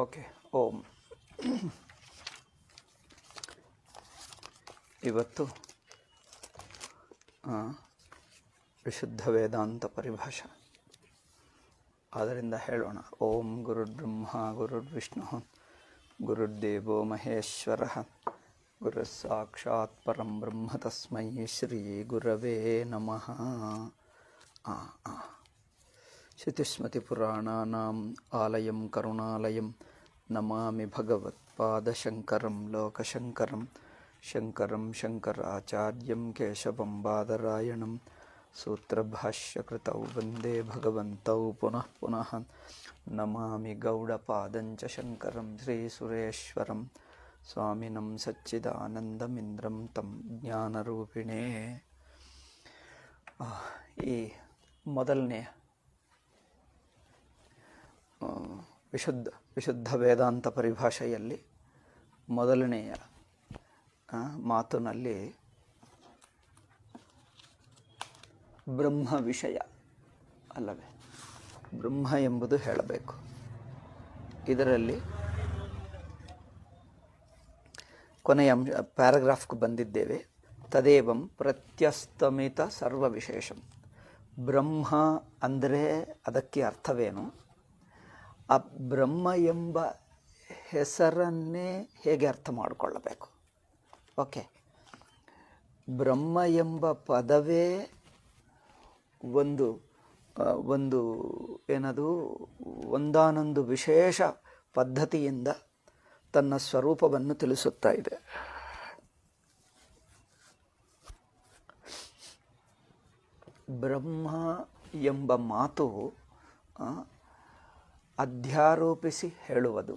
okay ಓಂ ಇವತ್ತು ವಿಶುದ್ಧ ವೇದಾಂತ ಪರಿಭಾಷ ಆದ್ದರಿಂದ ಹೇಳೋಣ ಓಂ ಗುರುರ್ಬ್ರಹ್ಮ ಗುರುರ್ವಿಷ್ಣು ಗುರುರ್ದೇವೋ ಮಹೇಶ್ವರ ಗುರು ಸಾಕ್ಷಾತ್ ಪರಂ ಬ್ರಹ್ಮ ತಸ್ಮೈ ಶ್ರೀ ಗುರವೇ ನಮಃ ಆ ಆ श्रुतिस्मृतिपुराणानाम् आलयं करुणालयं नमामि भगवत्पादशङ्करं लोकशङ्करं शङ्करं शङ्कराचार्यं केशवं बादरायणं सूत्रभाष्यकृतौ वन्दे भगवन्तौ पुनः पुनः नमामि गौडपादं च शङ्करं श्रीसुरेश्वरं स्वामिनं सच्चिदानन्दमिन्द्रं तं ज्ञानरूपिणे ಈ ಮೊದಲನೇ ವಿಶುದ್ಧ ವಿಶುದ್ಧ ವೇದಾಂತ ಪರಿಭಾಷೆಯಲ್ಲಿ ಮೊದಲನೆಯ ಮಾತಿನಲ್ಲಿ ಬ್ರಹ್ಮ ವಿಷಯ ಅಲ್ಲವೇ ಬ್ರಹ್ಮ ಎಂಬುದು ಹೇಳಬೇಕು ಇದರಲ್ಲಿ ಕೊನೆಯ ಅಂಶ ಪ್ಯಾರಾಗ್ರಾಫ್ಗೆ ಬಂದಿದ್ದೇವೆ ತದೇವಂ ಪ್ರತ್ಯಸ್ತಮಿತ ಸರ್ವ ಬ್ರಹ್ಮ ಅಂದರೆ ಅದಕ್ಕೆ ಅರ್ಥವೇನು ಆ ಬ್ರಹ್ಮ ಎಂಬ ಹೆಸರನ್ನೇ ಹೇಗೆ ಅರ್ಥ ಮಾಡಿಕೊಳ್ಳಬೇಕು ಓಕೆ ಬ್ರಹ್ಮ ಎಂಬ ಪದವೇ ಒಂದು ಒಂದು ಏನದು ಒಂದಾನೊಂದು ವಿಶೇಷ ಪದ್ಧತಿಯಿಂದ ತನ್ನ ಸ್ವರೂಪವನ್ನು ತಿಳಿಸುತ್ತಾ ಇದೆ ಬ್ರಹ್ಮ ಎಂಬ ಮಾತು ಅಧ್ಯಾರೋಪಿಸಿ ಹೇಳುವುದು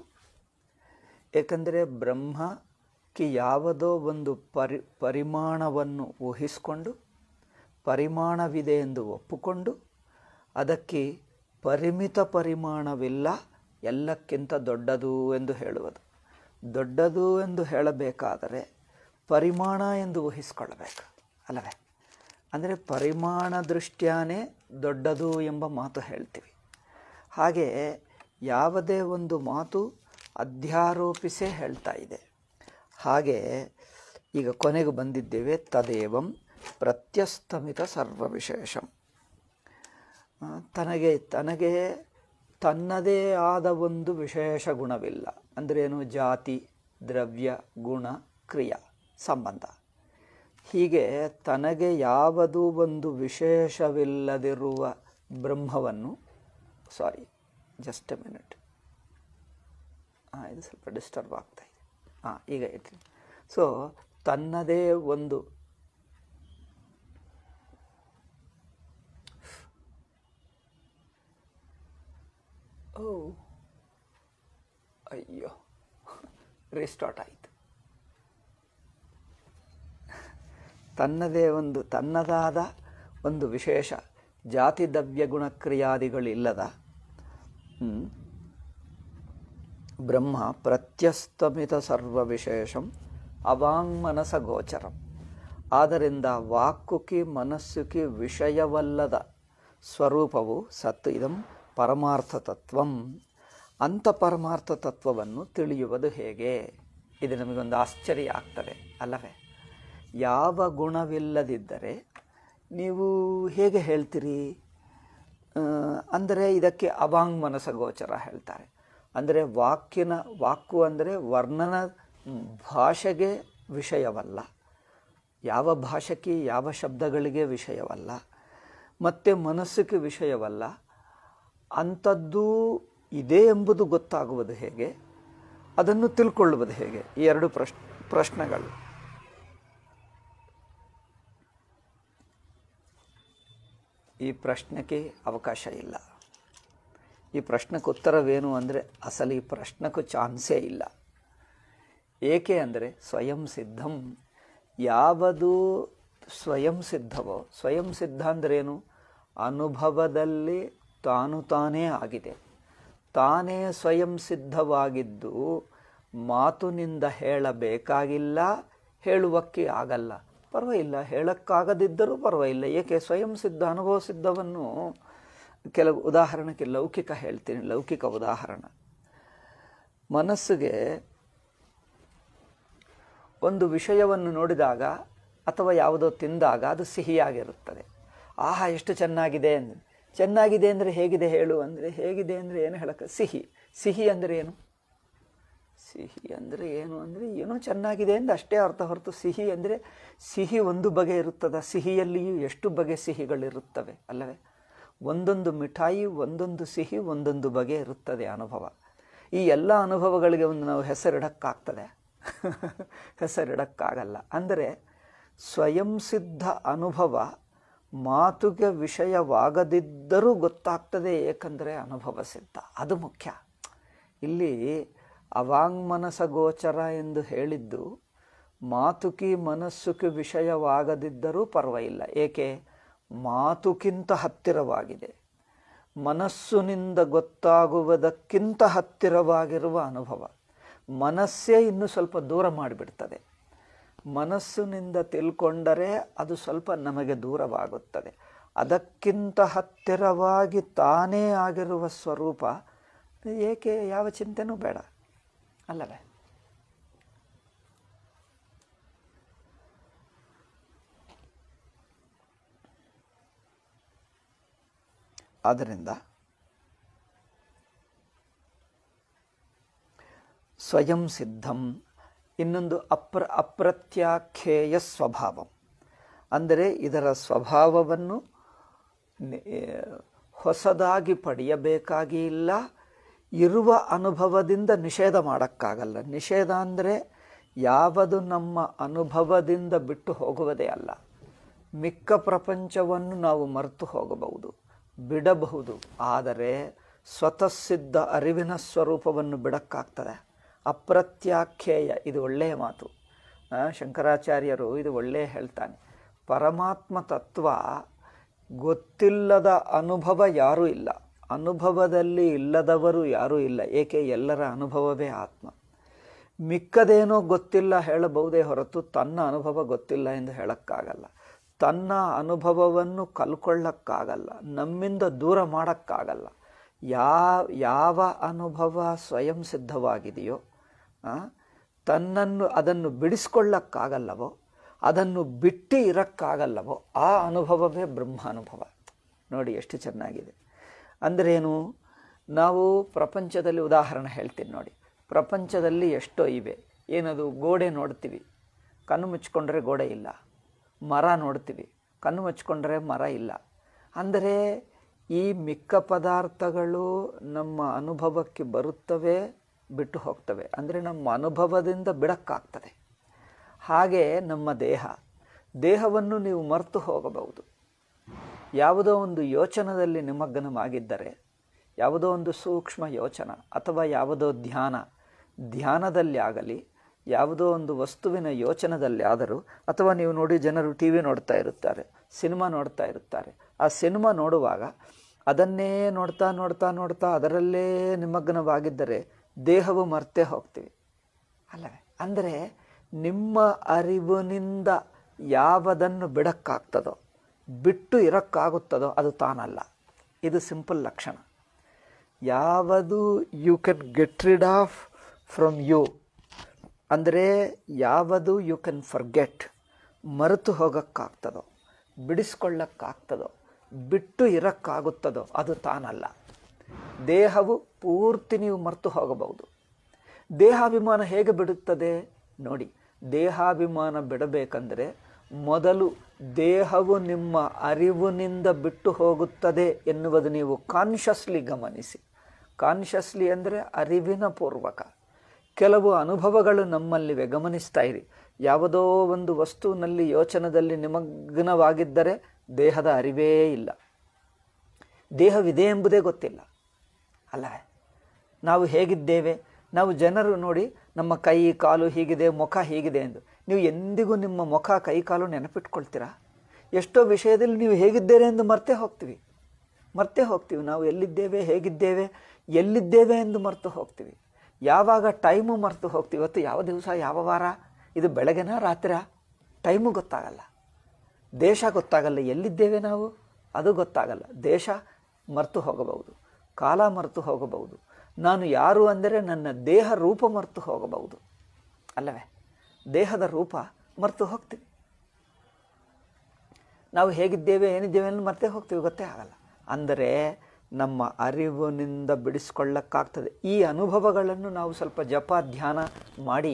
ಏಕೆಂದರೆ ಬ್ರಹ್ಮಕ್ಕೆ ಯಾವುದೋ ಒಂದು ಪರಿ ಪರಿಮಾಣವನ್ನು ಊಹಿಸಿಕೊಂಡು ಪರಿಮಾಣವಿದೆ ಎಂದು ಒಪ್ಪಿಕೊಂಡು ಅದಕ್ಕೆ ಪರಿಮಿತ ಪರಿಮಾಣವಿಲ್ಲ ಎಲ್ಲಕ್ಕಿಂತ ದೊಡ್ಡದು ಎಂದು ಹೇಳುವುದು ದೊಡ್ಡದು ಎಂದು ಹೇಳಬೇಕಾದರೆ ಪರಿಮಾಣ ಎಂದು ಊಹಿಸಿಕೊಳ್ಳಬೇಕು ಅಲ್ಲವೇ ಅಂದರೆ ಪರಿಮಾಣ ದೃಷ್ಟ್ಯಾನೇ ದೊಡ್ಡದು ಎಂಬ ಮಾತು ಹೇಳ್ತೀವಿ ಹಾಗೆಯೇ ಯಾವುದೇ ಒಂದು ಮಾತು ಅಧ್ಯಾರೋಪಿಸೇ ಹೇಳ್ತಾ ಇದೆ ಹಾಗೆ ಈಗ ಕೊನೆಗೆ ಬಂದಿದ್ದೇವೆ ತದೇವಂ ಪ್ರತ್ಯಸ್ತಮಿತ ಸರ್ವವಿಶೇಷಂ ತನಗೆ ತನಗೆ ತನ್ನದೇ ಆದ ಒಂದು ವಿಶೇಷ ಗುಣವಿಲ್ಲ ಅಂದ್ರೇನು ಜಾತಿ ದ್ರವ್ಯ ಗುಣ ಕ್ರಿಯಾ ಸಂಬಂಧ ಹೀಗೆ ತನಗೆ ಯಾವುದು ಒಂದು ವಿಶೇಷವಿಲ್ಲದಿರುವ ಬ್ರಹ್ಮವನ್ನು ಸಾರಿ ಜಸ್ಟ್ ಮಿನಿಟ್ ಹಾಂ ಇದು ಸ್ವಲ್ಪ ಡಿಸ್ಟರ್ಬ್ ಆಗ್ತಾಯಿದೆ ಹಾಂ ಈಗ ಇರ್ತೀನಿ ಸೊ ತನ್ನದೇ ಒಂದು ಓ ಅಯ್ಯೋ ರಿಸ್ಟಾರ್ಟ್ ಆಯಿತು ತನ್ನದೇ ಒಂದು ತನ್ನದಾದ ಒಂದು ವಿಶೇಷ ಜಾತಿ ದ್ರವ್ಯ ಗುಣಕ್ರಿಯಾದಿಗಳಿಲ್ಲದ ಬ್ರಹ್ಮ ಪ್ರತ್ಯಸ್ತಮಿತ ಸರ್ವ ವಿಶೇಷಂ ಅವಾಂಗ್ಮನಸ ಗೋಚರಂ ಆದ್ದರಿಂದ ವಾಕುಕಿ ಮನಸ್ಸುಕಿ ವಿಷಯವಲ್ಲದ ಸ್ವರೂಪವು ಸತ್ತು ಇದಂ ತತ್ವಂ ಅಂಥ ಪರಮಾರ್ಥ ತತ್ವವನ್ನು ತಿಳಿಯುವುದು ಹೇಗೆ ಇದು ನಮಗೊಂದು ಆಶ್ಚರ್ಯ ಆಗ್ತದೆ ಅಲ್ಲವೇ ಯಾವ ಗುಣವಿಲ್ಲದಿದ್ದರೆ ನೀವು ಹೇಗೆ ಹೇಳ್ತೀರಿ ಅಂದರೆ ಇದಕ್ಕೆ ಅಬಾಂಗ್ ಮನಸಗೋಚರ ಹೇಳ್ತಾರೆ ಅಂದರೆ ವಾಕ್ಯನ ವಾಕು ಅಂದರೆ ವರ್ಣನ ಭಾಷೆಗೆ ವಿಷಯವಲ್ಲ ಯಾವ ಭಾಷೆಗೆ ಯಾವ ಶಬ್ದಗಳಿಗೆ ವಿಷಯವಲ್ಲ ಮತ್ತು ಮನಸ್ಸಿಗೆ ವಿಷಯವಲ್ಲ ಅಂಥದ್ದು ಇದೆ ಎಂಬುದು ಗೊತ್ತಾಗುವುದು ಹೇಗೆ ಅದನ್ನು ತಿಳ್ಕೊಳ್ಳುವುದು ಹೇಗೆ ಈ ಎರಡು ಪ್ರಶ್ ಪ್ರಶ್ನೆಗಳು ಈ ಪ್ರಶ್ನೆಗೆ ಅವಕಾಶ ಇಲ್ಲ ಈ ಪ್ರಶ್ನೆಗೆ ಉತ್ತರವೇನು ಅಂದರೆ ಅಸಲು ಈ ಪ್ರಶ್ನಕ್ಕೂ ಚಾನ್ಸೇ ಇಲ್ಲ ಏಕೆ ಅಂದರೆ ಸ್ವಯಂ ಸಿದ್ಧಂ ಯಾವುದು ಸ್ವಯಂ ಸಿದ್ಧವೋ ಸ್ವಯಂ ಸಿದ್ಧ ಅಂದ್ರೇನು ಅನುಭವದಲ್ಲಿ ತಾನು ತಾನೇ ಆಗಿದೆ ತಾನೇ ಸ್ವಯಂ ಸಿದ್ಧವಾಗಿದ್ದು ಮಾತುನಿಂದ ಹೇಳಬೇಕಾಗಿಲ್ಲ ಹೇಳುವಕ್ಕೆ ಆಗಲ್ಲ ಪರವಾಗಿಲ್ಲ ಹೇಳಕ್ಕಾಗದಿದ್ದರೂ ಪರವಾಗಿಲ್ಲ ಏಕೆ ಸ್ವಯಂ ಸಿದ್ಧ ಅನುಭವ ಸಿದ್ಧವನ್ನು ಕೆಲವು ಉದಾಹರಣೆಗೆ ಲೌಕಿಕ ಹೇಳ್ತೀನಿ ಲೌಕಿಕ ಉದಾಹರಣೆ ಮನಸ್ಸಿಗೆ ಒಂದು ವಿಷಯವನ್ನು ನೋಡಿದಾಗ ಅಥವಾ ಯಾವುದೋ ತಿಂದಾಗ ಅದು ಸಿಹಿಯಾಗಿರುತ್ತದೆ ಆಹಾ ಎಷ್ಟು ಚೆನ್ನಾಗಿದೆ ಅಂದರೆ ಚೆನ್ನಾಗಿದೆ ಅಂದರೆ ಹೇಗಿದೆ ಹೇಳು ಅಂದರೆ ಹೇಗಿದೆ ಅಂದರೆ ಏನು ಹೇಳಕ್ಕೆ ಸಿಹಿ ಸಿಹಿ ಅಂದರೆ ಏನು ಸಿಹಿ ಅಂದರೆ ಏನು ಅಂದರೆ ಏನೋ ಚೆನ್ನಾಗಿದೆ ಎಂದು ಅಷ್ಟೇ ಅರ್ಥ ಹೊರತು ಸಿಹಿ ಅಂದರೆ ಸಿಹಿ ಒಂದು ಬಗೆ ಇರುತ್ತದೆ ಸಿಹಿಯಲ್ಲಿಯೂ ಎಷ್ಟು ಬಗೆ ಸಿಹಿಗಳಿರುತ್ತವೆ ಅಲ್ಲವೇ ಒಂದೊಂದು ಮಿಠಾಯಿ ಒಂದೊಂದು ಸಿಹಿ ಒಂದೊಂದು ಬಗೆ ಇರುತ್ತದೆ ಅನುಭವ ಈ ಎಲ್ಲ ಅನುಭವಗಳಿಗೆ ಒಂದು ನಾವು ಹೆಸರಿಡಕ್ಕಾಗ್ತದೆ ಹೆಸರಿಡಕ್ಕಾಗಲ್ಲ ಅಂದರೆ ಸ್ವಯಂ ಸಿದ್ಧ ಅನುಭವ ಮಾತುಗೆ ವಿಷಯವಾಗದಿದ್ದರೂ ಗೊತ್ತಾಗ್ತದೆ ಏಕೆಂದರೆ ಅನುಭವ ಸಿದ್ಧ ಅದು ಮುಖ್ಯ ಇಲ್ಲಿ ಅವಾಂಗ್ಮನಸಗೋಚರ ಗೋಚರ ಎಂದು ಹೇಳಿದ್ದು ಮಾತುಕಿ ಮನಸ್ಸುಕಿ ವಿಷಯವಾಗದಿದ್ದರೂ ಪರವಾಗಿಲ್ಲ ಏಕೆ ಮಾತುಕಿಂತ ಹತ್ತಿರವಾಗಿದೆ ಮನಸ್ಸಿನಿಂದ ಗೊತ್ತಾಗುವುದಕ್ಕಿಂತ ಹತ್ತಿರವಾಗಿರುವ ಅನುಭವ ಮನಸ್ಸೇ ಇನ್ನೂ ಸ್ವಲ್ಪ ದೂರ ಮಾಡಿಬಿಡ್ತದೆ ಮನಸ್ಸಿನಿಂದ ತಿಳ್ಕೊಂಡರೆ ಅದು ಸ್ವಲ್ಪ ನಮಗೆ ದೂರವಾಗುತ್ತದೆ ಅದಕ್ಕಿಂತ ಹತ್ತಿರವಾಗಿ ತಾನೇ ಆಗಿರುವ ಸ್ವರೂಪ ಏಕೆ ಯಾವ ಚಿಂತೆನೂ ಬೇಡ ಅಲ್ಲವೇ ಆದ್ದರಿಂದ ಸ್ವಯಂ ಸಿದ್ಧಂ ಇನ್ನೊಂದು ಅಪ್ರ ಅಪ್ರತ್ಯಾಖ್ಯೇಯ ಸ್ವಭಾವ ಅಂದರೆ ಇದರ ಸ್ವಭಾವವನ್ನು ಹೊಸದಾಗಿ ಪಡೆಯಬೇಕಾಗಿಲ್ಲ ಇಲ್ಲ ಇರುವ ಅನುಭವದಿಂದ ನಿಷೇಧ ಮಾಡೋಕ್ಕಾಗಲ್ಲ ನಿಷೇಧ ಅಂದರೆ ಯಾವುದು ನಮ್ಮ ಅನುಭವದಿಂದ ಬಿಟ್ಟು ಹೋಗುವುದೇ ಅಲ್ಲ ಮಿಕ್ಕ ಪ್ರಪಂಚವನ್ನು ನಾವು ಮರೆತು ಹೋಗಬಹುದು ಬಿಡಬಹುದು ಆದರೆ ಸ್ವತಃಸಿದ್ಧ ಅರಿವಿನ ಸ್ವರೂಪವನ್ನು ಬಿಡಕ್ಕಾಗ್ತದೆ ಅಪ್ರತ್ಯಾಖ್ಯೇಯ ಇದು ಒಳ್ಳೆಯ ಮಾತು ಶಂಕರಾಚಾರ್ಯರು ಇದು ಒಳ್ಳೆಯ ಹೇಳ್ತಾನೆ ಪರಮಾತ್ಮ ತತ್ವ ಗೊತ್ತಿಲ್ಲದ ಅನುಭವ ಯಾರೂ ಇಲ್ಲ ಅನುಭವದಲ್ಲಿ ಇಲ್ಲದವರು ಯಾರೂ ಇಲ್ಲ ಏಕೆ ಎಲ್ಲರ ಅನುಭವವೇ ಆತ್ಮ ಮಿಕ್ಕದೇನೋ ಗೊತ್ತಿಲ್ಲ ಹೇಳಬಹುದೇ ಹೊರತು ತನ್ನ ಅನುಭವ ಗೊತ್ತಿಲ್ಲ ಎಂದು ಹೇಳೋಕ್ಕಾಗಲ್ಲ ತನ್ನ ಅನುಭವವನ್ನು ಕಲ್ಕೊಳ್ಳೋಕ್ಕಾಗಲ್ಲ ನಮ್ಮಿಂದ ದೂರ ಮಾಡೋಕ್ಕಾಗಲ್ಲ ಯಾವ ಯಾವ ಅನುಭವ ಸ್ವಯಂ ಸಿದ್ಧವಾಗಿದೆಯೋ ತನ್ನನ್ನು ಅದನ್ನು ಬಿಡಿಸ್ಕೊಳ್ಳೋಕ್ಕಾಗಲ್ಲವೋ ಅದನ್ನು ಬಿಟ್ಟು ಇರೋಕ್ಕಾಗಲ್ಲವೋ ಆ ಅನುಭವವೇ ಬ್ರಹ್ಮ ಅನುಭವ ನೋಡಿ ಎಷ್ಟು ಚೆನ್ನಾಗಿದೆ ಅಂದರೇನು ನಾವು ಪ್ರಪಂಚದಲ್ಲಿ ಉದಾಹರಣೆ ಹೇಳ್ತೀನಿ ನೋಡಿ ಪ್ರಪಂಚದಲ್ಲಿ ಎಷ್ಟೋ ಇವೆ ಏನದು ಗೋಡೆ ನೋಡ್ತೀವಿ ಕಣ್ಣು ಮುಚ್ಚಿಕೊಂಡ್ರೆ ಗೋಡೆ ಇಲ್ಲ ಮರ ನೋಡ್ತೀವಿ ಕಣ್ಣು ಮುಚ್ಚಿಕೊಂಡ್ರೆ ಮರ ಇಲ್ಲ ಅಂದರೆ ಈ ಮಿಕ್ಕ ಪದಾರ್ಥಗಳು ನಮ್ಮ ಅನುಭವಕ್ಕೆ ಬರುತ್ತವೆ ಬಿಟ್ಟು ಹೋಗ್ತವೆ ಅಂದರೆ ನಮ್ಮ ಅನುಭವದಿಂದ ಬಿಡಕ್ಕಾಗ್ತದೆ ಹಾಗೆ ನಮ್ಮ ದೇಹ ದೇಹವನ್ನು ನೀವು ಮರೆತು ಹೋಗಬಹುದು ಯಾವುದೋ ಒಂದು ಯೋಚನದಲ್ಲಿ ನಿಮಗ್ನವಾಗಿದ್ದರೆ ಯಾವುದೋ ಒಂದು ಸೂಕ್ಷ್ಮ ಯೋಚನ ಅಥವಾ ಯಾವುದೋ ಧ್ಯಾನ ಧ್ಯಾನದಲ್ಲಿ ಆಗಲಿ ಯಾವುದೋ ಒಂದು ವಸ್ತುವಿನ ಯೋಚನದಲ್ಲಿ ಆದರೂ ಅಥವಾ ನೀವು ನೋಡಿ ಜನರು ಟಿ ವಿ ನೋಡ್ತಾ ಇರುತ್ತಾರೆ ಸಿನಿಮಾ ನೋಡ್ತಾ ಇರುತ್ತಾರೆ ಆ ಸಿನಿಮಾ ನೋಡುವಾಗ ಅದನ್ನೇ ನೋಡ್ತಾ ನೋಡ್ತಾ ನೋಡ್ತಾ ಅದರಲ್ಲೇ ನಿಮಗ್ನವಾಗಿದ್ದರೆ ದೇಹವು ಮರ್ತೇ ಹೋಗ್ತೀವಿ ಅಲ್ಲವೇ ಅಂದರೆ ನಿಮ್ಮ ಅರಿವಿನಿಂದ ಯಾವುದನ್ನು ಬಿಡಕ್ಕಾಗ್ತದೋ ಬಿಟ್ಟು ಇರೋಕ್ಕಾಗುತ್ತದೋ ಅದು ತಾನಲ್ಲ ಇದು ಸಿಂಪಲ್ ಲಕ್ಷಣ ಯಾವುದು you can get rid of from you ಅಂದರೆ ಯಾವುದು ಯು ಕ್ಯಾನ್ ಫರ್ಗೆಟ್ ಮರೆತು ಹೋಗೋಕ್ಕಾಗ್ತದೋ ಬಿಡಿಸ್ಕೊಳ್ಳೋಕ್ಕಾಗ್ತದೋ ಬಿಟ್ಟು ಇರೋಕ್ಕಾಗುತ್ತದೋ ಅದು ತಾನಲ್ಲ ದೇಹವು ಪೂರ್ತಿ ನೀವು ಮರೆತು ಹೋಗಬಹುದು ದೇಹಾಭಿಮಾನ ಹೇಗೆ ಬಿಡುತ್ತದೆ ನೋಡಿ ದೇಹಾಭಿಮಾನ ಬಿಡಬೇಕಂದರೆ ಮೊದಲು ದೇಹವು ನಿಮ್ಮ ಅರಿವಿನಿಂದ ಬಿಟ್ಟು ಹೋಗುತ್ತದೆ ಎನ್ನುವುದು ನೀವು ಕಾನ್ಷಸ್ಲಿ ಗಮನಿಸಿ ಕಾನ್ಷಸ್ಲಿ ಅಂದರೆ ಅರಿವಿನ ಪೂರ್ವಕ ಕೆಲವು ಅನುಭವಗಳು ನಮ್ಮಲ್ಲಿವೆ ಗಮನಿಸ್ತಾ ಇರಿ ಯಾವುದೋ ಒಂದು ವಸ್ತುವಿನಲ್ಲಿ ಯೋಚನೆಯಲ್ಲಿ ನಿಮಗ್ನವಾಗಿದ್ದರೆ ದೇಹದ ಅರಿವೇ ಇಲ್ಲ ದೇಹವಿದೆ ಎಂಬುದೇ ಗೊತ್ತಿಲ್ಲ ಅಲ್ಲ ನಾವು ಹೇಗಿದ್ದೇವೆ ನಾವು ಜನರು ನೋಡಿ ನಮ್ಮ ಕೈ ಕಾಲು ಹೀಗಿದೆ ಮುಖ ಹೀಗಿದೆ ಎಂದು ನೀವು ಎಂದಿಗೂ ನಿಮ್ಮ ಮುಖ ಕೈಕಾಲು ನೆನಪಿಟ್ಕೊಳ್ತೀರಾ ಎಷ್ಟೋ ವಿಷಯದಲ್ಲಿ ನೀವು ಹೇಗಿದ್ದೇವೆ ಎಂದು ಮರ್ತೇ ಹೋಗ್ತೀವಿ ಮರ್ತೇ ಹೋಗ್ತೀವಿ ನಾವು ಎಲ್ಲಿದ್ದೇವೆ ಹೇಗಿದ್ದೇವೆ ಎಲ್ಲಿದ್ದೇವೆ ಎಂದು ಮರೆತು ಹೋಗ್ತೀವಿ ಯಾವಾಗ ಟೈಮು ಮರೆತು ಹೋಗ್ತೀವಿ ಇವತ್ತು ಯಾವ ದಿವಸ ಯಾವ ವಾರ ಇದು ಬೆಳಗ್ಗೆನ ರಾತ್ರಿ ಟೈಮು ಗೊತ್ತಾಗಲ್ಲ ದೇಶ ಗೊತ್ತಾಗಲ್ಲ ಎಲ್ಲಿದ್ದೇವೆ ನಾವು ಅದು ಗೊತ್ತಾಗಲ್ಲ ದೇಶ ಮರೆತು ಹೋಗಬಹುದು ಕಾಲ ಮರೆತು ಹೋಗಬಹುದು ನಾನು ಯಾರು ಅಂದರೆ ನನ್ನ ದೇಹ ರೂಪ ಮರೆತು ಹೋಗಬಹುದು ಅಲ್ಲವೇ ದೇಹದ ರೂಪ ಮರೆತು ಹೋಗ್ತೀವಿ ನಾವು ಹೇಗಿದ್ದೇವೆ ಏನಿದ್ದೇವೆ ಅನ್ನೋ ಮರ್ತೇ ಹೋಗ್ತೀವಿ ಗೊತ್ತೇ ಆಗಲ್ಲ ಅಂದರೆ ನಮ್ಮ ಅರಿವಿನಿಂದ ಬಿಡಿಸ್ಕೊಳ್ಳೋಕ್ಕಾಗ್ತದೆ ಈ ಅನುಭವಗಳನ್ನು ನಾವು ಸ್ವಲ್ಪ ಜಪ ಧ್ಯಾನ ಮಾಡಿ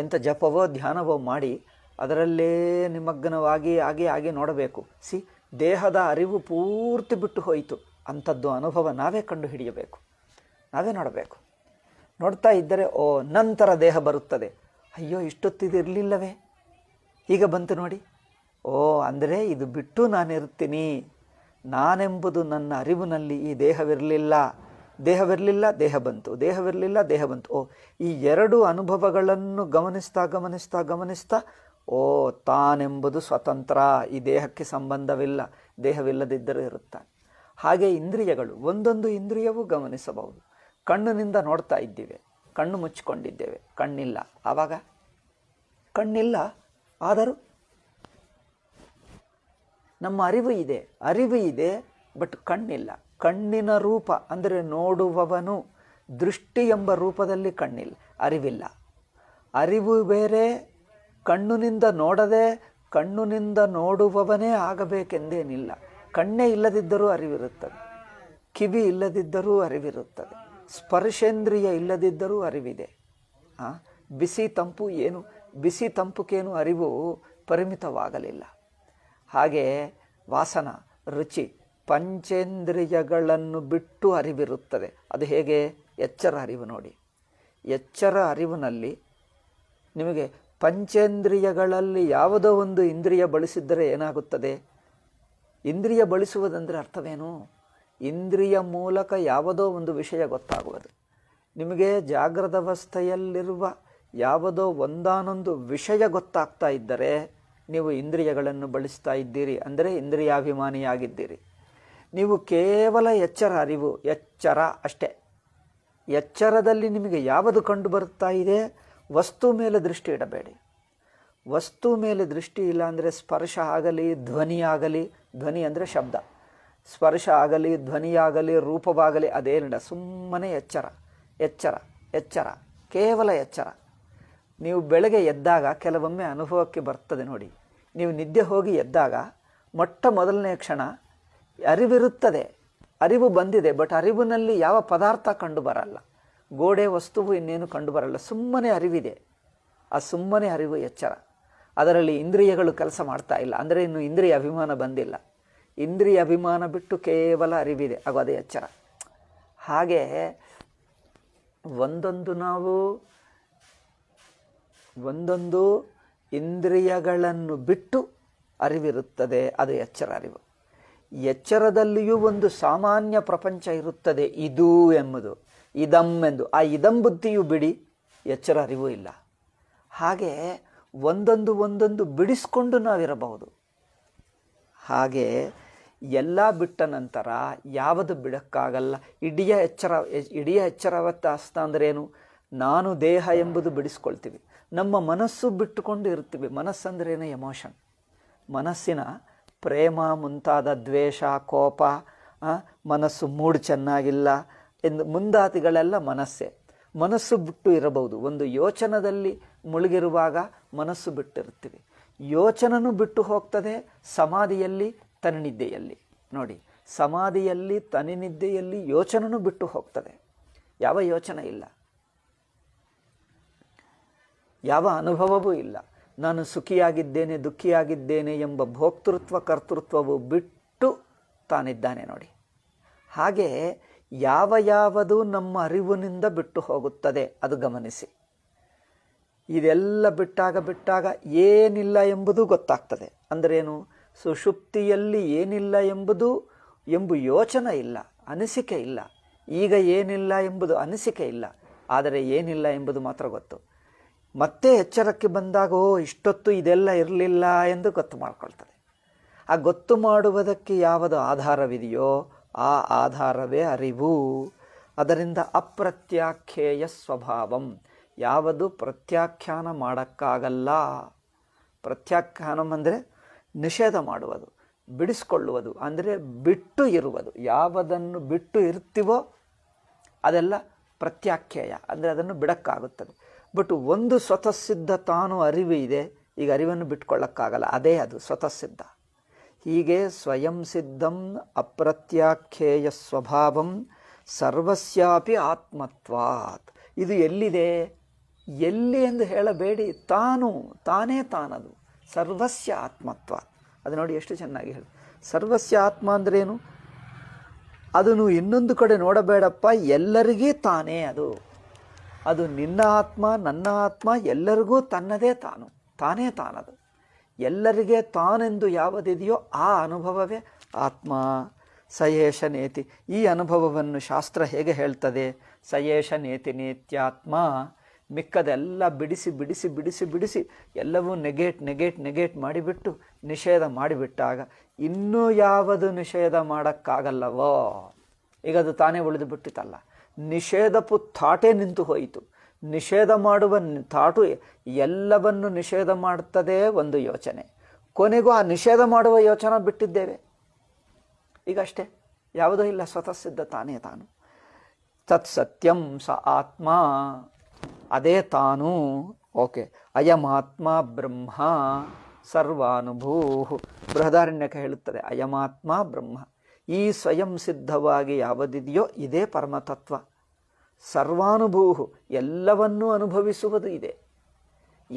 ಎಂಥ ಜಪವೋ ಧ್ಯಾನವೋ ಮಾಡಿ ಅದರಲ್ಲೇ ನಿಮಗ್ನವಾಗಿ ಆಗಿ ಆಗಿ ನೋಡಬೇಕು ಸಿ ದೇಹದ ಅರಿವು ಪೂರ್ತಿ ಬಿಟ್ಟು ಹೋಯಿತು ಅಂಥದ್ದು ಅನುಭವ ನಾವೇ ಕಂಡು ಹಿಡಿಯಬೇಕು ನಾವೇ ನೋಡಬೇಕು ನೋಡ್ತಾ ಇದ್ದರೆ ಓ ನಂತರ ದೇಹ ಬರುತ್ತದೆ ಅಯ್ಯೋ ಇಷ್ಟೊತ್ತಿದು ಇರಲಿಲ್ಲವೇ ಈಗ ಬಂತು ನೋಡಿ ಓ ಅಂದರೆ ಇದು ಬಿಟ್ಟು ನಾನಿರುತ್ತೀನಿ ನಾನೆಂಬುದು ನನ್ನ ಅರಿವಿನಲ್ಲಿ ಈ ದೇಹವಿರಲಿಲ್ಲ ದೇಹವಿರಲಿಲ್ಲ ದೇಹ ಬಂತು ದೇಹವಿರಲಿಲ್ಲ ದೇಹ ಬಂತು ಓ ಈ ಎರಡು ಅನುಭವಗಳನ್ನು ಗಮನಿಸ್ತಾ ಗಮನಿಸ್ತಾ ಗಮನಿಸ್ತಾ ಓ ತಾನೆಂಬುದು ಸ್ವತಂತ್ರ ಈ ದೇಹಕ್ಕೆ ಸಂಬಂಧವಿಲ್ಲ ದೇಹವಿಲ್ಲದಿದ್ದರೂ ಇರುತ್ತಾನೆ ಹಾಗೆ ಇಂದ್ರಿಯಗಳು ಒಂದೊಂದು ಇಂದ್ರಿಯವೂ ಗಮನಿಸಬಹುದು ಕಣ್ಣಿನಿಂದ ನೋಡ್ತಾ ಇದ್ದೀವಿ ಕಣ್ಣು ಮುಚ್ಚಿಕೊಂಡಿದ್ದೇವೆ ಕಣ್ಣಿಲ್ಲ ಆವಾಗ ಕಣ್ಣಿಲ್ಲ ಆದರೂ ನಮ್ಮ ಅರಿವು ಇದೆ ಅರಿವು ಇದೆ ಬಟ್ ಕಣ್ಣಿಲ್ಲ ಕಣ್ಣಿನ ರೂಪ ಅಂದರೆ ನೋಡುವವನು ದೃಷ್ಟಿ ಎಂಬ ರೂಪದಲ್ಲಿ ಕಣ್ಣಿಲ್ಲ ಅರಿವಿಲ್ಲ ಅರಿವು ಬೇರೆ ಕಣ್ಣಿನಿಂದ ನೋಡದೆ ಕಣ್ಣಿನಿಂದ ನೋಡುವವನೇ ಆಗಬೇಕೆಂದೇನಿಲ್ಲ ಕಣ್ಣೇ ಇಲ್ಲದಿದ್ದರೂ ಅರಿವಿರುತ್ತದೆ ಕಿವಿ ಇಲ್ಲದಿದ್ದರೂ ಅರಿವಿರುತ್ತದೆ ಸ್ಪರ್ಶೇಂದ್ರಿಯ ಇಲ್ಲದಿದ್ದರೂ ಅರಿವಿದೆ ಬಿಸಿ ತಂಪು ಏನು ಬಿಸಿ ತಂಪುಕೇನು ಅರಿವು ಪರಿಮಿತವಾಗಲಿಲ್ಲ ಹಾಗೆ ವಾಸನ ರುಚಿ ಪಂಚೇಂದ್ರಿಯಗಳನ್ನು ಬಿಟ್ಟು ಅರಿವಿರುತ್ತದೆ ಅದು ಹೇಗೆ ಎಚ್ಚರ ಅರಿವು ನೋಡಿ ಎಚ್ಚರ ಅರಿವಿನಲ್ಲಿ ನಿಮಗೆ ಪಂಚೇಂದ್ರಿಯಗಳಲ್ಲಿ ಯಾವುದೋ ಒಂದು ಇಂದ್ರಿಯ ಬಳಸಿದ್ದರೆ ಏನಾಗುತ್ತದೆ ಇಂದ್ರಿಯ ಬಳಸುವುದಂದರೆ ಅರ್ಥವೇನು ಇಂದ್ರಿಯ ಮೂಲಕ ಯಾವುದೋ ಒಂದು ವಿಷಯ ಗೊತ್ತಾಗುವುದು ನಿಮಗೆ ಜಾಗ್ರದ ಅವಸ್ಥೆಯಲ್ಲಿರುವ ಯಾವುದೋ ಒಂದಾನೊಂದು ವಿಷಯ ಗೊತ್ತಾಗ್ತಾ ಇದ್ದರೆ ನೀವು ಇಂದ್ರಿಯಗಳನ್ನು ಬಳಸ್ತಾ ಇದ್ದೀರಿ ಅಂದರೆ ಇಂದ್ರಿಯಾಭಿಮಾನಿಯಾಗಿದ್ದೀರಿ ನೀವು ಕೇವಲ ಎಚ್ಚರ ಅರಿವು ಎಚ್ಚರ ಅಷ್ಟೇ ಎಚ್ಚರದಲ್ಲಿ ನಿಮಗೆ ಯಾವುದು ಕಂಡು ಬರುತ್ತಾ ಇದೆ ವಸ್ತು ಮೇಲೆ ದೃಷ್ಟಿ ಇಡಬೇಡಿ ವಸ್ತು ಮೇಲೆ ದೃಷ್ಟಿ ಇಲ್ಲಾಂದರೆ ಸ್ಪರ್ಶ ಆಗಲಿ ಧ್ವನಿ ಆಗಲಿ ಧ್ವನಿ ಅಂದರೆ ಶಬ್ದ ಸ್ಪರ್ಶ ಆಗಲಿ ಧ್ವನಿಯಾಗಲಿ ರೂಪವಾಗಲಿ ಅದೇನಿಡ ಸುಮ್ಮನೆ ಎಚ್ಚರ ಎಚ್ಚರ ಎಚ್ಚರ ಕೇವಲ ಎಚ್ಚರ ನೀವು ಬೆಳಗ್ಗೆ ಎದ್ದಾಗ ಕೆಲವೊಮ್ಮೆ ಅನುಭವಕ್ಕೆ ಬರ್ತದೆ ನೋಡಿ ನೀವು ನಿದ್ದೆ ಹೋಗಿ ಎದ್ದಾಗ ಮೊಟ್ಟ ಮೊದಲನೇ ಕ್ಷಣ ಅರಿವಿರುತ್ತದೆ ಅರಿವು ಬಂದಿದೆ ಬಟ್ ಅರಿವಿನಲ್ಲಿ ಯಾವ ಪದಾರ್ಥ ಕಂಡು ಬರಲ್ಲ ಗೋಡೆ ವಸ್ತುವು ಇನ್ನೇನು ಕಂಡು ಬರಲ್ಲ ಸುಮ್ಮನೆ ಅರಿವಿದೆ ಆ ಸುಮ್ಮನೆ ಅರಿವು ಎಚ್ಚರ ಅದರಲ್ಲಿ ಇಂದ್ರಿಯಗಳು ಕೆಲಸ ಮಾಡ್ತಾ ಇಲ್ಲ ಅಂದರೆ ಇನ್ನು ಇಂದ್ರಿಯ ಅಭಿಮಾನ ಬಂದಿಲ್ಲ ಇಂದ್ರಿಯ ಅಭಿಮಾನ ಬಿಟ್ಟು ಕೇವಲ ಅರಿವಿದೆ ಹಾಗೂ ಅದೇ ಎಚ್ಚರ ಹಾಗೆ ಒಂದೊಂದು ನಾವು ಒಂದೊಂದು ಇಂದ್ರಿಯಗಳನ್ನು ಬಿಟ್ಟು ಅರಿವಿರುತ್ತದೆ ಅದು ಎಚ್ಚರ ಅರಿವು ಎಚ್ಚರದಲ್ಲಿಯೂ ಒಂದು ಸಾಮಾನ್ಯ ಪ್ರಪಂಚ ಇರುತ್ತದೆ ಇದು ಎಂಬುದು ಇದಂ ಎಂದು ಆ ಇದಂ ಬುದ್ಧಿಯು ಬಿಡಿ ಎಚ್ಚರ ಅರಿವು ಇಲ್ಲ ಹಾಗೆ ಒಂದೊಂದು ಒಂದೊಂದು ಬಿಡಿಸ್ಕೊಂಡು ನಾವಿರಬಹುದು ಹಾಗೆ ಎಲ್ಲ ಬಿಟ್ಟ ನಂತರ ಯಾವುದು ಬಿಡಕ್ಕಾಗಲ್ಲ ಇಡಿಯ ಎಚ್ಚರ ಇಡಿಯ ಎಚ್ಚರವತ್ತ ಆಸ್ತ ಅಂದ್ರೇನು ನಾನು ದೇಹ ಎಂಬುದು ಬಿಡಿಸ್ಕೊಳ್ತೀವಿ ನಮ್ಮ ಮನಸ್ಸು ಬಿಟ್ಟುಕೊಂಡು ಇರ್ತೀವಿ ಮನಸ್ಸಂದ್ರೇನು ಎಮೋಷನ್ ಮನಸ್ಸಿನ ಪ್ರೇಮ ಮುಂತಾದ ದ್ವೇಷ ಕೋಪ ಮನಸ್ಸು ಮೂಡ್ ಚೆನ್ನಾಗಿಲ್ಲ ಎಂದು ಮುಂದಾತಿಗಳೆಲ್ಲ ಮನಸ್ಸೇ ಮನಸ್ಸು ಬಿಟ್ಟು ಇರಬಹುದು ಒಂದು ಯೋಚನದಲ್ಲಿ ಮುಳುಗಿರುವಾಗ ಮನಸ್ಸು ಬಿಟ್ಟಿರ್ತೀವಿ ಯೋಚನೂ ಬಿಟ್ಟು ಹೋಗ್ತದೆ ಸಮಾಧಿಯಲ್ಲಿ ತನಿದ್ದೆಯಲ್ಲಿ ನೋಡಿ ಸಮಾಧಿಯಲ್ಲಿ ತನಿನಿದ್ದೆಯಲ್ಲಿ ಯೋಚನೂ ಬಿಟ್ಟು ಹೋಗ್ತದೆ ಯಾವ ಯೋಚನೆ ಇಲ್ಲ ಯಾವ ಅನುಭವವೂ ಇಲ್ಲ ನಾನು ಸುಖಿಯಾಗಿದ್ದೇನೆ ದುಃಖಿಯಾಗಿದ್ದೇನೆ ಎಂಬ ಭೋಕ್ತೃತ್ವ ಕರ್ತೃತ್ವವು ಬಿಟ್ಟು ತಾನಿದ್ದಾನೆ ನೋಡಿ ಹಾಗೆ ಯಾವ ಯಾವುದು ನಮ್ಮ ಅರಿವಿನಿಂದ ಬಿಟ್ಟು ಹೋಗುತ್ತದೆ ಅದು ಗಮನಿಸಿ ಇದೆಲ್ಲ ಬಿಟ್ಟಾಗ ಬಿಟ್ಟಾಗ ಏನಿಲ್ಲ ಎಂಬುದು ಗೊತ್ತಾಗ್ತದೆ ಅಂದ್ರೇನು ಸುಷುಪ್ತಿಯಲ್ಲಿ ಏನಿಲ್ಲ ಎಂಬುದು ಎಂಬ ಯೋಚನೆ ಇಲ್ಲ ಅನಿಸಿಕೆ ಇಲ್ಲ ಈಗ ಏನಿಲ್ಲ ಎಂಬುದು ಅನಿಸಿಕೆ ಇಲ್ಲ ಆದರೆ ಏನಿಲ್ಲ ಎಂಬುದು ಮಾತ್ರ ಗೊತ್ತು ಮತ್ತೆ ಎಚ್ಚರಕ್ಕೆ ಬಂದಾಗ ಓ ಇಷ್ಟೊತ್ತು ಇದೆಲ್ಲ ಇರಲಿಲ್ಲ ಎಂದು ಗೊತ್ತು ಮಾಡಿಕೊಳ್ತದೆ ಆ ಗೊತ್ತು ಮಾಡುವುದಕ್ಕೆ ಯಾವುದು ಆಧಾರವಿದೆಯೋ ಆ ಆಧಾರವೇ ಅರಿವು ಅದರಿಂದ ಅಪ್ರತ್ಯಾಖ್ಯೇಯ ಸ್ವಭಾವಂ ಯಾವುದು ಪ್ರತ್ಯಾಖ್ಯಾನ ಮಾಡೋಕ್ಕಾಗಲ್ಲ ಪ್ರತ್ಯಾಖ್ಯಾನಂ ಅಂದರೆ ನಿಷೇಧ ಮಾಡುವುದು ಬಿಡಿಸ್ಕೊಳ್ಳುವುದು ಅಂದರೆ ಬಿಟ್ಟು ಇರುವುದು ಯಾವುದನ್ನು ಬಿಟ್ಟು ಇರ್ತೀವೋ ಅದೆಲ್ಲ ಪ್ರತ್ಯಾಖ್ಯಯ ಅಂದರೆ ಅದನ್ನು ಬಿಡೋಕ್ಕಾಗುತ್ತದೆ ಬಟ್ ಒಂದು ಸ್ವತಃಸಿದ್ಧ ತಾನು ಅರಿವು ಇದೆ ಈಗ ಅರಿವನ್ನು ಬಿಟ್ಕೊಳ್ಳೋಕ್ಕಾಗಲ್ಲ ಅದೇ ಅದು ಸ್ವತಃ ಸಿದ್ಧ ಹೀಗೆ ಸ್ವಯಂ ಸಿದ್ಧಂ ಅಪ್ರತ್ಯಾಖ್ಯೇಯ ಸ್ವಭಾವಂ ಸರ್ವಸ್ಯಾಪಿ ಆತ್ಮತ್ವಾತ್ ಇದು ಎಲ್ಲಿದೆ ಎಲ್ಲಿ ಎಂದು ಹೇಳಬೇಡಿ ತಾನು ತಾನೇ ತಾನದು ಸರ್ವಸ್ಯ ಆತ್ಮತ್ವ ಅದು ನೋಡಿ ಎಷ್ಟು ಚೆನ್ನಾಗಿ ಹೇಳಿ ಸರ್ವಸ್ಯ ಆತ್ಮ ಅಂದ್ರೇನು ಅದನ್ನು ಇನ್ನೊಂದು ಕಡೆ ನೋಡಬೇಡಪ್ಪ ಎಲ್ಲರಿಗೇ ತಾನೇ ಅದು ಅದು ನಿನ್ನ ಆತ್ಮ ನನ್ನ ಆತ್ಮ ಎಲ್ಲರಿಗೂ ತನ್ನದೇ ತಾನು ತಾನೇ ತಾನದು ಎಲ್ಲರಿಗೆ ತಾನೆಂದು ಯಾವುದಿದೆಯೋ ಆ ಅನುಭವವೇ ಆತ್ಮ ಸಯೇಷ ನೇತಿ ಈ ಅನುಭವವನ್ನು ಶಾಸ್ತ್ರ ಹೇಗೆ ಹೇಳ್ತದೆ ಸಯೇಶ ನೇತಿ ನೇತ್ಯಾತ್ಮ ಮಿಕ್ಕದೆಲ್ಲ ಬಿಡಿಸಿ ಬಿಡಿಸಿ ಬಿಡಿಸಿ ಬಿಡಿಸಿ ಎಲ್ಲವೂ ನೆಗೆಟ್ ನೆಗೆಟ್ ನೆಗೆಟ್ ಮಾಡಿಬಿಟ್ಟು ನಿಷೇಧ ಮಾಡಿಬಿಟ್ಟಾಗ ಇನ್ನೂ ಯಾವುದು ನಿಷೇಧ ಮಾಡೋಕ್ಕಾಗಲ್ಲವೋ ಈಗ ಅದು ತಾನೇ ಉಳಿದು ಬಿಟ್ಟಿತಲ್ಲ ನಿಷೇಧಪು ಥಾಟೇ ನಿಂತು ಹೋಯಿತು ನಿಷೇಧ ಮಾಡುವ ಥಾಟು ಎಲ್ಲವನ್ನು ನಿಷೇಧ ಮಾಡುತ್ತದೆ ಒಂದು ಯೋಚನೆ ಕೊನೆಗೂ ಆ ನಿಷೇಧ ಮಾಡುವ ಯೋಚನೆ ಬಿಟ್ಟಿದ್ದೇವೆ ಈಗಷ್ಟೇ ಯಾವುದೂ ಇಲ್ಲ ಸ್ವತಃ ಸಿದ್ಧ ತಾನೇ ತಾನು ತತ್ಸತ್ಯಂ ಸ ಆತ್ಮ ಅದೇ ತಾನು ಓಕೆ ಅಯಮಾತ್ಮ ಬ್ರಹ್ಮ ಸರ್ವಾನುಭೂ ಬೃಹದಾರಣ್ಯಕ ಹೇಳುತ್ತದೆ ಅಯಮಾತ್ಮ ಬ್ರಹ್ಮ ಈ ಸ್ವಯಂ ಸಿದ್ಧವಾಗಿ ಯಾವುದಿದೆಯೋ ಇದೇ ಪರಮತತ್ವ ಸರ್ವಾನುಭೂ ಎಲ್ಲವನ್ನೂ ಅನುಭವಿಸುವುದು ಇದೆ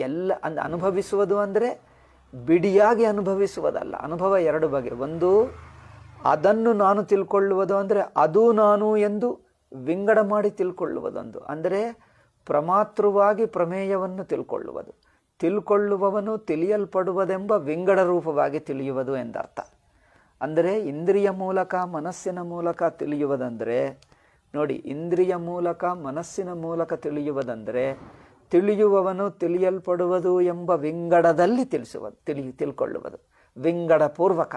ಎಲ್ಲ ಅಂದ ಅನುಭವಿಸುವುದು ಅಂದರೆ ಬಿಡಿಯಾಗಿ ಅನುಭವಿಸುವುದಲ್ಲ ಅನುಭವ ಎರಡು ಬಗೆ ಒಂದು ಅದನ್ನು ನಾನು ತಿಳ್ಕೊಳ್ಳುವುದು ಅಂದರೆ ಅದು ನಾನು ಎಂದು ವಿಂಗಡ ಮಾಡಿ ತಿಳ್ಕೊಳ್ಳುವುದೊಂದು ಅಂದರೆ ಪ್ರಮಾತೃವಾಗಿ ಪ್ರಮೇಯವನ್ನು ತಿಳ್ಕೊಳ್ಳುವುದು ತಿಳ್ಕೊಳ್ಳುವವನು ತಿಳಿಯಲ್ಪಡುವುದೆಂಬ ವಿಂಗಡ ರೂಪವಾಗಿ ತಿಳಿಯುವುದು ಎಂದರ್ಥ ಅಂದರೆ ಇಂದ್ರಿಯ ಮೂಲಕ ಮನಸ್ಸಿನ ಮೂಲಕ ತಿಳಿಯುವುದಂದರೆ ನೋಡಿ ಇಂದ್ರಿಯ ಮೂಲಕ ಮನಸ್ಸಿನ ಮೂಲಕ ತಿಳಿಯುವುದಂದರೆ ತಿಳಿಯುವವನು ತಿಳಿಯಲ್ಪಡುವುದು ಎಂಬ ವಿಂಗಡದಲ್ಲಿ ತಿಳಿಸುವ ತಿಳಿ ತಿಳ್ಕೊಳ್ಳುವುದು ವಿಂಗಡ ಪೂರ್ವಕ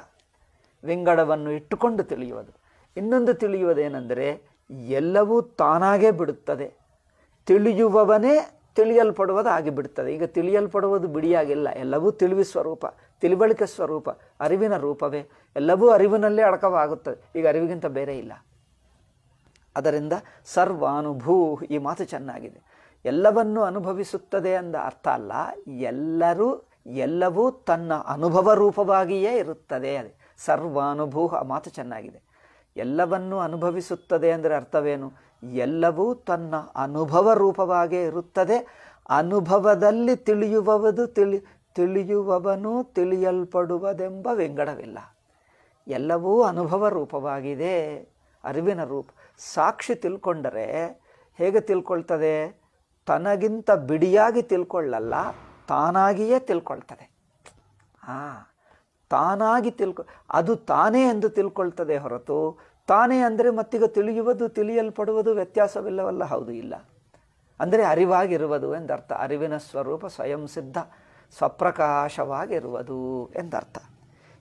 ವಿಂಗಡವನ್ನು ಇಟ್ಟುಕೊಂಡು ತಿಳಿಯುವುದು ಇನ್ನೊಂದು ತಿಳಿಯುವುದೇನೆಂದರೆ ಎಲ್ಲವೂ ತಾನಾಗೇ ಬಿಡುತ್ತದೆ ತಿಳಿಯುವವನೇ ತಿಳಿಯಲ್ಪಡುವುದು ಆಗಿಬಿಡ್ತದೆ ಈಗ ತಿಳಿಯಲ್ಪಡುವುದು ಬಿಡಿಯಾಗಿಲ್ಲ ಎಲ್ಲವೂ ತಿಳಿವಿ ಸ್ವರೂಪ ತಿಳಿವಳಿಕೆ ಸ್ವರೂಪ ಅರಿವಿನ ರೂಪವೇ ಎಲ್ಲವೂ ಅರಿವಿನಲ್ಲೇ ಅಡಕವಾಗುತ್ತದೆ ಈಗ ಅರಿವಿಗಿಂತ ಬೇರೆ ಇಲ್ಲ ಅದರಿಂದ ಸರ್ವಾನುಭೂ ಈ ಮಾತು ಚೆನ್ನಾಗಿದೆ ಎಲ್ಲವನ್ನು ಅನುಭವಿಸುತ್ತದೆ ಅಂದ ಅರ್ಥ ಅಲ್ಲ ಎಲ್ಲರೂ ಎಲ್ಲವೂ ತನ್ನ ಅನುಭವ ರೂಪವಾಗಿಯೇ ಇರುತ್ತದೆ ಅದೇ ಸರ್ವಾನುಭೂ ಆ ಮಾತು ಚೆನ್ನಾಗಿದೆ ಎಲ್ಲವನ್ನು ಅನುಭವಿಸುತ್ತದೆ ಅಂದರೆ ಅರ್ಥವೇನು ಎಲ್ಲವೂ ತನ್ನ ಅನುಭವ ರೂಪವಾಗೇ ಇರುತ್ತದೆ ಅನುಭವದಲ್ಲಿ ತಿಳಿಯುವವದು ತಿಳಿ ತಿಳಿಯುವವನು ತಿಳಿಯಲ್ಪಡುವುದೆಂಬ ವಿಂಗಡವಿಲ್ಲ ಎಲ್ಲವೂ ಅನುಭವ ರೂಪವಾಗಿದೆ ಅರಿವಿನ ರೂಪ ಸಾಕ್ಷಿ ತಿಳ್ಕೊಂಡರೆ ಹೇಗೆ ತಿಳ್ಕೊಳ್ತದೆ ತನಗಿಂತ ಬಿಡಿಯಾಗಿ ತಿಳ್ಕೊಳ್ಳಲ್ಲ ತಾನಾಗಿಯೇ ತಿಳ್ಕೊಳ್ತದೆ ಆ ತಾನಾಗಿ ತಿಳ್ಕೊ ಅದು ತಾನೇ ಎಂದು ತಿಳ್ಕೊಳ್ತದೆ ಹೊರತು ತಾನೇ ಅಂದರೆ ಮತ್ತೀಗ ತಿಳಿಯುವುದು ತಿಳಿಯಲ್ಪಡುವುದು ವ್ಯತ್ಯಾಸವಿಲ್ಲವಲ್ಲ ಹೌದು ಇಲ್ಲ ಅಂದರೆ ಅರಿವಾಗಿರುವುದು ಎಂದರ್ಥ ಅರಿವಿನ ಸ್ವರೂಪ ಸ್ವಯಂ ಸಿದ್ಧ ಸ್ವಪ್ರಕಾಶವಾಗಿರುವುದು ಎಂದರ್ಥ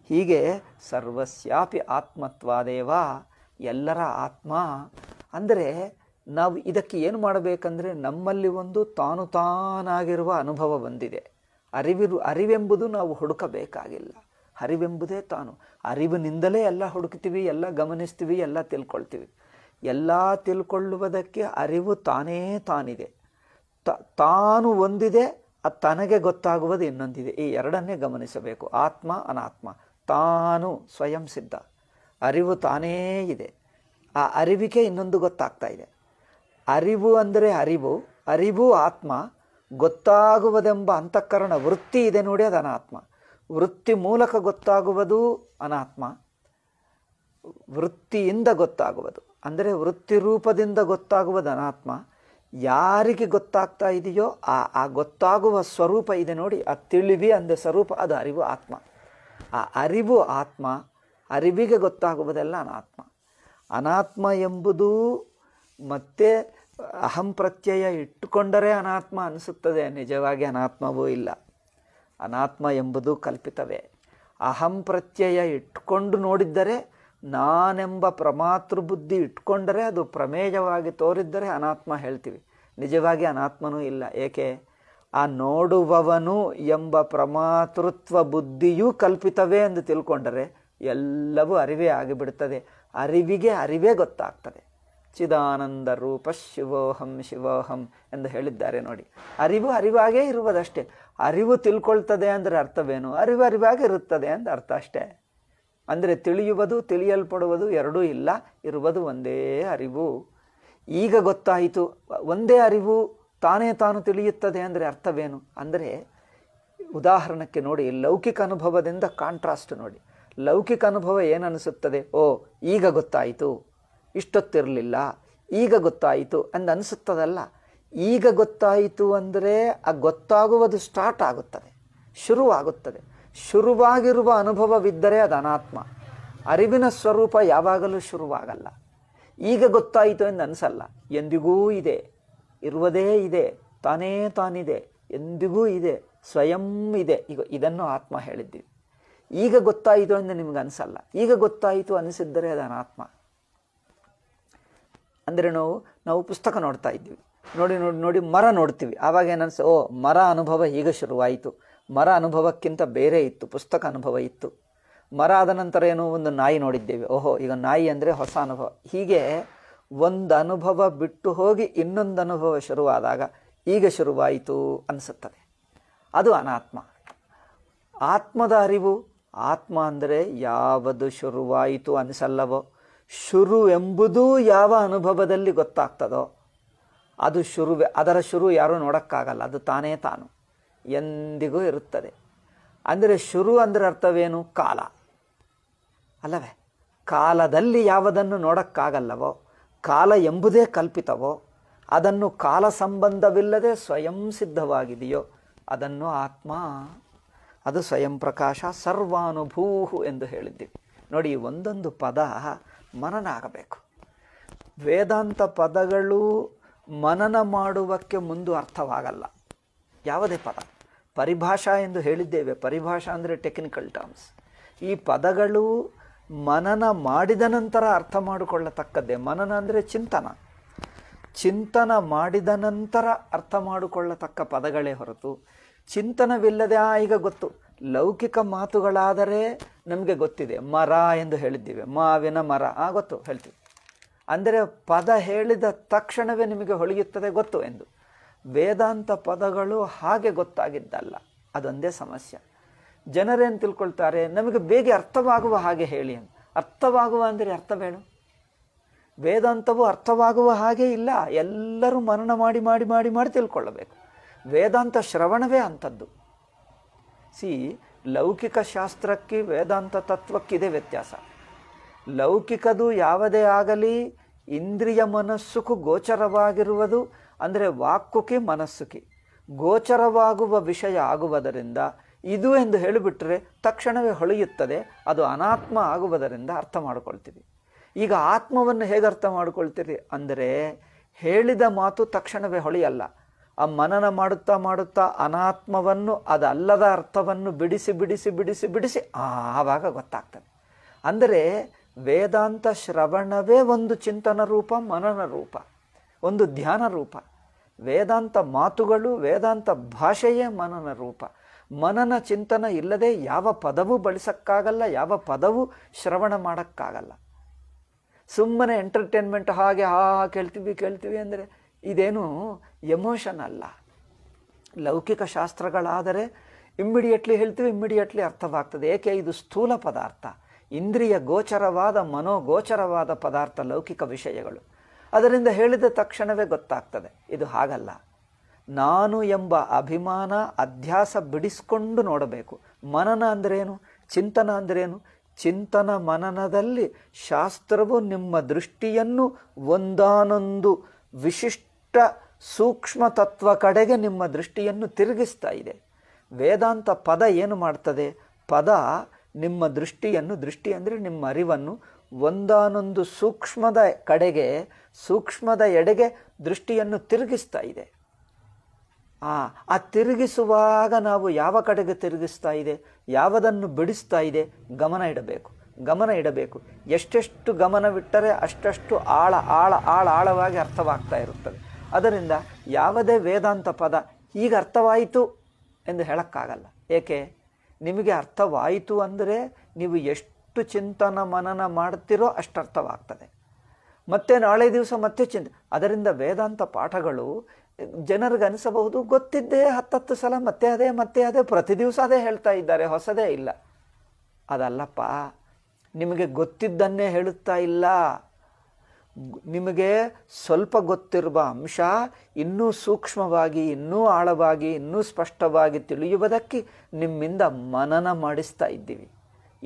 ಹೀಗೆ ಸರ್ವಸ್ಯಾಪಿ ಆತ್ಮತ್ವಾದೇವ ಎಲ್ಲರ ಆತ್ಮ ಅಂದರೆ ನಾವು ಇದಕ್ಕೆ ಏನು ಮಾಡಬೇಕಂದ್ರೆ ನಮ್ಮಲ್ಲಿ ಒಂದು ತಾನು ತಾನಾಗಿರುವ ಅನುಭವ ಬಂದಿದೆ ಅರಿವಿರು ಅರಿವೆಂಬುದು ನಾವು ಹುಡುಕಬೇಕಾಗಿಲ್ಲ ಅರಿವೆಂಬುದೇ ತಾನು ಅರಿವಿನಿಂದಲೇ ಎಲ್ಲ ಹುಡುಕ್ತೀವಿ ಎಲ್ಲ ಗಮನಿಸ್ತೀವಿ ಎಲ್ಲ ತಿಳ್ಕೊಳ್ತೀವಿ ಎಲ್ಲ ತಿಳ್ಕೊಳ್ಳುವುದಕ್ಕೆ ಅರಿವು ತಾನೇ ತಾನಿದೆ ತಾನು ಒಂದಿದೆ ಅದು ತನಗೆ ಗೊತ್ತಾಗುವುದು ಇನ್ನೊಂದಿದೆ ಈ ಎರಡನ್ನೇ ಗಮನಿಸಬೇಕು ಆತ್ಮ ಅನಾತ್ಮ ತಾನು ಸ್ವಯಂ ಸಿದ್ಧ ಅರಿವು ತಾನೇ ಇದೆ ಆ ಅರಿವಿಗೆ ಇನ್ನೊಂದು ಗೊತ್ತಾಗ್ತಾ ಇದೆ ಅರಿವು ಅಂದರೆ ಅರಿವು ಅರಿವು ಆತ್ಮ ಗೊತ್ತಾಗುವುದೆಂಬ ಅಂತಃಕರಣ ವೃತ್ತಿ ಇದೆ ನೋಡಿ ಅದು ಅನಾತ್ಮ ವೃತ್ತಿ ಮೂಲಕ ಗೊತ್ತಾಗುವುದು ಅನಾತ್ಮ ವೃತ್ತಿಯಿಂದ ಗೊತ್ತಾಗುವುದು ಅಂದರೆ ವೃತ್ತಿ ರೂಪದಿಂದ ಗೊತ್ತಾಗುವುದು ಅನಾತ್ಮ ಯಾರಿಗೆ ಗೊತ್ತಾಗ್ತಾ ಇದೆಯೋ ಆ ಆ ಗೊತ್ತಾಗುವ ಸ್ವರೂಪ ಇದೆ ನೋಡಿ ಆ ತಿಳಿವಿ ಅಂದ ಸ್ವರೂಪ ಅದು ಅರಿವು ಆತ್ಮ ಆ ಅರಿವು ಆತ್ಮ ಅರಿವಿಗೆ ಗೊತ್ತಾಗುವುದೆಲ್ಲ ಅನಾತ್ಮ ಅನಾತ್ಮ ಎಂಬುದು ಮತ್ತೆ ಅಹಂ ಪ್ರತ್ಯಯ ಇಟ್ಟುಕೊಂಡರೆ ಅನಾತ್ಮ ಅನಿಸುತ್ತದೆ ನಿಜವಾಗಿ ಅನಾತ್ಮವೂ ಇಲ್ಲ ಅನಾತ್ಮ ಎಂಬುದು ಕಲ್ಪಿತವೇ ಅಹಂ ಪ್ರತ್ಯಯ ಇಟ್ಕೊಂಡು ನೋಡಿದ್ದರೆ ನಾನೆಂಬ ಪ್ರಮಾತೃಬುದ್ಧಿ ಇಟ್ಕೊಂಡರೆ ಅದು ಪ್ರಮೇಯವಾಗಿ ತೋರಿದ್ದರೆ ಅನಾತ್ಮ ಹೇಳ್ತೀವಿ ನಿಜವಾಗಿ ಅನಾತ್ಮನೂ ಇಲ್ಲ ಏಕೆ ಆ ನೋಡುವವನು ಎಂಬ ಪ್ರಮಾತೃತ್ವ ಬುದ್ಧಿಯೂ ಕಲ್ಪಿತವೇ ಎಂದು ತಿಳ್ಕೊಂಡರೆ ಎಲ್ಲವೂ ಅರಿವೇ ಆಗಿಬಿಡುತ್ತದೆ ಅರಿವಿಗೆ ಅರಿವೇ ಗೊತ್ತಾಗ್ತದೆ ಚಿದಾನಂದ ರೂಪ ಶಿವೋಹಂ ಶಿವೋಹಂ ಎಂದು ಹೇಳಿದ್ದಾರೆ ನೋಡಿ ಅರಿವು ಅರಿವಾಗೇ ಇರುವುದಷ್ಟೇ ಅರಿವು ತಿಳ್ಕೊಳ್ತದೆ ಅಂದರೆ ಅರ್ಥವೇನು ಅರಿವು ಅರಿವಾಗಿರುತ್ತದೆ ಅಂದ ಅರ್ಥ ಅಷ್ಟೇ ಅಂದರೆ ತಿಳಿಯುವುದು ತಿಳಿಯಲ್ಪಡುವುದು ಎರಡೂ ಇಲ್ಲ ಇರುವುದು ಒಂದೇ ಅರಿವು ಈಗ ಗೊತ್ತಾಯಿತು ಒಂದೇ ಅರಿವು ತಾನೇ ತಾನು ತಿಳಿಯುತ್ತದೆ ಅಂದರೆ ಅರ್ಥವೇನು ಅಂದರೆ ಉದಾಹರಣಕ್ಕೆ ನೋಡಿ ಲೌಕಿಕ ಅನುಭವದಿಂದ ಕಾಂಟ್ರಾಸ್ಟ್ ನೋಡಿ ಲೌಕಿಕ ಅನುಭವ ಏನನಿಸುತ್ತದೆ ಓ ಈಗ ಗೊತ್ತಾಯಿತು ಇಷ್ಟೊತ್ತಿರಲಿಲ್ಲ ಈಗ ಗೊತ್ತಾಯಿತು ಅಂದ ಅನಿಸುತ್ತದಲ್ಲ ಈಗ ಗೊತ್ತಾಯಿತು ಅಂದರೆ ಆ ಗೊತ್ತಾಗುವುದು ಸ್ಟಾರ್ಟ್ ಆಗುತ್ತದೆ ಶುರುವಾಗುತ್ತದೆ ಶುರುವಾಗಿರುವ ಅನುಭವವಿದ್ದರೆ ಅದು ಅನಾತ್ಮ ಅರಿವಿನ ಸ್ವರೂಪ ಯಾವಾಗಲೂ ಶುರುವಾಗಲ್ಲ ಈಗ ಗೊತ್ತಾಯಿತು ಎಂದು ಅನಿಸಲ್ಲ ಎಂದಿಗೂ ಇದೆ ಇರುವುದೇ ಇದೆ ತಾನೇ ತಾನಿದೆ ಎಂದಿಗೂ ಇದೆ ಸ್ವಯಂ ಇದೆ ಈಗ ಇದನ್ನು ಆತ್ಮ ಹೇಳಿದ್ದೀವಿ ಈಗ ಗೊತ್ತಾಯಿತು ಎಂದು ನಿಮ್ಗೆ ಅನಿಸಲ್ಲ ಈಗ ಗೊತ್ತಾಯಿತು ಅನಿಸಿದ್ದರೆ ಅದು ಅನಾತ್ಮ ಅಂದರೆ ನಾವು ನಾವು ಪುಸ್ತಕ ನೋಡ್ತಾ ಇದ್ದೀವಿ ನೋಡಿ ನೋಡಿ ನೋಡಿ ಮರ ನೋಡ್ತೀವಿ ಆವಾಗ ಏನನ್ಸ ಓ ಮರ ಅನುಭವ ಈಗ ಶುರುವಾಯಿತು ಮರ ಅನುಭವಕ್ಕಿಂತ ಬೇರೆ ಇತ್ತು ಪುಸ್ತಕ ಅನುಭವ ಇತ್ತು ಮರ ಆದ ನಂತರ ಏನು ಒಂದು ನಾಯಿ ನೋಡಿದ್ದೇವೆ ಓಹೋ ಈಗ ನಾಯಿ ಅಂದರೆ ಹೊಸ ಅನುಭವ ಹೀಗೆ ಒಂದು ಅನುಭವ ಬಿಟ್ಟು ಹೋಗಿ ಇನ್ನೊಂದು ಅನುಭವ ಶುರುವಾದಾಗ ಈಗ ಶುರುವಾಯಿತು ಅನಿಸುತ್ತದೆ ಅದು ಅನಾತ್ಮ ಆತ್ಮದ ಅರಿವು ಆತ್ಮ ಅಂದರೆ ಯಾವುದು ಶುರುವಾಯಿತು ಅನಿಸಲ್ಲವೋ ಶುರು ಎಂಬುದೂ ಯಾವ ಅನುಭವದಲ್ಲಿ ಗೊತ್ತಾಗ್ತದೋ ಅದು ಶುರುವೆ ಅದರ ಶುರು ಯಾರೂ ನೋಡೋಕ್ಕಾಗಲ್ಲ ಅದು ತಾನೇ ತಾನು ಎಂದಿಗೂ ಇರುತ್ತದೆ ಅಂದರೆ ಶುರು ಅಂದರೆ ಅರ್ಥವೇನು ಕಾಲ ಅಲ್ಲವೇ ಕಾಲದಲ್ಲಿ ಯಾವುದನ್ನು ನೋಡೋಕ್ಕಾಗಲ್ಲವೋ ಕಾಲ ಎಂಬುದೇ ಕಲ್ಪಿತವೋ ಅದನ್ನು ಕಾಲ ಸಂಬಂಧವಿಲ್ಲದೆ ಸ್ವಯಂ ಸಿದ್ಧವಾಗಿದೆಯೋ ಅದನ್ನು ಆತ್ಮ ಅದು ಸ್ವಯಂ ಪ್ರಕಾಶ ಸರ್ವಾನುಭೂಹು ಎಂದು ಹೇಳಿದ್ದೀವಿ ನೋಡಿ ಒಂದೊಂದು ಪದ ಮನನ ಆಗಬೇಕು ವೇದಾಂತ ಪದಗಳು ಮನನ ಮಾಡುವಕ್ಕೆ ಮುಂದು ಅರ್ಥವಾಗಲ್ಲ ಯಾವುದೇ ಪದ ಪರಿಭಾಷಾ ಎಂದು ಹೇಳಿದ್ದೇವೆ ಪರಿಭಾಷಾ ಅಂದರೆ ಟೆಕ್ನಿಕಲ್ ಟರ್ಮ್ಸ್ ಈ ಪದಗಳು ಮನನ ಮಾಡಿದ ನಂತರ ಅರ್ಥ ಮಾಡಿಕೊಳ್ಳತಕ್ಕದ್ದೇ ಮನನ ಅಂದರೆ ಚಿಂತನ ಚಿಂತನ ಮಾಡಿದ ನಂತರ ಅರ್ಥ ಮಾಡಿಕೊಳ್ಳತಕ್ಕ ಪದಗಳೇ ಹೊರತು ಚಿಂತನವಿಲ್ಲದೆ ಆ ಈಗ ಗೊತ್ತು ಲೌಕಿಕ ಮಾತುಗಳಾದರೆ ನಮಗೆ ಗೊತ್ತಿದೆ ಮರ ಎಂದು ಹೇಳಿದ್ದೀವಿ ಮಾವಿನ ಮರ ಆ ಗೊತ್ತು ಹೇಳ್ತೀವಿ ಅಂದರೆ ಪದ ಹೇಳಿದ ತಕ್ಷಣವೇ ನಿಮಗೆ ಹೊಳೆಯುತ್ತದೆ ಗೊತ್ತು ಎಂದು ವೇದಾಂತ ಪದಗಳು ಹಾಗೆ ಗೊತ್ತಾಗಿದ್ದಲ್ಲ ಅದೊಂದೇ ಸಮಸ್ಯೆ ಜನರೇನು ತಿಳ್ಕೊಳ್ತಾರೆ ನಮಗೆ ಬೇಗ ಅರ್ಥವಾಗುವ ಹಾಗೆ ಹೇಳಿ ಅಂತ ಅರ್ಥವಾಗುವ ಅಂದರೆ ಅರ್ಥ ಬೇಡ ವೇದಾಂತವು ಅರ್ಥವಾಗುವ ಹಾಗೆ ಇಲ್ಲ ಎಲ್ಲರೂ ಮರಣ ಮಾಡಿ ಮಾಡಿ ಮಾಡಿ ಮಾಡಿ ತಿಳ್ಕೊಳ್ಳಬೇಕು ವೇದಾಂತ ಶ್ರವಣವೇ ಅಂಥದ್ದು ಸಿ ಲೌಕಿಕ ಶಾಸ್ತ್ರಕ್ಕೆ ವೇದಾಂತ ತತ್ವಕ್ಕಿದೆ ವ್ಯತ್ಯಾಸ ಲೌಕಿಕದು ಯಾವುದೇ ಆಗಲಿ ಇಂದ್ರಿಯ ಮನಸ್ಸುಕು ಗೋಚರವಾಗಿರುವುದು ಅಂದರೆ ವಾಕ್ಕುಕಿ ಮನಸ್ಸುಕಿ ಗೋಚರವಾಗುವ ವಿಷಯ ಆಗುವುದರಿಂದ ಇದು ಎಂದು ಹೇಳಿಬಿಟ್ರೆ ತಕ್ಷಣವೇ ಹೊಳೆಯುತ್ತದೆ ಅದು ಅನಾತ್ಮ ಆಗುವುದರಿಂದ ಅರ್ಥ ಮಾಡಿಕೊಳ್ತೀವಿ ಈಗ ಆತ್ಮವನ್ನು ಹೇಗೆ ಅರ್ಥ ಮಾಡಿಕೊಳ್ತೀರಿ ಅಂದರೆ ಹೇಳಿದ ಮಾತು ತಕ್ಷಣವೇ ಹೊಳೆಯಲ್ಲ ಆ ಮನನ ಮಾಡುತ್ತಾ ಮಾಡುತ್ತಾ ಅನಾತ್ಮವನ್ನು ಅದಲ್ಲದ ಅರ್ಥವನ್ನು ಬಿಡಿಸಿ ಬಿಡಿಸಿ ಬಿಡಿಸಿ ಬಿಡಿಸಿ ಆವಾಗ ಗೊತ್ತಾಗ್ತದೆ ಅಂದರೆ ವೇದಾಂತ ಶ್ರವಣವೇ ಒಂದು ಚಿಂತನ ರೂಪ ಮನನ ರೂಪ ಒಂದು ಧ್ಯಾನ ರೂಪ ವೇದಾಂತ ಮಾತುಗಳು ವೇದಾಂತ ಭಾಷೆಯೇ ಮನನ ರೂಪ ಮನನ ಚಿಂತನ ಇಲ್ಲದೆ ಯಾವ ಪದವೂ ಬಳಸೋಕ್ಕಾಗಲ್ಲ ಯಾವ ಪದವೂ ಶ್ರವಣ ಮಾಡೋಕ್ಕಾಗಲ್ಲ ಸುಮ್ಮನೆ ಎಂಟರ್ಟೈನ್ಮೆಂಟ್ ಹಾಗೆ ಹಾ ಕೇಳ್ತೀವಿ ಕೇಳ್ತೀವಿ ಅಂದರೆ ಇದೇನು ಎಮೋಷನ್ ಅಲ್ಲ ಲೌಕಿಕ ಶಾಸ್ತ್ರಗಳಾದರೆ ಇಮ್ಮಿಡಿಯೇಟ್ಲಿ ಹೇಳ್ತೀವಿ ಇಮ್ಮಿಡಿಯೇಟ್ಲಿ ಅರ್ಥವಾಗ್ತದೆ ಏಕೆ ಇದು ಸ್ಥೂಲ ಪದಾರ್ಥ ಇಂದ್ರಿಯ ಗೋಚರವಾದ ಮನೋಗೋಚರವಾದ ಪದಾರ್ಥ ಲೌಕಿಕ ವಿಷಯಗಳು ಅದರಿಂದ ಹೇಳಿದ ತಕ್ಷಣವೇ ಗೊತ್ತಾಗ್ತದೆ ಇದು ಹಾಗಲ್ಲ ನಾನು ಎಂಬ ಅಭಿಮಾನ ಅಧ್ಯಾಸ ಬಿಡಿಸ್ಕೊಂಡು ನೋಡಬೇಕು ಮನನ ಅಂದ್ರೇನು ಚಿಂತನ ಅಂದ್ರೇನು ಚಿಂತನ ಮನನದಲ್ಲಿ ಶಾಸ್ತ್ರವು ನಿಮ್ಮ ದೃಷ್ಟಿಯನ್ನು ಒಂದಾನೊಂದು ವಿಶಿಷ್ಟ ಸೂಕ್ಷ್ಮ ತತ್ವ ಕಡೆಗೆ ನಿಮ್ಮ ದೃಷ್ಟಿಯನ್ನು ತಿರುಗಿಸ್ತಾ ಇದೆ ವೇದಾಂತ ಪದ ಏನು ಮಾಡ್ತದೆ ಪದ ನಿಮ್ಮ ದೃಷ್ಟಿಯನ್ನು ದೃಷ್ಟಿ ಅಂದರೆ ನಿಮ್ಮ ಅರಿವನ್ನು ಒಂದಾನೊಂದು ಸೂಕ್ಷ್ಮದ ಕಡೆಗೆ ಸೂಕ್ಷ್ಮದ ಎಡೆಗೆ ದೃಷ್ಟಿಯನ್ನು ತಿರುಗಿಸ್ತಾ ಇದೆ ಆ ತಿರುಗಿಸುವಾಗ ನಾವು ಯಾವ ಕಡೆಗೆ ತಿರುಗಿಸ್ತಾ ಇದೆ ಯಾವುದನ್ನು ಬಿಡಿಸ್ತಾ ಇದೆ ಗಮನ ಇಡಬೇಕು ಗಮನ ಇಡಬೇಕು ಎಷ್ಟೆಷ್ಟು ಗಮನವಿಟ್ಟರೆ ಅಷ್ಟಷ್ಟು ಆಳ ಆಳ ಆಳ ಆಳವಾಗಿ ಅರ್ಥವಾಗ್ತಾ ಇರುತ್ತದೆ ಅದರಿಂದ ಯಾವುದೇ ವೇದಾಂತ ಪದ ಈಗ ಅರ್ಥವಾಯಿತು ಎಂದು ಹೇಳೋಕ್ಕಾಗಲ್ಲ ಏಕೆ ನಿಮಗೆ ಅರ್ಥವಾಯಿತು ಅಂದರೆ ನೀವು ಎಷ್ಟು ಚಿಂತನ ಮನನ ಮಾಡ್ತಿರೋ ಅಷ್ಟು ಅರ್ಥವಾಗ್ತದೆ ಮತ್ತೆ ನಾಳೆ ದಿವಸ ಮತ್ತೆ ಚಿಂತ ಅದರಿಂದ ವೇದಾಂತ ಪಾಠಗಳು ಜನರಿಗೆ ಅನಿಸಬಹುದು ಗೊತ್ತಿದ್ದೇ ಹತ್ತತ್ತು ಸಲ ಮತ್ತೆ ಅದೇ ಮತ್ತೆ ಅದೇ ಪ್ರತಿ ದಿವಸ ಅದೇ ಹೇಳ್ತಾ ಇದ್ದಾರೆ ಹೊಸದೇ ಇಲ್ಲ ಅದಲ್ಲಪ್ಪ ನಿಮಗೆ ಗೊತ್ತಿದ್ದನ್ನೇ ಹೇಳುತ್ತಾ ಇಲ್ಲ ನಿಮಗೆ ಸ್ವಲ್ಪ ಗೊತ್ತಿರುವ ಅಂಶ ಇನ್ನೂ ಸೂಕ್ಷ್ಮವಾಗಿ ಇನ್ನೂ ಆಳವಾಗಿ ಇನ್ನೂ ಸ್ಪಷ್ಟವಾಗಿ ತಿಳಿಯುವುದಕ್ಕೆ ನಿಮ್ಮಿಂದ ಮನನ ಮಾಡಿಸ್ತಾ ಇದ್ದೀವಿ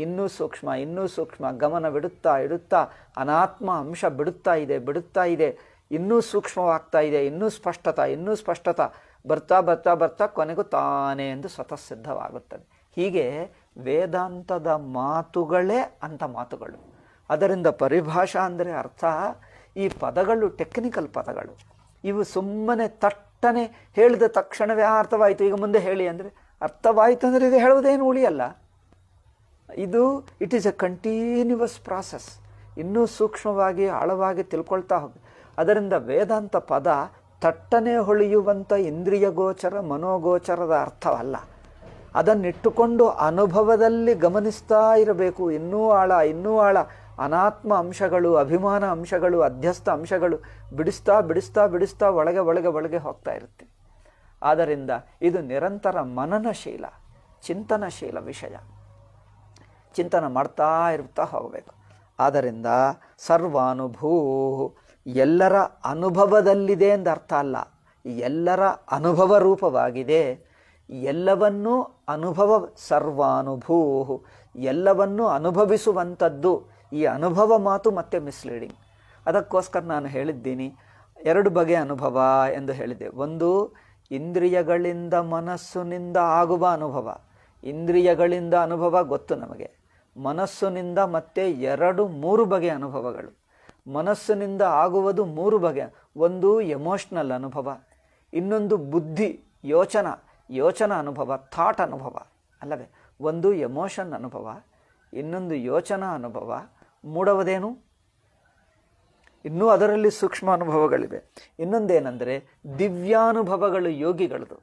ಇನ್ನೂ ಸೂಕ್ಷ್ಮ ಇನ್ನೂ ಸೂಕ್ಷ್ಮ ಗಮನ ಬಿಡುತ್ತಾ ಇಡುತ್ತಾ ಅನಾತ್ಮ ಅಂಶ ಬಿಡುತ್ತಾ ಇದೆ ಬಿಡುತ್ತಾ ಇದೆ ಇನ್ನೂ ಸೂಕ್ಷ್ಮವಾಗ್ತಾ ಇದೆ ಇನ್ನೂ ಸ್ಪಷ್ಟತ ಇನ್ನೂ ಸ್ಪಷ್ಟತ ಬರ್ತಾ ಬರ್ತಾ ಬರ್ತಾ ಕೊನೆಗೂ ತಾನೇ ಎಂದು ಸ್ವತಃ ಸಿದ್ಧವಾಗುತ್ತದೆ ಹೀಗೆ ವೇದಾಂತದ ಮಾತುಗಳೇ ಅಂಥ ಮಾತುಗಳು ಅದರಿಂದ ಪರಿಭಾಷಾ ಅಂದರೆ ಅರ್ಥ ಈ ಪದಗಳು ಟೆಕ್ನಿಕಲ್ ಪದಗಳು ಇವು ಸುಮ್ಮನೆ ತಟ್ಟನೆ ಹೇಳಿದ ತಕ್ಷಣವೇ ಅರ್ಥವಾಯಿತು ಈಗ ಮುಂದೆ ಹೇಳಿ ಅಂದರೆ ಅರ್ಥವಾಯಿತು ಅಂದರೆ ಇದು ಹೇಳುವುದೇನು ಉಳಿಯಲ್ಲ ಇದು it is a continuous process ಇನ್ನೂ ಸೂಕ್ಷ್ಮವಾಗಿ ಆಳವಾಗಿ ತಿಳ್ಕೊಳ್ತಾ ಹೋಗಿ ಅದರಿಂದ ವೇದಾಂತ ಪದ ತಟ್ಟನೆ ಹೊಳೆಯುವಂಥ ಇಂದ್ರಿಯ ಗೋಚರ ಮನೋಗೋಚರದ ಅರ್ಥವಲ್ಲ ಅದನ್ನಿಟ್ಟುಕೊಂಡು ಅನುಭವದಲ್ಲಿ ಗಮನಿಸ್ತಾ ಇರಬೇಕು ಇನ್ನೂ ಆಳ ಇನ್ನೂ ಆಳ ಅನಾತ್ಮ ಅಂಶಗಳು ಅಭಿಮಾನ ಅಂಶಗಳು ಅಧ್ಯಸ್ಥ ಅಂಶಗಳು ಬಿಡಿಸ್ತಾ ಬಿಡಿಸ್ತಾ ಬಿಡಿಸ್ತಾ ಒಳಗೆ ಒಳಗೆ ಒಳಗೆ ಹೋಗ್ತಾ ಇರುತ್ತೆ ಆದ್ದರಿಂದ ಇದು ನಿರಂತರ ಮನನಶೀಲ ಚಿಂತನಶೀಲ ವಿಷಯ ಚಿಂತನ ಮಾಡ್ತಾ ಇರ್ತಾ ಹೋಗಬೇಕು ಆದ್ದರಿಂದ ಸರ್ವಾನುಭೂ ಎಲ್ಲರ ಅನುಭವದಲ್ಲಿದೆ ಎಂದು ಅರ್ಥ ಅಲ್ಲ ಎಲ್ಲರ ಅನುಭವ ರೂಪವಾಗಿದೆ ಎಲ್ಲವನ್ನೂ ಅನುಭವ ಸರ್ವಾನುಭೂ ಎಲ್ಲವನ್ನೂ ಅನುಭವಿಸುವಂಥದ್ದು ಈ ಅನುಭವ ಮಾತು ಮತ್ತೆ ಮಿಸ್ಲೀಡಿಂಗ್ ಅದಕ್ಕೋಸ್ಕರ ನಾನು ಹೇಳಿದ್ದೀನಿ ಎರಡು ಬಗೆಯ ಅನುಭವ ಎಂದು ಹೇಳಿದೆ ಒಂದು ಇಂದ್ರಿಯಗಳಿಂದ ಮನಸ್ಸಿನಿಂದ ಆಗುವ ಅನುಭವ ಇಂದ್ರಿಯಗಳಿಂದ ಅನುಭವ ಗೊತ್ತು ನಮಗೆ ಮನಸ್ಸಿನಿಂದ ಮತ್ತೆ ಎರಡು ಮೂರು ಬಗೆಯ ಅನುಭವಗಳು ಮನಸ್ಸಿನಿಂದ ಆಗುವುದು ಮೂರು ಬಗೆಯ ಒಂದು ಎಮೋಷ್ನಲ್ ಅನುಭವ ಇನ್ನೊಂದು ಬುದ್ಧಿ ಯೋಚನಾ ಯೋಚನಾ ಅನುಭವ ಥಾಟ್ ಅನುಭವ ಅಲ್ಲವೇ ಒಂದು ಎಮೋಷನ್ ಅನುಭವ ಇನ್ನೊಂದು ಯೋಚನಾ ಅನುಭವ ಮೂಡವದೇನು ಇನ್ನೂ ಅದರಲ್ಲಿ ಸೂಕ್ಷ್ಮ ಅನುಭವಗಳಿವೆ ಇನ್ನೊಂದೇನೆಂದರೆ ದಿವ್ಯಾನುಭವಗಳು ಯೋಗಿಗಳದು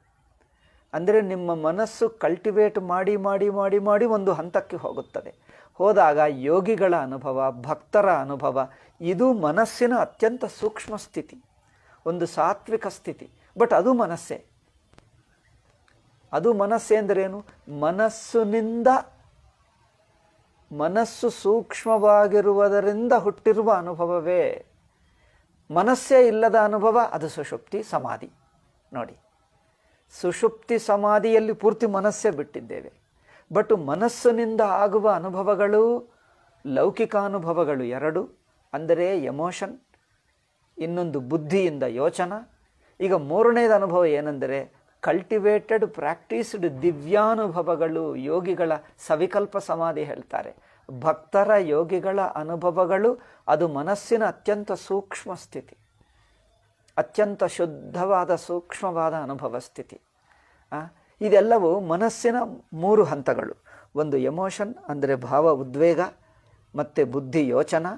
ಅಂದರೆ ನಿಮ್ಮ ಮನಸ್ಸು ಕಲ್ಟಿವೇಟ್ ಮಾಡಿ ಮಾಡಿ ಮಾಡಿ ಮಾಡಿ ಒಂದು ಹಂತಕ್ಕೆ ಹೋಗುತ್ತದೆ ಹೋದಾಗ ಯೋಗಿಗಳ ಅನುಭವ ಭಕ್ತರ ಅನುಭವ ಇದು ಮನಸ್ಸಿನ ಅತ್ಯಂತ ಸೂಕ್ಷ್ಮ ಸ್ಥಿತಿ ಒಂದು ಸಾತ್ವಿಕ ಸ್ಥಿತಿ ಬಟ್ ಅದು ಮನಸ್ಸೇ ಅದು ಮನಸ್ಸೇ ಅಂದರೇನು ಮನಸ್ಸಿನಿಂದ ಮನಸ್ಸು ಸೂಕ್ಷ್ಮವಾಗಿರುವುದರಿಂದ ಹುಟ್ಟಿರುವ ಅನುಭವವೇ ಮನಸ್ಸೇ ಇಲ್ಲದ ಅನುಭವ ಅದು ಸುಷುಪ್ತಿ ಸಮಾಧಿ ನೋಡಿ ಸುಷುಪ್ತಿ ಸಮಾಧಿಯಲ್ಲಿ ಪೂರ್ತಿ ಮನಸ್ಸೇ ಬಿಟ್ಟಿದ್ದೇವೆ ಬಟ್ ಮನಸ್ಸಿನಿಂದ ಆಗುವ ಅನುಭವಗಳು ಲೌಕಿಕ ಅನುಭವಗಳು ಎರಡು ಅಂದರೆ ಎಮೋಷನ್ ಇನ್ನೊಂದು ಬುದ್ಧಿಯಿಂದ ಯೋಚನ ಈಗ ಮೂರನೇದ ಅನುಭವ ಏನೆಂದರೆ ಕಲ್ಟಿವೇಟೆಡ್ ಪ್ರಾಕ್ಟೀಸ್ಡ್ ದಿವ್ಯಾನುಭವಗಳು ಯೋಗಿಗಳ ಸವಿಕಲ್ಪ ಸಮಾಧಿ ಹೇಳ್ತಾರೆ ಭಕ್ತರ ಯೋಗಿಗಳ ಅನುಭವಗಳು ಅದು ಮನಸ್ಸಿನ ಅತ್ಯಂತ ಸೂಕ್ಷ್ಮ ಸ್ಥಿತಿ ಅತ್ಯಂತ ಶುದ್ಧವಾದ ಸೂಕ್ಷ್ಮವಾದ ಅನುಭವ ಸ್ಥಿತಿ ಇದೆಲ್ಲವೂ ಮನಸ್ಸಿನ ಮೂರು ಹಂತಗಳು ಒಂದು ಎಮೋಷನ್ ಅಂದರೆ ಭಾವ ಉದ್ವೇಗ ಮತ್ತು ಬುದ್ಧಿ ಯೋಚನಾ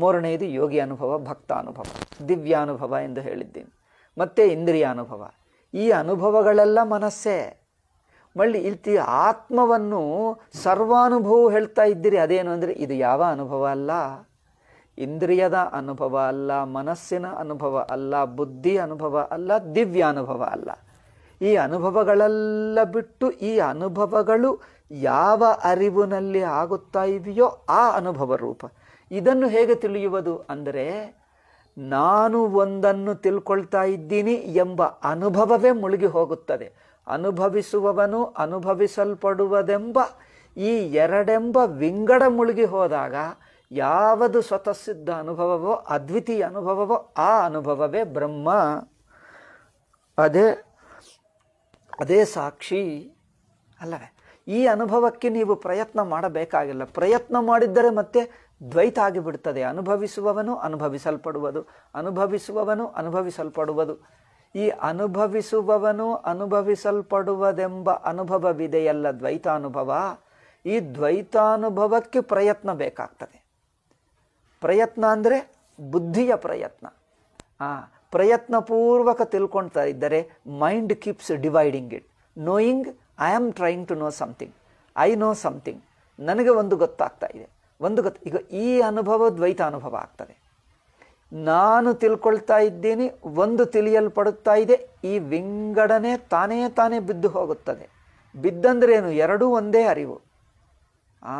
ಮೂರನೆಯದು ಯೋಗಿ ಅನುಭವ ಭಕ್ತ ಅನುಭವ ದಿವ್ಯಾನುಭವ ಎಂದು ಹೇಳಿದ್ದೀನಿ ಮತ್ತು ಇಂದ್ರಿಯ ಅನುಭವ ಈ ಅನುಭವಗಳೆಲ್ಲ ಮನಸ್ಸೇ ಮಳ್ಳಿ ಇಲ್ತಿ ಆತ್ಮವನ್ನು ಸರ್ವಾನುಭವ ಹೇಳ್ತಾ ಇದ್ದೀರಿ ಅದೇನು ಅಂದರೆ ಇದು ಯಾವ ಅನುಭವ ಅಲ್ಲ ಇಂದ್ರಿಯದ ಅನುಭವ ಅಲ್ಲ ಮನಸ್ಸಿನ ಅನುಭವ ಅಲ್ಲ ಬುದ್ಧಿ ಅನುಭವ ಅಲ್ಲ ದಿವ್ಯ ಅನುಭವ ಅಲ್ಲ ಈ ಅನುಭವಗಳೆಲ್ಲ ಬಿಟ್ಟು ಈ ಅನುಭವಗಳು ಯಾವ ಅರಿವಿನಲ್ಲಿ ಆಗುತ್ತಾ ಇದೆಯೋ ಆ ಅನುಭವ ರೂಪ ಇದನ್ನು ಹೇಗೆ ತಿಳಿಯುವುದು ಅಂದರೆ ನಾನು ಒಂದನ್ನು ತಿಳ್ಕೊಳ್ತಾ ಇದ್ದೀನಿ ಎಂಬ ಅನುಭವವೇ ಮುಳುಗಿ ಹೋಗುತ್ತದೆ ಅನುಭವಿಸುವವನು ಅನುಭವಿಸಲ್ಪಡುವುದೆಂಬ ಈ ಎರಡೆಂಬ ವಿಂಗಡ ಮುಳುಗಿ ಹೋದಾಗ ಯಾವುದು ಸಿದ್ಧ ಅನುಭವವೋ ಅದ್ವಿತೀಯ ಅನುಭವವೋ ಆ ಅನುಭವವೇ ಬ್ರಹ್ಮ ಅದೇ ಅದೇ ಸಾಕ್ಷಿ ಅಲ್ಲವೇ ಈ ಅನುಭವಕ್ಕೆ ನೀವು ಪ್ರಯತ್ನ ಮಾಡಬೇಕಾಗಿಲ್ಲ ಪ್ರಯತ್ನ ಮಾಡಿದ್ದರೆ ಮತ್ತೆ ದ್ವೈತ ಆಗಿಬಿಡುತ್ತದೆ ಅನುಭವಿಸುವವನು ಅನುಭವಿಸಲ್ಪಡುವುದು ಅನುಭವಿಸುವವನು ಅನುಭವಿಸಲ್ಪಡುವುದು ಈ ಅನುಭವಿಸುವವನು ಅನುಭವಿಸಲ್ಪಡುವುದೆಂಬ ಅನುಭವವಿದೆಯಲ್ಲ ದ್ವೈತಾನುಭವ ಈ ದ್ವೈತಾನುಭವಕ್ಕೆ ಪ್ರಯತ್ನ ಬೇಕಾಗ್ತದೆ ಪ್ರಯತ್ನ ಅಂದರೆ ಬುದ್ಧಿಯ ಪ್ರಯತ್ನ ಆ ಪ್ರಯತ್ನಪೂರ್ವಕ ತಿಳ್ಕೊಳ್ತಾ ಇದ್ದರೆ mind keeps dividing it knowing I am trying to know something I know something ನನಗೆ ಒಂದು ಗೊತ್ತಾಗ್ತಾ ಇದೆ ಒಂದು ಗೊತ್ತು ಈಗ ಈ ಅನುಭವ ದ್ವೈತ ಅನುಭವ ಆಗ್ತದೆ ನಾನು ತಿಳ್ಕೊಳ್ತಾ ಇದ್ದೇನೆ ಒಂದು ತಿಳಿಯಲ್ಪಡುತ್ತಾ ಇದೆ ಈ ವಿಂಗಡನೆ ತಾನೇ ತಾನೇ ಬಿದ್ದು ಹೋಗುತ್ತದೆ ಬಿದ್ದಂದ್ರೇನು ಎರಡೂ ಒಂದೇ ಅರಿವು ಆ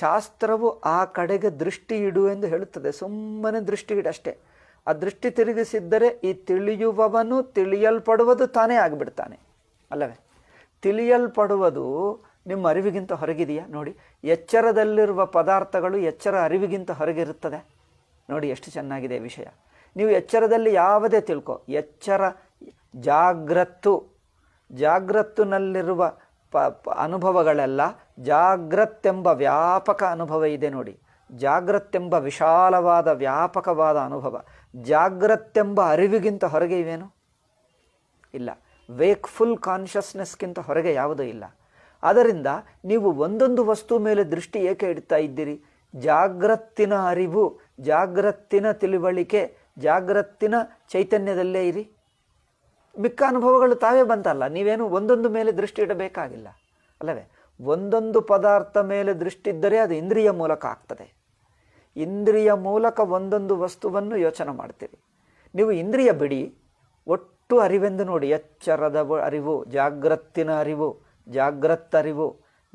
ಶಾಸ್ತ್ರವು ಆ ಕಡೆಗೆ ದೃಷ್ಟಿ ಇಡು ಎಂದು ಹೇಳುತ್ತದೆ ಸುಮ್ಮನೆ ದೃಷ್ಟಿ ಇಡಷ್ಟೇ ಆ ದೃಷ್ಟಿ ತಿರುಗಿಸಿದ್ದರೆ ಈ ತಿಳಿಯುವವನು ತಿಳಿಯಲ್ಪಡುವುದು ತಾನೇ ಆಗಿಬಿಡ್ತಾನೆ ಅಲ್ಲವೇ ತಿಳಿಯಲ್ಪಡುವುದು ನಿಮ್ಮ ಅರಿವಿಗಿಂತ ಹೊರಗಿದೆಯಾ ನೋಡಿ ಎಚ್ಚರದಲ್ಲಿರುವ ಪದಾರ್ಥಗಳು ಎಚ್ಚರ ಅರಿವಿಗಿಂತ ಹೊರಗಿರುತ್ತದೆ ನೋಡಿ ಎಷ್ಟು ಚೆನ್ನಾಗಿದೆ ವಿಷಯ ನೀವು ಎಚ್ಚರದಲ್ಲಿ ಯಾವುದೇ ತಿಳ್ಕೊ ಎಚ್ಚರ ಜಾಗ್ರತ್ತು ಜಾಗ್ರತ್ತಿನಲ್ಲಿರುವ ಪ ಅನುಭವಗಳೆಲ್ಲ ಜಾಗ್ರತ್ತೆಂಬ ವ್ಯಾಪಕ ಅನುಭವ ಇದೆ ನೋಡಿ ಜಾಗ್ರತ್ತೆಂಬ ವಿಶಾಲವಾದ ವ್ಯಾಪಕವಾದ ಅನುಭವ ಜಾಗ್ರತ್ತೆಂಬ ಅರಿವಿಗಿಂತ ಹೊರಗೆ ಇವೇನು ಇಲ್ಲ ವೇಕ್ಫುಲ್ ಕಾನ್ಷಿಯಸ್ನೆಸ್ಗಿಂತ ಹೊರಗೆ ಯಾವುದೂ ಇಲ್ಲ ಆದ್ದರಿಂದ ನೀವು ಒಂದೊಂದು ವಸ್ತು ಮೇಲೆ ದೃಷ್ಟಿ ಏಕೆ ಇಡ್ತಾ ಇದ್ದೀರಿ ಜಾಗ್ರತ್ತಿನ ಅರಿವು ಜಾಗ್ರತ್ತಿನ ತಿಳುವಳಿಕೆ ಜಾಗ್ರತ್ತಿನ ಚೈತನ್ಯದಲ್ಲೇ ಇರಿ ಮಿಕ್ಕ ಅನುಭವಗಳು ತಾವೇ ಬಂತಲ್ಲ ನೀವೇನು ಒಂದೊಂದು ಮೇಲೆ ದೃಷ್ಟಿ ಇಡಬೇಕಾಗಿಲ್ಲ ಅಲ್ಲವೇ ಒಂದೊಂದು ಪದಾರ್ಥ ಮೇಲೆ ದೃಷ್ಟಿ ಇದ್ದರೆ ಅದು ಇಂದ್ರಿಯ ಮೂಲಕ ಆಗ್ತದೆ ಇಂದ್ರಿಯ ಮೂಲಕ ಒಂದೊಂದು ವಸ್ತುವನ್ನು ಯೋಚನೆ ಮಾಡ್ತೀರಿ ನೀವು ಇಂದ್ರಿಯ ಬಿಡಿ ಒಟ್ಟು ಅರಿವೆಂದು ನೋಡಿ ಎಚ್ಚರದ ಅರಿವು ಜಾಗ್ರತ್ತಿನ ಅರಿವು ಜಾಗ್ರತ್ತರಿವು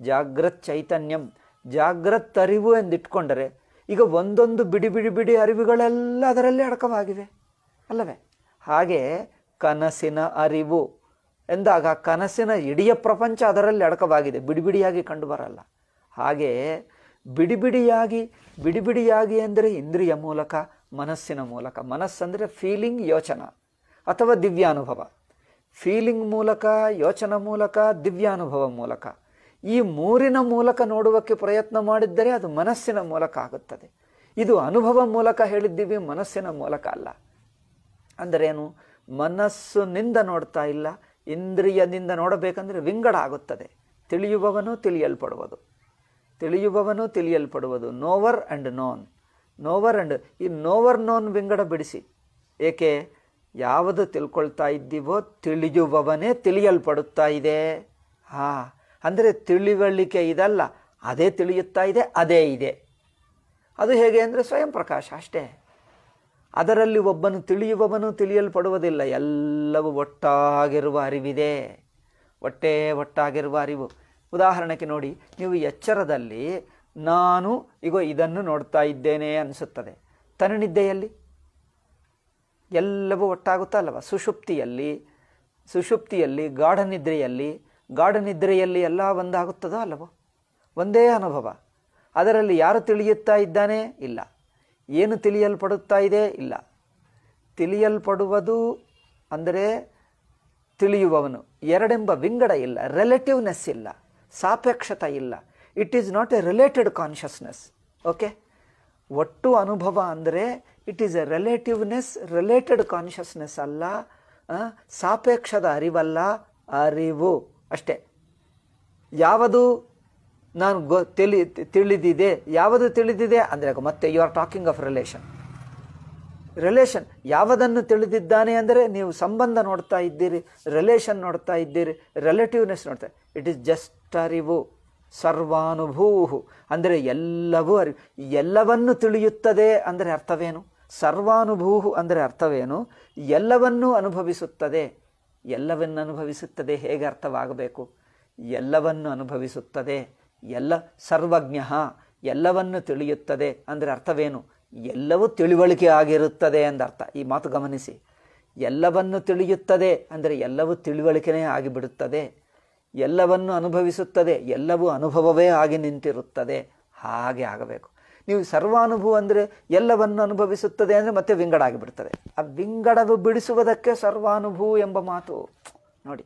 ಜಾಗ್ರತ್ ಚೈತನ್ಯಂ ಜಾಗ್ರತ್ತರಿವು ಎಂದಿಟ್ಕೊಂಡರೆ ಈಗ ಒಂದೊಂದು ಬಿಡಿ ಬಿಡಿ ಬಿಡಿ ಅರಿವುಗಳೆಲ್ಲ ಅದರಲ್ಲಿ ಅಡಕವಾಗಿವೆ ಅಲ್ಲವೇ ಹಾಗೆ ಕನಸಿನ ಅರಿವು ಎಂದಾಗ ಕನಸಿನ ಇಡೀ ಪ್ರಪಂಚ ಅದರಲ್ಲಿ ಅಡಕವಾಗಿದೆ ಬಿಡಿಬಿಡಿಯಾಗಿ ಬರಲ್ಲ ಹಾಗೆ ಬಿಡಿಬಿಡಿಯಾಗಿ ಬಿಡಿಬಿಡಿಯಾಗಿ ಅಂದರೆ ಇಂದ್ರಿಯ ಮೂಲಕ ಮನಸ್ಸಿನ ಮೂಲಕ ಮನಸ್ಸಂದರೆ ಫೀಲಿಂಗ್ ಯೋಚನಾ ಅಥವಾ ದಿವ್ಯಾನುಭವ ಫೀಲಿಂಗ್ ಮೂಲಕ ಯೋಚನೆ ಮೂಲಕ ದಿವ್ಯಾನುಭವ ಮೂಲಕ ಈ ಮೂರಿನ ಮೂಲಕ ನೋಡುವಕ್ಕೆ ಪ್ರಯತ್ನ ಮಾಡಿದ್ದರೆ ಅದು ಮನಸ್ಸಿನ ಮೂಲಕ ಆಗುತ್ತದೆ ಇದು ಅನುಭವ ಮೂಲಕ ಹೇಳಿದ್ದೀವಿ ಮನಸ್ಸಿನ ಮೂಲಕ ಅಲ್ಲ ಅಂದರೇನು ಮನಸ್ಸಿನಿಂದ ನೋಡ್ತಾ ಇಲ್ಲ ಇಂದ್ರಿಯದಿಂದ ನೋಡಬೇಕಂದ್ರೆ ವಿಂಗಡ ಆಗುತ್ತದೆ ತಿಳಿಯುವವನು ತಿಳಿಯಲ್ಪಡುವುದು ತಿಳಿಯುವವನು ತಿಳಿಯಲ್ಪಡುವುದು knower and known knower and ಈ ನೋವರ್ ನೋನ್ ವಿಂಗಡ ಬಿಡಿಸಿ ಏಕೆ ಯಾವುದು ತಿಳ್ಕೊಳ್ತಾ ಇದ್ದೀವೋ ತಿಳಿಯುವವನೇ ತಿಳಿಯಲ್ಪಡುತ್ತಾ ಇದೆ ಹಾ ಅಂದರೆ ತಿಳಿವಳಿಕೆ ಇದಲ್ಲ ಅದೇ ತಿಳಿಯುತ್ತಾ ಇದೆ ಅದೇ ಇದೆ ಅದು ಹೇಗೆ ಅಂದರೆ ಸ್ವಯಂ ಪ್ರಕಾಶ ಅಷ್ಟೇ ಅದರಲ್ಲಿ ಒಬ್ಬನು ತಿಳಿಯುವವನು ತಿಳಿಯಲ್ಪಡುವುದಿಲ್ಲ ಎಲ್ಲವೂ ಒಟ್ಟಾಗಿರುವ ಅರಿವಿದೆ ಒಟ್ಟೇ ಒಟ್ಟಾಗಿರುವ ಅರಿವು ಉದಾಹರಣೆಗೆ ನೋಡಿ ನೀವು ಎಚ್ಚರದಲ್ಲಿ ನಾನು ಈಗ ಇದನ್ನು ನೋಡ್ತಾ ಇದ್ದೇನೆ ಅನಿಸುತ್ತದೆ ನಿದ್ದೆಯಲ್ಲಿ ಎಲ್ಲವೂ ಒಟ್ಟಾಗುತ್ತಾ ಅಲ್ಲವ ಸುಷುಪ್ತಿಯಲ್ಲಿ ಸುಷುಪ್ತಿಯಲ್ಲಿ ಗಾಢನಿದ್ರೆಯಲ್ಲಿ ಗಾಢನಿದ್ರೆಯಲ್ಲಿ ಎಲ್ಲ ಒಂದಾಗುತ್ತದೋ ಅಲ್ಲವೋ ಒಂದೇ ಅನುಭವ ಅದರಲ್ಲಿ ಯಾರು ತಿಳಿಯುತ್ತಾ ಇದ್ದಾನೆ ಇಲ್ಲ ಏನು ತಿಳಿಯಲ್ಪಡುತ್ತಾ ಇದೆ ಇಲ್ಲ ತಿಳಿಯಲ್ಪಡುವುದು ಅಂದರೆ ತಿಳಿಯುವವನು ಎರಡೆಂಬ ವಿಂಗಡ ಇಲ್ಲ ರಿಲೇಟಿವ್ನೆಸ್ ಇಲ್ಲ ಸಾಪೇಕ್ಷತೆ ಇಲ್ಲ it is not a related consciousness okay ಒಟ್ಟು ಅನುಭವ ಅಂದರೆ it is a relativeness related consciousness ಅಲ್ಲ ಸಾಪೇಕ್ಷದ ಅರಿವಲ್ಲ ಅರಿವು ಅಷ್ಟೇ ಯಾವುದು ನಾನು ಗೊ ತಿಳಿ ತಿಳಿದಿದೆ ಯಾವುದು ತಿಳಿದಿದೆ ಅಂದರೆ ಮತ್ತೆ you are talking of relation relation ಯಾವುದನ್ನು ತಿಳಿದಿದ್ದಾನೆ ಅಂದರೆ ನೀವು ಸಂಬಂಧ ನೋಡ್ತಾ ಇದ್ದೀರಿ ರಿಲೇಷನ್ ನೋಡ್ತಾ ಇದ್ದೀರಿ ರಿಲೇಟಿವ್ನೆಸ್ ನೋಡ್ತಾ ಇಟ್ ಈಸ್ ಜಸ್ಟ್ ಅರಿವು ಸರ್ವಾನುಭೂಹು ಅಂದರೆ ಎಲ್ಲವೂ ಅರಿ ಎಲ್ಲವನ್ನು ತಿಳಿಯುತ್ತದೆ ಅಂದರೆ ಅರ್ಥವೇನು ಸರ್ವಾನುಭೂಹು ಅಂದರೆ ಅರ್ಥವೇನು ಎಲ್ಲವನ್ನೂ ಅನುಭವಿಸುತ್ತದೆ ಎಲ್ಲವನ್ನು ಅನುಭವಿಸುತ್ತದೆ ಹೇಗೆ ಅರ್ಥವಾಗಬೇಕು ಎಲ್ಲವನ್ನು ಅನುಭವಿಸುತ್ತದೆ ಎಲ್ಲ ಸರ್ವಜ್ಞ ಎಲ್ಲವನ್ನು ತಿಳಿಯುತ್ತದೆ ಅಂದರೆ ಅರ್ಥವೇನು ಎಲ್ಲವೂ ತಿಳಿವಳಿಕೆ ಆಗಿರುತ್ತದೆ ಎಂದರ್ಥ ಈ ಮಾತು ಗಮನಿಸಿ ಎಲ್ಲವನ್ನು ತಿಳಿಯುತ್ತದೆ ಅಂದರೆ ಎಲ್ಲವೂ ತಿಳಿವಳಿಕೆನೇ ಆಗಿಬಿಡುತ್ತದೆ ಎಲ್ಲವನ್ನು ಅನುಭವಿಸುತ್ತದೆ ಎಲ್ಲವೂ ಅನುಭವವೇ ಆಗಿ ನಿಂತಿರುತ್ತದೆ ಹಾಗೆ ಆಗಬೇಕು ನೀವು ಸರ್ವಾನುಭವ ಅಂದರೆ ಎಲ್ಲವನ್ನು ಅನುಭವಿಸುತ್ತದೆ ಅಂದರೆ ಮತ್ತೆ ವಿಂಗಡ ಆಗಿಬಿಡ್ತದೆ ಆ ವಿಂಗಡವು ಬಿಡಿಸುವುದಕ್ಕೆ ಸರ್ವಾನುಭೂ ಎಂಬ ಮಾತು ನೋಡಿ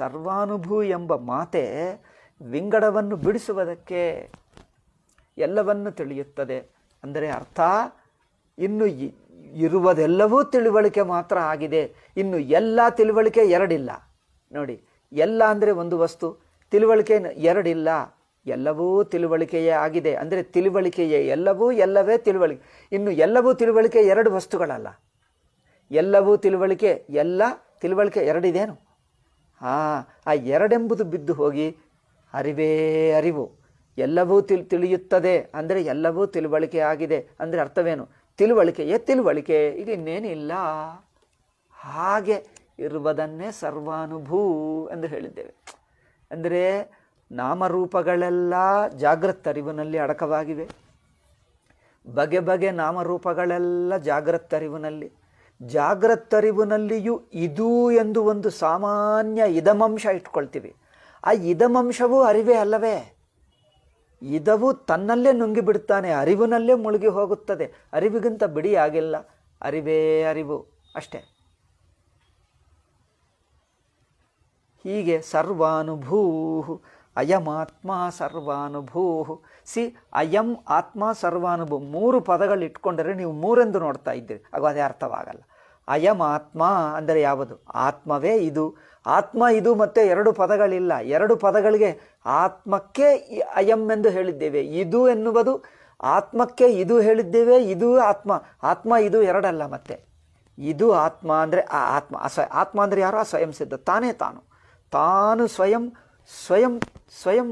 ಸರ್ವಾನುಭೂ ಎಂಬ ಮಾತೆ ವಿಂಗಡವನ್ನು ಬಿಡಿಸುವುದಕ್ಕೆ ಎಲ್ಲವನ್ನು ತಿಳಿಯುತ್ತದೆ ಅಂದರೆ ಅರ್ಥ ಇನ್ನು ಇರುವುದೆಲ್ಲವೂ ತಿಳುವಳಿಕೆ ಮಾತ್ರ ಆಗಿದೆ ಇನ್ನು ಎಲ್ಲ ತಿಳುವಳಿಕೆ ಎರಡಿಲ್ಲ ನೋಡಿ ಎಲ್ಲ ಅಂದರೆ ಒಂದು ವಸ್ತು ತಿಳುವಳಿಕೆ ಎರಡಿಲ್ಲ ಎಲ್ಲವೂ ತಿಳುವಳಿಕೆಯೇ ಆಗಿದೆ ಅಂದರೆ ತಿಳುವಳಿಕೆಯೇ ಎಲ್ಲವೂ ಎಲ್ಲವೇ ತಿಳುವಳಿಕೆ ಇನ್ನು ಎಲ್ಲವೂ ತಿಳುವಳಿಕೆ ಎರಡು ವಸ್ತುಗಳಲ್ಲ ಎಲ್ಲವೂ ತಿಳುವಳಿಕೆ ಎಲ್ಲ ತಿಳುವಳಿಕೆ ಎರಡಿದೇನು ಹಾಂ ಆ ಎರಡೆಂಬುದು ಬಿದ್ದು ಹೋಗಿ ಅರಿವೇ ಅರಿವು ಎಲ್ಲವೂ ತಿಳಿ ತಿಳಿಯುತ್ತದೆ ಅಂದರೆ ಎಲ್ಲವೂ ತಿಳುವಳಿಕೆ ಆಗಿದೆ ಅಂದರೆ ಅರ್ಥವೇನು ತಿಳುವಳಿಕೆಯೇ ತಿಳುವಳಿಕೆ ಈಗ ಇನ್ನೇನಿಲ್ಲ ಹಾಗೆ ಇರುವುದನ್ನೇ ಸರ್ವಾನುಭೂ ಎಂದು ಹೇಳಿದ್ದೇವೆ ಅಂದರೆ ನಾಮರೂಪಗಳೆಲ್ಲ ಜಾಗೃತ ಅರಿವಿನಲ್ಲಿ ಅಡಕವಾಗಿವೆ ಬಗೆ ಬಗೆ ನಾಮರೂಪಗಳೆಲ್ಲ ಜಾಗೃತ ಅರಿವಿನಲ್ಲಿ ಅರಿವಿನಲ್ಲಿಯೂ ಇದು ಎಂದು ಒಂದು ಸಾಮಾನ್ಯ ಇದಮಂಶ ಇಟ್ಕೊಳ್ತೀವಿ ಆ ಇದಮಂಶವೂ ಅರಿವೇ ಅಲ್ಲವೇ ಇದವು ತನ್ನಲ್ಲೇ ನುಂಗಿಬಿಡ್ತಾನೆ ಅರಿವಿನಲ್ಲೇ ಮುಳುಗಿ ಹೋಗುತ್ತದೆ ಅರಿವಿಗಿಂತ ಬಿಡಿ ಆಗಿಲ್ಲ ಅರಿವೇ ಅರಿವು ಅಷ್ಟೇ ಹೀಗೆ ಸರ್ವಾನುಭೂ ಅಯಮಾತ್ಮ ಸರ್ವಾನುಭೂ ಸಿ ಅಯಂ ಆತ್ಮ ಸರ್ವಾನುಭೂ ಮೂರು ಪದಗಳು ಇಟ್ಕೊಂಡರೆ ನೀವು ಮೂರೆಂದು ನೋಡ್ತಾ ಇದ್ದೀರಿ ಹಾಗೂ ಅದೇ ಅರ್ಥವಾಗಲ್ಲ ಅಯಂ ಆತ್ಮ ಅಂದರೆ ಯಾವುದು ಆತ್ಮವೇ ಇದು ಆತ್ಮ ಇದು ಮತ್ತು ಎರಡು ಪದಗಳಿಲ್ಲ ಎರಡು ಪದಗಳಿಗೆ ಆತ್ಮಕ್ಕೆ ಅಯಂ ಎಂದು ಹೇಳಿದ್ದೇವೆ ಇದು ಎನ್ನುವುದು ಆತ್ಮಕ್ಕೆ ಇದು ಹೇಳಿದ್ದೇವೆ ಇದು ಆತ್ಮ ಆತ್ಮ ಇದು ಎರಡಲ್ಲ ಮತ್ತೆ ಇದು ಆತ್ಮ ಅಂದರೆ ಆ ಆತ್ಮ ಅಸ ಆತ್ಮ ಅಂದರೆ ಯಾರೋ ಆ ಸ್ವಯಂ ಸಿದ್ಧ ತಾನೇ ತಾನು ತಾನು ಸ್ವಯಂ ಸ್ವಯಂ ಸ್ವಯಂ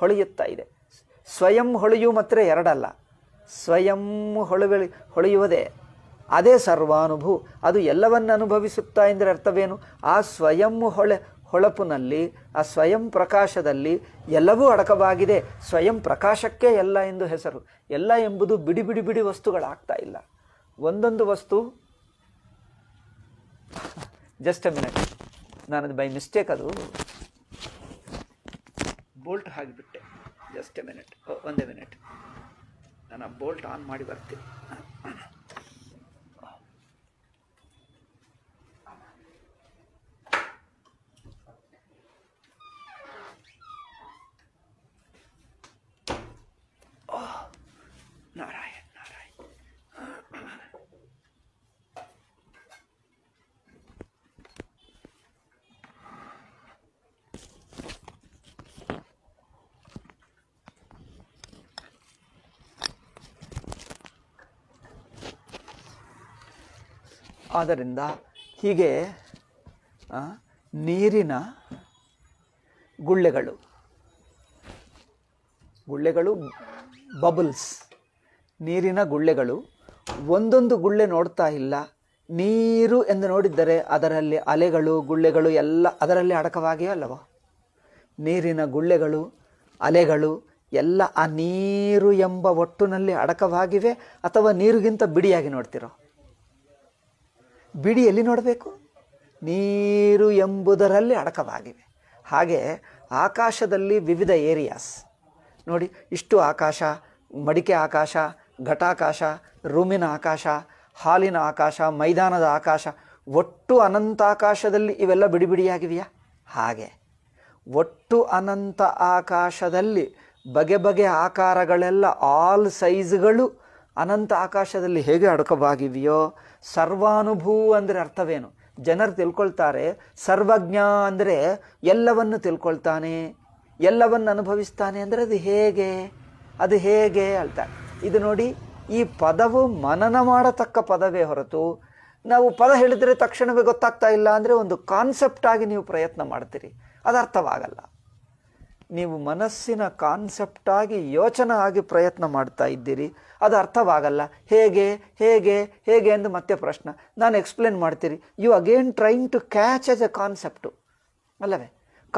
ಹೊಳೆಯುತ್ತಾ ಇದೆ ಸ್ವಯಂ ಹೊಳೆಯು ಮಾತ್ರ ಎರಡಲ್ಲ ಸ್ವಯಂ ಹೊಳವೆ ಹೊಳೆಯುವುದೇ ಅದೇ ಸರ್ವಾನುಭೂ ಅದು ಎಲ್ಲವನ್ನು ಅನುಭವಿಸುತ್ತಾ ಎಂದರೆ ಅರ್ಥವೇನು ಆ ಸ್ವಯಂ ಹೊಳೆ ಹೊಳಪಿನಲ್ಲಿ ಆ ಸ್ವಯಂ ಪ್ರಕಾಶದಲ್ಲಿ ಎಲ್ಲವೂ ಅಡಕವಾಗಿದೆ ಸ್ವಯಂ ಪ್ರಕಾಶಕ್ಕೆ ಎಲ್ಲ ಎಂದು ಹೆಸರು ಎಲ್ಲ ಎಂಬುದು ಬಿಡಿ ಬಿಡಿ ಬಿಡಿ ವಸ್ತುಗಳಾಗ್ತಾ ಇಲ್ಲ ಒಂದೊಂದು ವಸ್ತು ಜಸ್ಟ್ ಮಿನಿಟ್ ನಾನದು ಬೈ ಮಿಸ್ಟೇಕ್ ಅದು ಬೋಲ್ಟ್ ಹಾಕಿಬಿಟ್ಟೆ ಜಸ್ಟ್ ಎ ಮಿನಿಟ್ ಒಂದೇ ಮಿನಿಟ್ ನಾನು ಬೋಲ್ಟ್ ಆನ್ ಮಾಡಿ ಬರ್ತೀನಿ ಆದ್ದರಿಂದ ಹೀಗೆ ನೀರಿನ ಗುಳ್ಳೆಗಳು ಗುಳ್ಳೆಗಳು ಬಬಲ್ಸ್ ನೀರಿನ ಗುಳ್ಳೆಗಳು ಒಂದೊಂದು ಗುಳ್ಳೆ ನೋಡ್ತಾ ಇಲ್ಲ ನೀರು ಎಂದು ನೋಡಿದ್ದರೆ ಅದರಲ್ಲಿ ಅಲೆಗಳು ಗುಳ್ಳೆಗಳು ಎಲ್ಲ ಅದರಲ್ಲಿ ಅಡಕವಾಗಿಯೇ ಅಲ್ಲವೋ ನೀರಿನ ಗುಳ್ಳೆಗಳು ಅಲೆಗಳು ಎಲ್ಲ ಆ ನೀರು ಎಂಬ ಒಟ್ಟಿನಲ್ಲಿ ಅಡಕವಾಗಿವೆ ಅಥವಾ ನೀರಿಗಿಂತ ಬಿಡಿಯಾಗಿ ನೋಡ್ತಿರೋ ಬಿಡಿ ಎಲ್ಲಿ ನೋಡಬೇಕು ನೀರು ಎಂಬುದರಲ್ಲಿ ಅಡಕವಾಗಿವೆ ಹಾಗೆ ಆಕಾಶದಲ್ಲಿ ವಿವಿಧ ಏರಿಯಾಸ್ ನೋಡಿ ಇಷ್ಟು ಆಕಾಶ ಮಡಿಕೆ ಆಕಾಶ ಘಟಾಕಾಶ ರೂಮಿನ ಆಕಾಶ ಹಾಲಿನ ಆಕಾಶ ಮೈದಾನದ ಆಕಾಶ ಒಟ್ಟು ಅನಂತ ಆಕಾಶದಲ್ಲಿ ಇವೆಲ್ಲ ಬಿಡಿಯಾಗಿವೆಯಾ ಹಾಗೆ ಒಟ್ಟು ಅನಂತ ಆಕಾಶದಲ್ಲಿ ಬಗೆ ಬಗೆ ಆಕಾರಗಳೆಲ್ಲ ಆಲ್ ಸೈಜ್ಗಳು ಅನಂತ ಆಕಾಶದಲ್ಲಿ ಹೇಗೆ ಅಡಕವಾಗಿವೆಯೋ ಸರ್ವಾನುಭೂ ಅಂದರೆ ಅರ್ಥವೇನು ಜನರು ತಿಳ್ಕೊಳ್ತಾರೆ ಸರ್ವಜ್ಞ ಅಂದರೆ ಎಲ್ಲವನ್ನು ತಿಳ್ಕೊಳ್ತಾನೆ ಎಲ್ಲವನ್ನು ಅನುಭವಿಸ್ತಾನೆ ಅಂದರೆ ಅದು ಹೇಗೆ ಅದು ಹೇಗೆ ಅಂತ ಇದು ನೋಡಿ ಈ ಪದವು ಮನನ ಮಾಡತಕ್ಕ ಪದವೇ ಹೊರತು ನಾವು ಪದ ಹೇಳಿದರೆ ತಕ್ಷಣವೇ ಗೊತ್ತಾಗ್ತಾ ಇಲ್ಲ ಅಂದರೆ ಒಂದು ಕಾನ್ಸೆಪ್ಟಾಗಿ ನೀವು ಪ್ರಯತ್ನ ಮಾಡ್ತೀರಿ ಅದು ಅರ್ಥವಾಗಲ್ಲ ನೀವು ಮನಸ್ಸಿನ ಕಾನ್ಸೆಪ್ಟಾಗಿ ಯೋಚನೆ ಆಗಿ ಪ್ರಯತ್ನ ಮಾಡ್ತಾ ಇದ್ದೀರಿ ಅದು ಅರ್ಥವಾಗಲ್ಲ ಹೇಗೆ ಹೇಗೆ ಹೇಗೆ ಎಂದು ಮತ್ತೆ ಪ್ರಶ್ನೆ ನಾನು ಎಕ್ಸ್ಪ್ಲೇನ್ ಮಾಡ್ತೀರಿ you again trying to catch as a concept ಅಲ್ಲವೇ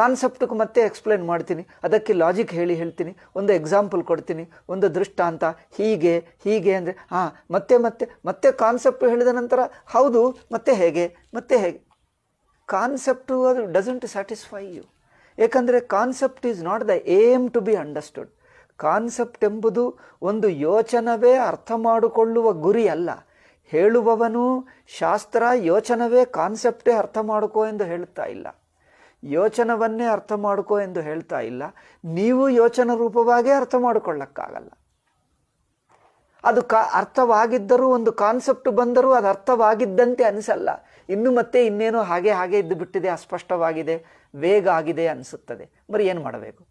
ಕಾನ್ಸೆಪ್ಟಿಗೆ ಮತ್ತೆ ಎಕ್ಸ್ಪ್ಲೇನ್ ಮಾಡ್ತೀನಿ ಅದಕ್ಕೆ ಲಾಜಿಕ್ ಹೇಳಿ ಹೇಳ್ತೀನಿ ಒಂದು ಎಕ್ಸಾಂಪಲ್ ಕೊಡ್ತೀನಿ ಒಂದು ದೃಷ್ಟಾಂತ ಹೀಗೆ ಹೀಗೆ ಅಂದರೆ ಹಾಂ ಮತ್ತೆ ಮತ್ತೆ ಮತ್ತೆ ಕಾನ್ಸೆಪ್ಟ್ ಹೇಳಿದ ನಂತರ ಹೌದು ಮತ್ತೆ ಹೇಗೆ ಮತ್ತೆ ಹೇಗೆ ಕಾನ್ಸೆಪ್ಟು ಅದು ಡಸಂಟ್ ಸ್ಯಾಟಿಸ್ಫೈ ಯು ಏಕೆಂದರೆ concept is not the aim to be understood concept ಎಂಬುದು ಒಂದು ಯೋಚನವೇ ಅರ್ಥ ಮಾಡಿಕೊಳ್ಳುವ ಗುರಿ ಅಲ್ಲ ಹೇಳುವವನು ಶಾಸ್ತ್ರ ಯೋಚನವೇ ಕಾನ್ಸೆಪ್ಟೇ ಅರ್ಥ ಮಾಡ್ಕೋ ಎಂದು ಹೇಳ್ತಾ ಇಲ್ಲ ಯೋಚನವನ್ನೇ ಅರ್ಥ ಮಾಡ್ಕೋ ಎಂದು ಹೇಳ್ತಾ ಇಲ್ಲ ನೀವು ಯೋಚನ ರೂಪವಾಗೇ ಅರ್ಥ ಮಾಡಿಕೊಳ್ಳಕ್ಕಾಗಲ್ಲ ಅದು ಕ ಅರ್ಥವಾಗಿದ್ದರೂ ಒಂದು ಕಾನ್ಸೆಪ್ಟ್ ಬಂದರೂ ಅದು ಅರ್ಥವಾಗಿದ್ದಂತೆ ಅನಿಸಲ್ಲ ಇನ್ನು ಮತ್ತೆ ಇನ್ನೇನೋ ಹಾಗೆ ಹಾಗೆ ಇದ್ದು ಬಿಟ್ಟಿದೆ ಅಸ್ಪಷ್ಟವಾಗಿದೆ ವೇಗ ಆಗಿದೆ ಅನಿಸುತ್ತದೆ ಬರೀ ಏನು ಮಾಡಬೇಕು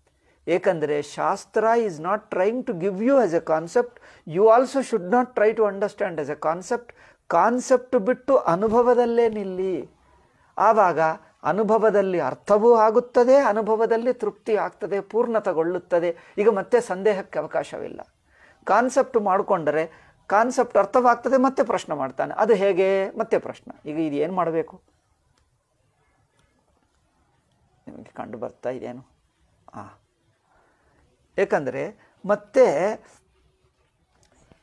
ಏಕೆಂದರೆ shastra is not trying to give you as a concept you also should not try to understand as a concept concept ಬಿಟ್ಟು ಅನುಭವದಲ್ಲೇ ನಿಲ್ಲಿ ಆವಾಗ ಅನುಭವದಲ್ಲಿ ಅರ್ಥವೂ ಆಗುತ್ತದೆ ಅನುಭವದಲ್ಲಿ ತೃಪ್ತಿ ಆಗ್ತದೆ ಪೂರ್ಣತಗೊಳ್ಳುತ್ತದೆ ಈಗ ಮತ್ತೆ ಸಂದೇಹಕ್ಕೆ ಅವಕಾಶವಿಲ್ಲ ಕಾನ್ಸೆಪ್ಟ್ ಮಾಡಿಕೊಂಡರೆ ಕಾನ್ಸೆಪ್ಟ್ ಅರ್ಥವಾಗ್ತದೆ ಮತ್ತೆ ಪ್ರಶ್ನೆ ಮಾಡ್ತಾನೆ ಅದು ಹೇಗೆ ಮತ್ತೆ ಪ್ರಶ್ನೆ ಈಗ ಇದು ಏನು ಮಾಡಬೇಕು ನಿಮಗೆ ಕಂಡು ಬರ್ತಾ ಇದೇನು ಆ ಏಕೆಂದರೆ ಮತ್ತೆ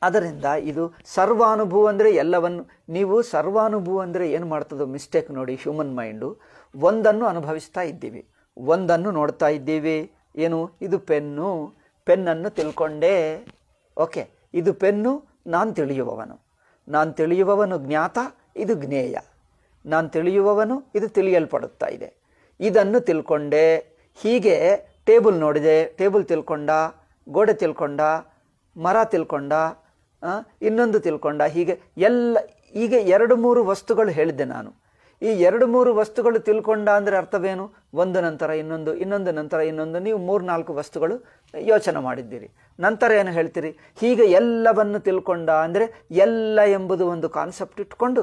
ಅದರಿಂದ ಇದು ಸರ್ವಾನುಭವ ಅಂದರೆ ಎಲ್ಲವನ್ನು ನೀವು ಸರ್ವಾನುಭವ ಅಂದರೆ ಏನು ಮಾಡ್ತದೋ ಮಿಸ್ಟೇಕ್ ನೋಡಿ ಹ್ಯೂಮನ್ ಮೈಂಡು ಒಂದನ್ನು ಅನುಭವಿಸ್ತಾ ಇದ್ದೀವಿ ಒಂದನ್ನು ನೋಡ್ತಾ ಇದ್ದೀವಿ ಏನು ಇದು ಪೆನ್ನು ಪೆನ್ನನ್ನು ತಿಳ್ಕೊಂಡೆ ಓಕೆ ಇದು ಪೆನ್ನು ನಾನು ತಿಳಿಯುವವನು ನಾನು ತಿಳಿಯುವವನು ಜ್ಞಾತ ಇದು ಜ್ಞೇಯ ನಾನು ತಿಳಿಯುವವನು ಇದು ತಿಳಿಯಲ್ಪಡುತ್ತಾ ಇದೆ ಇದನ್ನು ತಿಳ್ಕೊಂಡೆ ಹೀಗೆ ಟೇಬಲ್ ನೋಡಿದೆ ಟೇಬಲ್ ತಿಳ್ಕೊಂಡ ಗೋಡೆ ತಿಳ್ಕೊಂಡ ಮರ ತಿಳ್ಕೊಂಡ ಇನ್ನೊಂದು ತಿಳ್ಕೊಂಡ ಹೀಗೆ ಎಲ್ಲ ಹೀಗೆ ಎರಡು ಮೂರು ವಸ್ತುಗಳು ಹೇಳಿದೆ ನಾನು ಈ ಎರಡು ಮೂರು ವಸ್ತುಗಳು ತಿಳ್ಕೊಂಡ ಅಂದರೆ ಅರ್ಥವೇನು ಒಂದು ನಂತರ ಇನ್ನೊಂದು ಇನ್ನೊಂದು ನಂತರ ಇನ್ನೊಂದು ನೀವು ಮೂರು ನಾಲ್ಕು ವಸ್ತುಗಳು ಯೋಚನೆ ಮಾಡಿದ್ದೀರಿ ನಂತರ ಏನು ಹೇಳ್ತೀರಿ ಹೀಗೆ ಎಲ್ಲವನ್ನು ತಿಳ್ಕೊಂಡ ಅಂದರೆ ಎಲ್ಲ ಎಂಬುದು ಒಂದು ಕಾನ್ಸೆಪ್ಟ್ ಇಟ್ಕೊಂಡು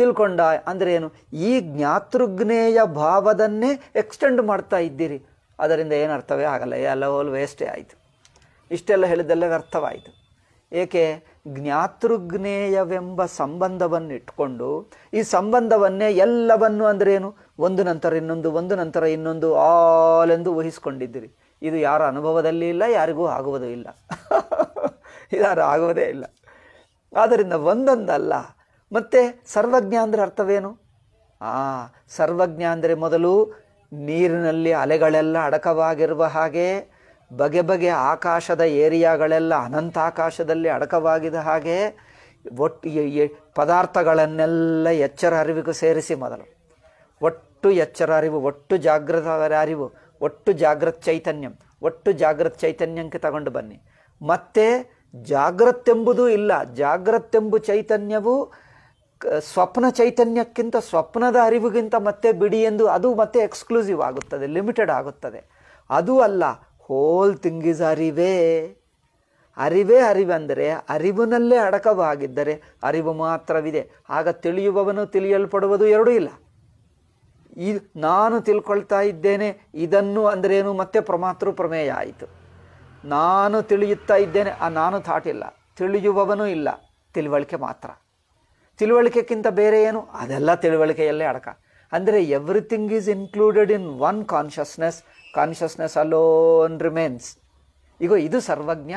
ತಿಳ್ಕೊಂಡ ಅಂದರೆ ಏನು ಈ ಜ್ಞಾತೃಜ್ಞೇಯ ಭಾವದನ್ನೇ ಎಕ್ಸ್ಟೆಂಡ್ ಮಾಡ್ತಾ ಇದ್ದೀರಿ ಅದರಿಂದ ಏನು ಅರ್ಥವೇ ಆಗಲ್ಲ ಎಲ್ಲ ವೇಸ್ಟೇ ಆಯಿತು ಇಷ್ಟೆಲ್ಲ ಹೇಳಿದ್ದೆಲ್ಲ ಅರ್ಥವಾಯಿತು ಏಕೆ ಜ್ಞಾತೃಜ್ಞೇಯವೆಂಬ ಸಂಬಂಧವನ್ನು ಇಟ್ಕೊಂಡು ಈ ಸಂಬಂಧವನ್ನೇ ಎಲ್ಲವನ್ನು ಅಂದ್ರೇನು ಒಂದು ನಂತರ ಇನ್ನೊಂದು ಒಂದು ನಂತರ ಇನ್ನೊಂದು ಆಲೆಂದು ಊಹಿಸ್ಕೊಂಡಿದ್ದೀರಿ ಇದು ಯಾರ ಅನುಭವದಲ್ಲಿ ಇಲ್ಲ ಯಾರಿಗೂ ಆಗುವುದೂ ಇಲ್ಲ ಯಾರು ಆಗುವುದೇ ಇಲ್ಲ ಆದ್ದರಿಂದ ಒಂದೊಂದಲ್ಲ ಮತ್ತು ಸರ್ವಜ್ಞ ಅಂದರೆ ಅರ್ಥವೇನು ಆ ಸರ್ವಜ್ಞ ಅಂದರೆ ಮೊದಲು ನೀರಿನಲ್ಲಿ ಅಲೆಗಳೆಲ್ಲ ಅಡಕವಾಗಿರುವ ಹಾಗೆ ಬಗೆ ಬಗೆ ಆಕಾಶದ ಏರಿಯಾಗಳೆಲ್ಲ ಅನಂತ ಆಕಾಶದಲ್ಲಿ ಅಡಕವಾಗಿದ ಹಾಗೆ ಒಟ್ಟು ಪದಾರ್ಥಗಳನ್ನೆಲ್ಲ ಎಚ್ಚರ ಅರಿವಿಗೂ ಸೇರಿಸಿ ಮೊದಲು ಒಟ್ಟು ಎಚ್ಚರ ಅರಿವು ಒಟ್ಟು ಜಾಗೃತ ಅರಿವು ಒಟ್ಟು ಜಾಗೃತ ಚೈತನ್ಯ ಒಟ್ಟು ಜಾಗೃತ ಚೈತನ್ಯಕ್ಕೆ ತಗೊಂಡು ಬನ್ನಿ ಮತ್ತೆ ಜಾಗ್ರತ್ತೆಂಬುದೂ ಇಲ್ಲ ಜಾಗ್ರತ್ತೆಂಬು ಚೈತನ್ಯವು ಸ್ವಪ್ನ ಚೈತನ್ಯಕ್ಕಿಂತ ಸ್ವಪ್ನದ ಅರಿವಿಗಿಂತ ಮತ್ತೆ ಬಿಡಿ ಎಂದು ಅದು ಮತ್ತೆ ಎಕ್ಸ್ಕ್ಲೂಸಿವ್ ಆಗುತ್ತದೆ ಲಿಮಿಟೆಡ್ ಆಗುತ್ತದೆ ಅದು ಅಲ್ಲ ಹೋಲ್ ಥಿಂಗ್ ಈಸ್ ಅರಿವೇ ಅರಿವೇ ಅರಿವೆಂದರೆ ಅರಿವಿನಲ್ಲೇ ಅಡಕವಾಗಿದ್ದರೆ ಅರಿವು ಮಾತ್ರವಿದೆ ಆಗ ತಿಳಿಯುವವನು ತಿಳಿಯಲ್ಪಡುವುದು ಎರಡೂ ಇಲ್ಲ ಈ ನಾನು ತಿಳ್ಕೊಳ್ತಾ ಇದ್ದೇನೆ ಇದನ್ನು ಅಂದ್ರೇನು ಮತ್ತೆ ಪ್ರಮಾತೃ ಪ್ರಮೇಯ ಆಯಿತು ನಾನು ತಿಳಿಯುತ್ತಾ ಇದ್ದೇನೆ ಆ ನಾನು ಇಲ್ಲ ತಿಳಿಯುವವನು ಇಲ್ಲ ತಿಳುವಳಿಕೆ ಮಾತ್ರ ತಿಳುವಳಿಕೆಕ್ಕಿಂತ ಬೇರೆ ಏನು ಅದೆಲ್ಲ ತಿಳುವಳಿಕೆಯಲ್ಲೇ ಅಡಕ ಅಂದರೆ everything is included in one consciousness consciousness alone remains ಈಗ ಇದು ಸರ್ವಜ್ಞ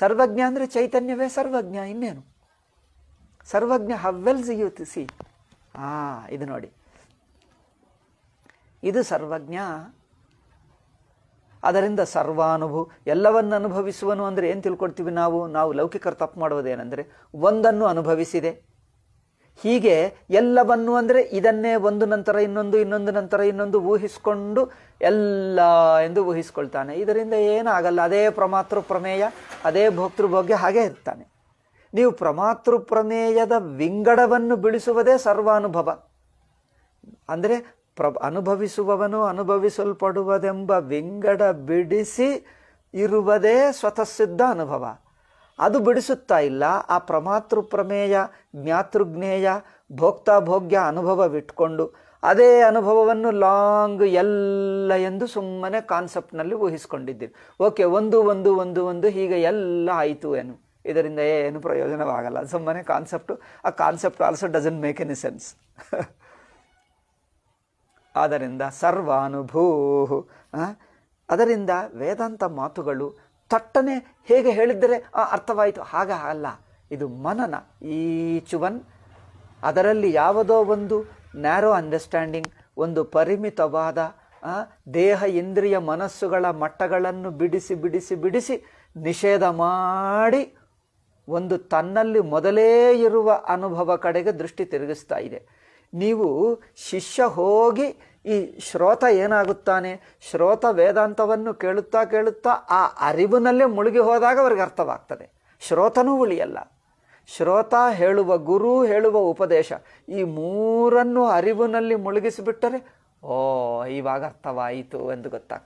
ಸರ್ವಜ್ಞ ಅಂದರೆ ಚೈತನ್ಯವೇ ಸರ್ವಜ್ಞ ಇನ್ನೇನು ಸರ್ವಜ್ಞ ಹವ್ವೆಲ್ಸ್ ಯು ಸಿ ಆ ಇದು ನೋಡಿ ಇದು ಸರ್ವಜ್ಞ ಅದರಿಂದ ಸರ್ವಾನುಭವ ಎಲ್ಲವನ್ನು ಅನುಭವಿಸುವನು ಅಂದರೆ ಏನು ತಿಳ್ಕೊಡ್ತೀವಿ ನಾವು ನಾವು ಲೌಕಿಕರು ತಪ್ಪು ಮಾಡುವುದೇನೆಂದರೆ ಒಂದನ್ನು ಅನುಭವಿಸಿದೆ ಹೀಗೆ ಎಲ್ಲವನ್ನು ಅಂದರೆ ಇದನ್ನೇ ಒಂದು ನಂತರ ಇನ್ನೊಂದು ಇನ್ನೊಂದು ನಂತರ ಇನ್ನೊಂದು ಊಹಿಸಿಕೊಂಡು ಎಲ್ಲ ಎಂದು ಊಹಿಸ್ಕೊಳ್ತಾನೆ ಇದರಿಂದ ಏನಾಗಲ್ಲ ಅದೇ ಪ್ರಮಾತೃ ಪ್ರಮೇಯ ಅದೇ ಭೋಕ್ತೃಭೋಗ್ಯ ಹಾಗೇ ಇರ್ತಾನೆ ನೀವು ಪ್ರಮಾತೃ ಪ್ರಮೇಯದ ವಿಂಗಡವನ್ನು ಬಿಡಿಸುವುದೇ ಸರ್ವಾನುಭವ ಅಂದರೆ ಪ್ರ ಅನುಭವಿಸುವವನು ಅನುಭವಿಸಲ್ಪಡುವುದೆಂಬ ವಿಂಗಡ ಬಿಡಿಸಿ ಇರುವುದೇ ಸ್ವತಃ ಸಿದ್ಧ ಅನುಭವ ಅದು ಬಿಡಿಸುತ್ತಾ ಇಲ್ಲ ಆ ಪ್ರಮಾತೃ ಪ್ರಮೇಯ ಜ್ಞಾತೃಜ್ಞೇಯ ಭೋಕ್ತಾ ಭೋಗ್ಯ ಅನುಭವವಿಟ್ಕೊಂಡು ಅದೇ ಅನುಭವವನ್ನು ಲಾಂಗ್ ಎಲ್ಲ ಎಂದು ಸುಮ್ಮನೆ ಕಾನ್ಸೆಪ್ಟ್ನಲ್ಲಿ ಊಹಿಸ್ಕೊಂಡಿದ್ದೀವಿ ಓಕೆ ಒಂದು ಒಂದು ಒಂದು ಒಂದು ಹೀಗೆ ಎಲ್ಲ ಆಯಿತು ಏನು ಇದರಿಂದ ಏನು ಪ್ರಯೋಜನವಾಗಲ್ಲ ಸುಮ್ಮನೆ ಕಾನ್ಸೆಪ್ಟು ಆ concept also doesn't make any sense ಆದ್ದರಿಂದ ಸರ್ವಾನುಭೂ ಅದರಿಂದ ವೇದಾಂತ ಮಾತುಗಳು ತಟ್ಟನೆ ಹೇಗೆ ಹೇಳಿದ್ದರೆ ಆ ಅರ್ಥವಾಯಿತು ಹಾಗ ಅಲ್ಲ ಇದು ಮನನ ಈಚುವನ್ ಅದರಲ್ಲಿ ಯಾವುದೋ ಒಂದು ನ್ಯಾರೋ ಅಂಡರ್ಸ್ಟ್ಯಾಂಡಿಂಗ್ ಒಂದು ಪರಿಮಿತವಾದ ದೇಹ ಇಂದ್ರಿಯ ಮನಸ್ಸುಗಳ ಮಟ್ಟಗಳನ್ನು ಬಿಡಿಸಿ ಬಿಡಿಸಿ ಬಿಡಿಸಿ ನಿಷೇಧ ಮಾಡಿ ಒಂದು ತನ್ನಲ್ಲಿ ಮೊದಲೇ ಇರುವ ಅನುಭವ ಕಡೆಗೆ ದೃಷ್ಟಿ ತಿರುಗಿಸ್ತಾ ಇದೆ ನೀವು ಶಿಷ್ಯ ಹೋಗಿ ಈ ಶ್ರೋತ ಏನಾಗುತ್ತಾನೆ ಶ್ರೋತ ವೇದಾಂತವನ್ನು ಕೇಳುತ್ತಾ ಕೇಳುತ್ತಾ ಆ ಅರಿವಿನಲ್ಲೇ ಮುಳುಗಿ ಹೋದಾಗ ಅವ್ರಿಗೆ ಅರ್ಥವಾಗ್ತದೆ ಶ್ರೋತನೂ ಉಳಿಯಲ್ಲ ಶ್ರೋತ ಹೇಳುವ ಗುರು ಹೇಳುವ ಉಪದೇಶ ಈ ಮೂರನ್ನು ಅರಿವಿನಲ್ಲಿ ಮುಳುಗಿಸಿಬಿಟ್ಟರೆ ಓ ಇವಾಗ ಅರ್ಥವಾಯಿತು ಎಂದು ಗೊತ್ತಾಗ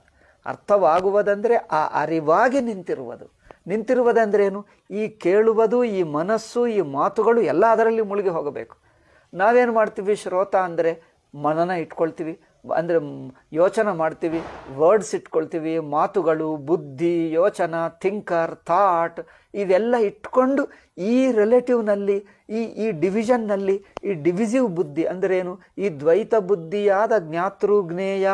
ಅರ್ಥವಾಗುವುದಂದರೆ ಆ ಅರಿವಾಗಿ ನಿಂತಿರುವುದು ನಿಂತಿರುವುದಂದ್ರೇನು ಈ ಕೇಳುವುದು ಈ ಮನಸ್ಸು ಈ ಮಾತುಗಳು ಎಲ್ಲ ಅದರಲ್ಲಿ ಮುಳುಗಿ ಹೋಗಬೇಕು ನಾವೇನು ಮಾಡ್ತೀವಿ ಶ್ರೋತ ಅಂದರೆ ಮನನ ಇಟ್ಕೊಳ್ತೀವಿ ಅಂದರೆ ಯೋಚನೆ ಮಾಡ್ತೀವಿ ವರ್ಡ್ಸ್ ಇಟ್ಕೊಳ್ತೀವಿ ಮಾತುಗಳು ಬುದ್ಧಿ ಯೋಚನೆ ಥಿಂಕರ್ ಥಾಟ್ ಇದೆಲ್ಲ ಇಟ್ಕೊಂಡು ಈ ರಿಲೇಟಿವ್ನಲ್ಲಿ ಈ ಈ ಡಿವಿಷನ್ನಲ್ಲಿ ಈ ಡಿವಿಸಿವ್ ಬುದ್ಧಿ ಏನು ಈ ದ್ವೈತ ಬುದ್ಧಿಯಾದ ಜ್ಞಾತೃ ಜ್ಞೇಯ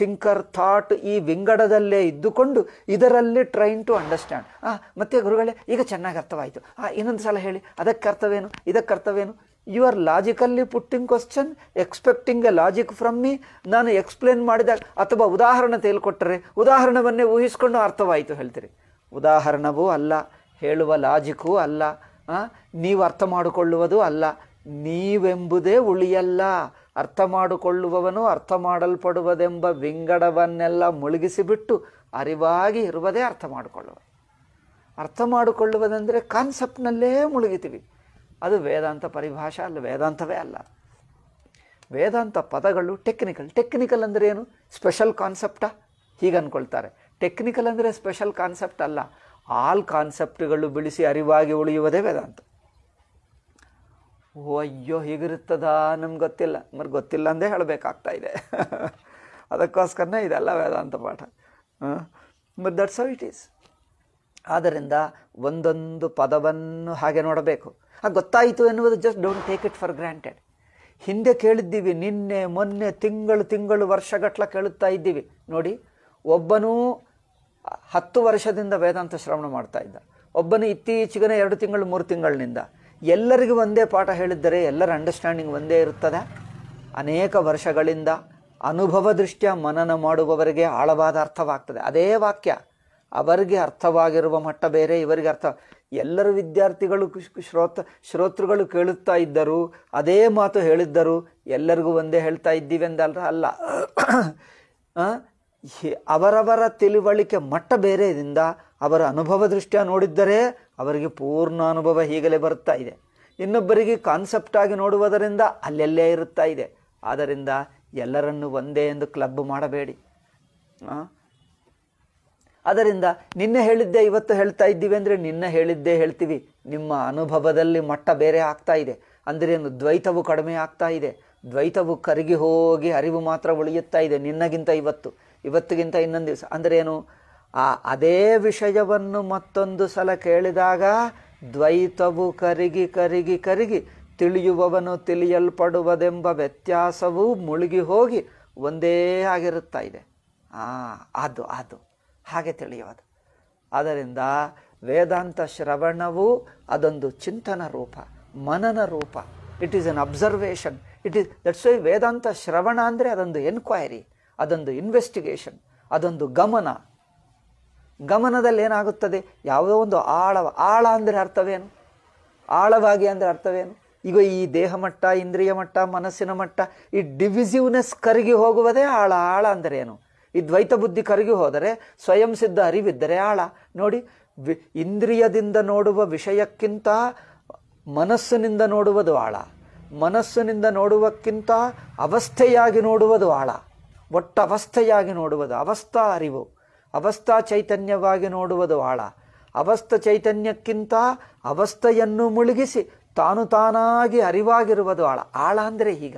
ಥಿಂಕರ್ ಥಾಟ್ ಈ ವಿಂಗಡದಲ್ಲೇ ಇದ್ದುಕೊಂಡು ಇದರಲ್ಲಿ ಟ್ರೈನ್ ಟು ಅಂಡರ್ಸ್ಟ್ಯಾಂಡ್ ಹಾಂ ಮತ್ತೆ ಗುರುಗಳೇ ಈಗ ಚೆನ್ನಾಗಿ ಅರ್ಥವಾಯಿತು ಹಾಂ ಇನ್ನೊಂದು ಸಲ ಹೇಳಿ ಅದಕ್ಕೆ ಅರ್ಥವೇನು ಇದಕ್ಕೆ ಅರ್ಥವೇನು you are logically putting question expecting a logic from me ನಾನು ಎಕ್ಸ್ಪ್ಲೇನ್ ಮಾಡಿದಾಗ ಅಥವಾ ಉದಾಹರಣೆ ತೇಲ್ಕೊಟ್ಟರೆ ಉದಾಹರಣವನ್ನೇ ಊಹಿಸ್ಕೊಂಡು ಅರ್ಥವಾಯಿತು ಹೇಳ್ತೀರಿ ಉದಾಹರಣವೂ ಅಲ್ಲ ಹೇಳುವ ಲಾಜಿಕೂ ಅಲ್ಲ ನೀವು ಅರ್ಥ ಮಾಡಿಕೊಳ್ಳುವುದು ಅಲ್ಲ ನೀವೆಂಬುದೇ ಉಳಿಯಲ್ಲ ಅರ್ಥ ಮಾಡಿಕೊಳ್ಳುವವನು ಅರ್ಥ ಮಾಡಲ್ಪಡುವುದೆಂಬ ವಿಂಗಡವನ್ನೆಲ್ಲ ಮುಳುಗಿಸಿಬಿಟ್ಟು ಅರಿವಾಗಿ ಇರುವುದೇ ಅರ್ಥ ಮಾಡಿಕೊಳ್ಳುವ ಅರ್ಥ ಮಾಡಿಕೊಳ್ಳುವುದಂದರೆ ಕಾನ್ಸೆಪ್ಟ್ನಲ್ಲೇ ಮುಳುಗಿತೀವಿ ಅದು ವೇದಾಂತ ಪರಿಭಾಷಾ ಅಲ್ಲ ವೇದಾಂತವೇ ಅಲ್ಲ ವೇದಾಂತ ಪದಗಳು ಟೆಕ್ನಿಕಲ್ ಟೆಕ್ನಿಕಲ್ ಅಂದರೆ ಏನು ಸ್ಪೆಷಲ್ ಕಾನ್ಸೆಪ್ಟಾ ಹೀಗೆ ಅಂದ್ಕೊಳ್ತಾರೆ ಟೆಕ್ನಿಕಲ್ ಅಂದರೆ ಸ್ಪೆಷಲ್ ಕಾನ್ಸೆಪ್ಟ್ ಅಲ್ಲ ಆಲ್ ಕಾನ್ಸೆಪ್ಟ್ಗಳು ಬಿಡಿಸಿ ಅರಿವಾಗಿ ಉಳಿಯುವುದೇ ವೇದಾಂತ ಓ ಅಯ್ಯೋ ಹೀಗಿರುತ್ತದ ನಮ್ಗೆ ಗೊತ್ತಿಲ್ಲ ಮರು ಗೊತ್ತಿಲ್ಲ ಅಂದೇ ಹೇಳಬೇಕಾಗ್ತಾ ಇದೆ ಅದಕ್ಕೋಸ್ಕರನೇ ಇದೆಲ್ಲ ವೇದಾಂತ ಪಾಠ but that's how it is ಆದ್ದರಿಂದ ಒಂದೊಂದು ಪದವನ್ನು ಹಾಗೆ ನೋಡಬೇಕು ಹಾಗೆ ಗೊತ್ತಾಯಿತು ಎನ್ನುವುದು just don't take it for granted ಹಿಂದೆ ಕೇಳಿದ್ದೀವಿ ನಿನ್ನೆ ಮೊನ್ನೆ ತಿಂಗಳು ತಿಂಗಳು ವರ್ಷಗಟ್ಟಲೆ ಕೇಳುತ್ತಾ ಇದ್ದೀವಿ ನೋಡಿ ಒಬ್ಬನೂ ಹತ್ತು ವರ್ಷದಿಂದ ವೇದಾಂತ ಶ್ರವಣ ಮಾಡ್ತಾ ಇದ್ದ ಒಬ್ಬನು ಇತ್ತೀಚೆಗೆ ಎರಡು ತಿಂಗಳು ಮೂರು ತಿಂಗಳಿನಿಂದ ಎಲ್ಲರಿಗೂ ಒಂದೇ ಪಾಠ ಹೇಳಿದ್ದರೆ ಎಲ್ಲರ ಅಂಡರ್ಸ್ಟ್ಯಾಂಡಿಂಗ್ ಒಂದೇ ಇರುತ್ತದೆ ಅನೇಕ ವರ್ಷಗಳಿಂದ ಅನುಭವ ದೃಷ್ಟಿಯ ಮನನ ಮಾಡುವವರಿಗೆ ಆಳವಾದ ಅರ್ಥವಾಗ್ತದೆ ಅದೇ ವಾಕ್ಯ ಅವರಿಗೆ ಅರ್ಥವಾಗಿರುವ ಮಟ್ಟ ಬೇರೆ ಇವರಿಗೆ ಅರ್ಥ ಎಲ್ಲರೂ ವಿದ್ಯಾರ್ಥಿಗಳು ಶ್ರೋತ ಶ್ರೋತೃಗಳು ಕೇಳುತ್ತಾ ಇದ್ದರು ಅದೇ ಮಾತು ಹೇಳಿದ್ದರು ಎಲ್ಲರಿಗೂ ಒಂದೇ ಹೇಳ್ತಾ ಇದ್ದೀವಿ ಅಂದಲ್ಲ ಅಲ್ಲ ಅವರವರ ತಿಳುವಳಿಕೆ ಮಟ್ಟ ಬೇರೆದಿಂದ ಅವರ ಅನುಭವ ದೃಷ್ಟಿಯ ನೋಡಿದ್ದರೆ ಅವರಿಗೆ ಪೂರ್ಣ ಅನುಭವ ಹೀಗಲೇ ಬರುತ್ತಾ ಇದೆ ಇನ್ನೊಬ್ಬರಿಗೆ ಕಾನ್ಸೆಪ್ಟಾಗಿ ನೋಡುವುದರಿಂದ ಅಲ್ಲೆಲ್ಲೇ ಇರುತ್ತಾ ಇದೆ ಆದ್ದರಿಂದ ಎಲ್ಲರನ್ನು ಒಂದೇ ಎಂದು ಕ್ಲಬ್ ಮಾಡಬೇಡಿ ಹಾಂ ಅದರಿಂದ ನಿನ್ನೆ ಹೇಳಿದ್ದೆ ಇವತ್ತು ಹೇಳ್ತಾ ಇದ್ದೀವಿ ಅಂದರೆ ನಿನ್ನೆ ಹೇಳಿದ್ದೇ ಹೇಳ್ತೀವಿ ನಿಮ್ಮ ಅನುಭವದಲ್ಲಿ ಮಟ್ಟ ಬೇರೆ ಆಗ್ತಾ ಇದೆ ಅಂದ್ರೇನು ದ್ವೈತವು ಕಡಿಮೆ ಆಗ್ತಾ ಇದೆ ದ್ವೈತವು ಕರಗಿ ಹೋಗಿ ಅರಿವು ಮಾತ್ರ ಉಳಿಯುತ್ತಾ ಇದೆ ನಿನ್ನಗಿಂತ ಇವತ್ತು ಇವತ್ತಿಗಿಂತ ಇನ್ನೊಂದು ದಿವಸ ಏನು ಆ ಅದೇ ವಿಷಯವನ್ನು ಮತ್ತೊಂದು ಸಲ ಕೇಳಿದಾಗ ದ್ವೈತವು ಕರಿಗಿ ಕರಿಗಿ ಕರಿಗಿ ತಿಳಿಯುವವನು ತಿಳಿಯಲ್ಪಡುವುದೆಂಬ ವ್ಯತ್ಯಾಸವು ಮುಳುಗಿ ಹೋಗಿ ಒಂದೇ ಆಗಿರುತ್ತಾ ಇದೆ ಆ ಅದು ಅದು ಹಾಗೆ ತಿಳಿಯೋದು ಆದ್ದರಿಂದ ವೇದಾಂತ ಶ್ರವಣವು ಅದೊಂದು ಚಿಂತನ ರೂಪ ಮನನ ರೂಪ it is an observation it is that's why Vedanta ಶ್ರವಣ ಅಂದರೆ ಅದೊಂದು ಎನ್ಕ್ವೈರಿ ಅದೊಂದು ಇನ್ವೆಸ್ಟಿಗೇಷನ್ ಅದೊಂದು ಗಮನ ಗಮನದಲ್ಲಿ ಏನಾಗುತ್ತದೆ ಯಾವುದೋ ಒಂದು ಆಳವ ಆಳ ಅಂದರೆ ಅರ್ಥವೇನು ಆಳವಾಗಿ ಅಂದರೆ ಅರ್ಥವೇನು ಈಗ ಈ ದೇಹ ಮಟ್ಟ ಇಂದ್ರಿಯ ಮಟ್ಟ ಮನಸ್ಸಿನ ಮಟ್ಟ ಈ ಡಿವಿಸಿವ್ನೆಸ್ ಕರಗಿ ಹೋಗುವುದೇ ಆಳ ಆಳ ಅಂದರೆ ಏನು ಈ ದ್ವೈತ ಬುದ್ಧಿ ಕರಗಿ ಹೋದರೆ ಸ್ವಯಂ ಸಿದ್ಧ ಅರಿವಿದ್ದರೆ ಆಳ ನೋಡಿ ವಿ ಇಂದ್ರಿಯದಿಂದ ನೋಡುವ ವಿಷಯಕ್ಕಿಂತ ಮನಸ್ಸಿನಿಂದ ನೋಡುವುದು ಆಳ ಮನಸ್ಸಿನಿಂದ ನೋಡುವಕ್ಕಿಂತ ಅವಸ್ಥೆಯಾಗಿ ನೋಡುವುದು ಆಳ ಒಟ್ಟ ಅವಸ್ಥೆಯಾಗಿ ನೋಡುವುದು ಅವಸ್ಥಾ ಅರಿವು ಅವಸ್ಥಾ ಚೈತನ್ಯವಾಗಿ ನೋಡುವುದು ಆಳ ಅವಸ್ಥ ಚೈತನ್ಯಕ್ಕಿಂತ ಅವಸ್ಥೆಯನ್ನು ಮುಳುಗಿಸಿ ತಾನು ತಾನಾಗಿ ಅರಿವಾಗಿರುವುದು ಆಳ ಆಳ ಅಂದರೆ ಹೀಗ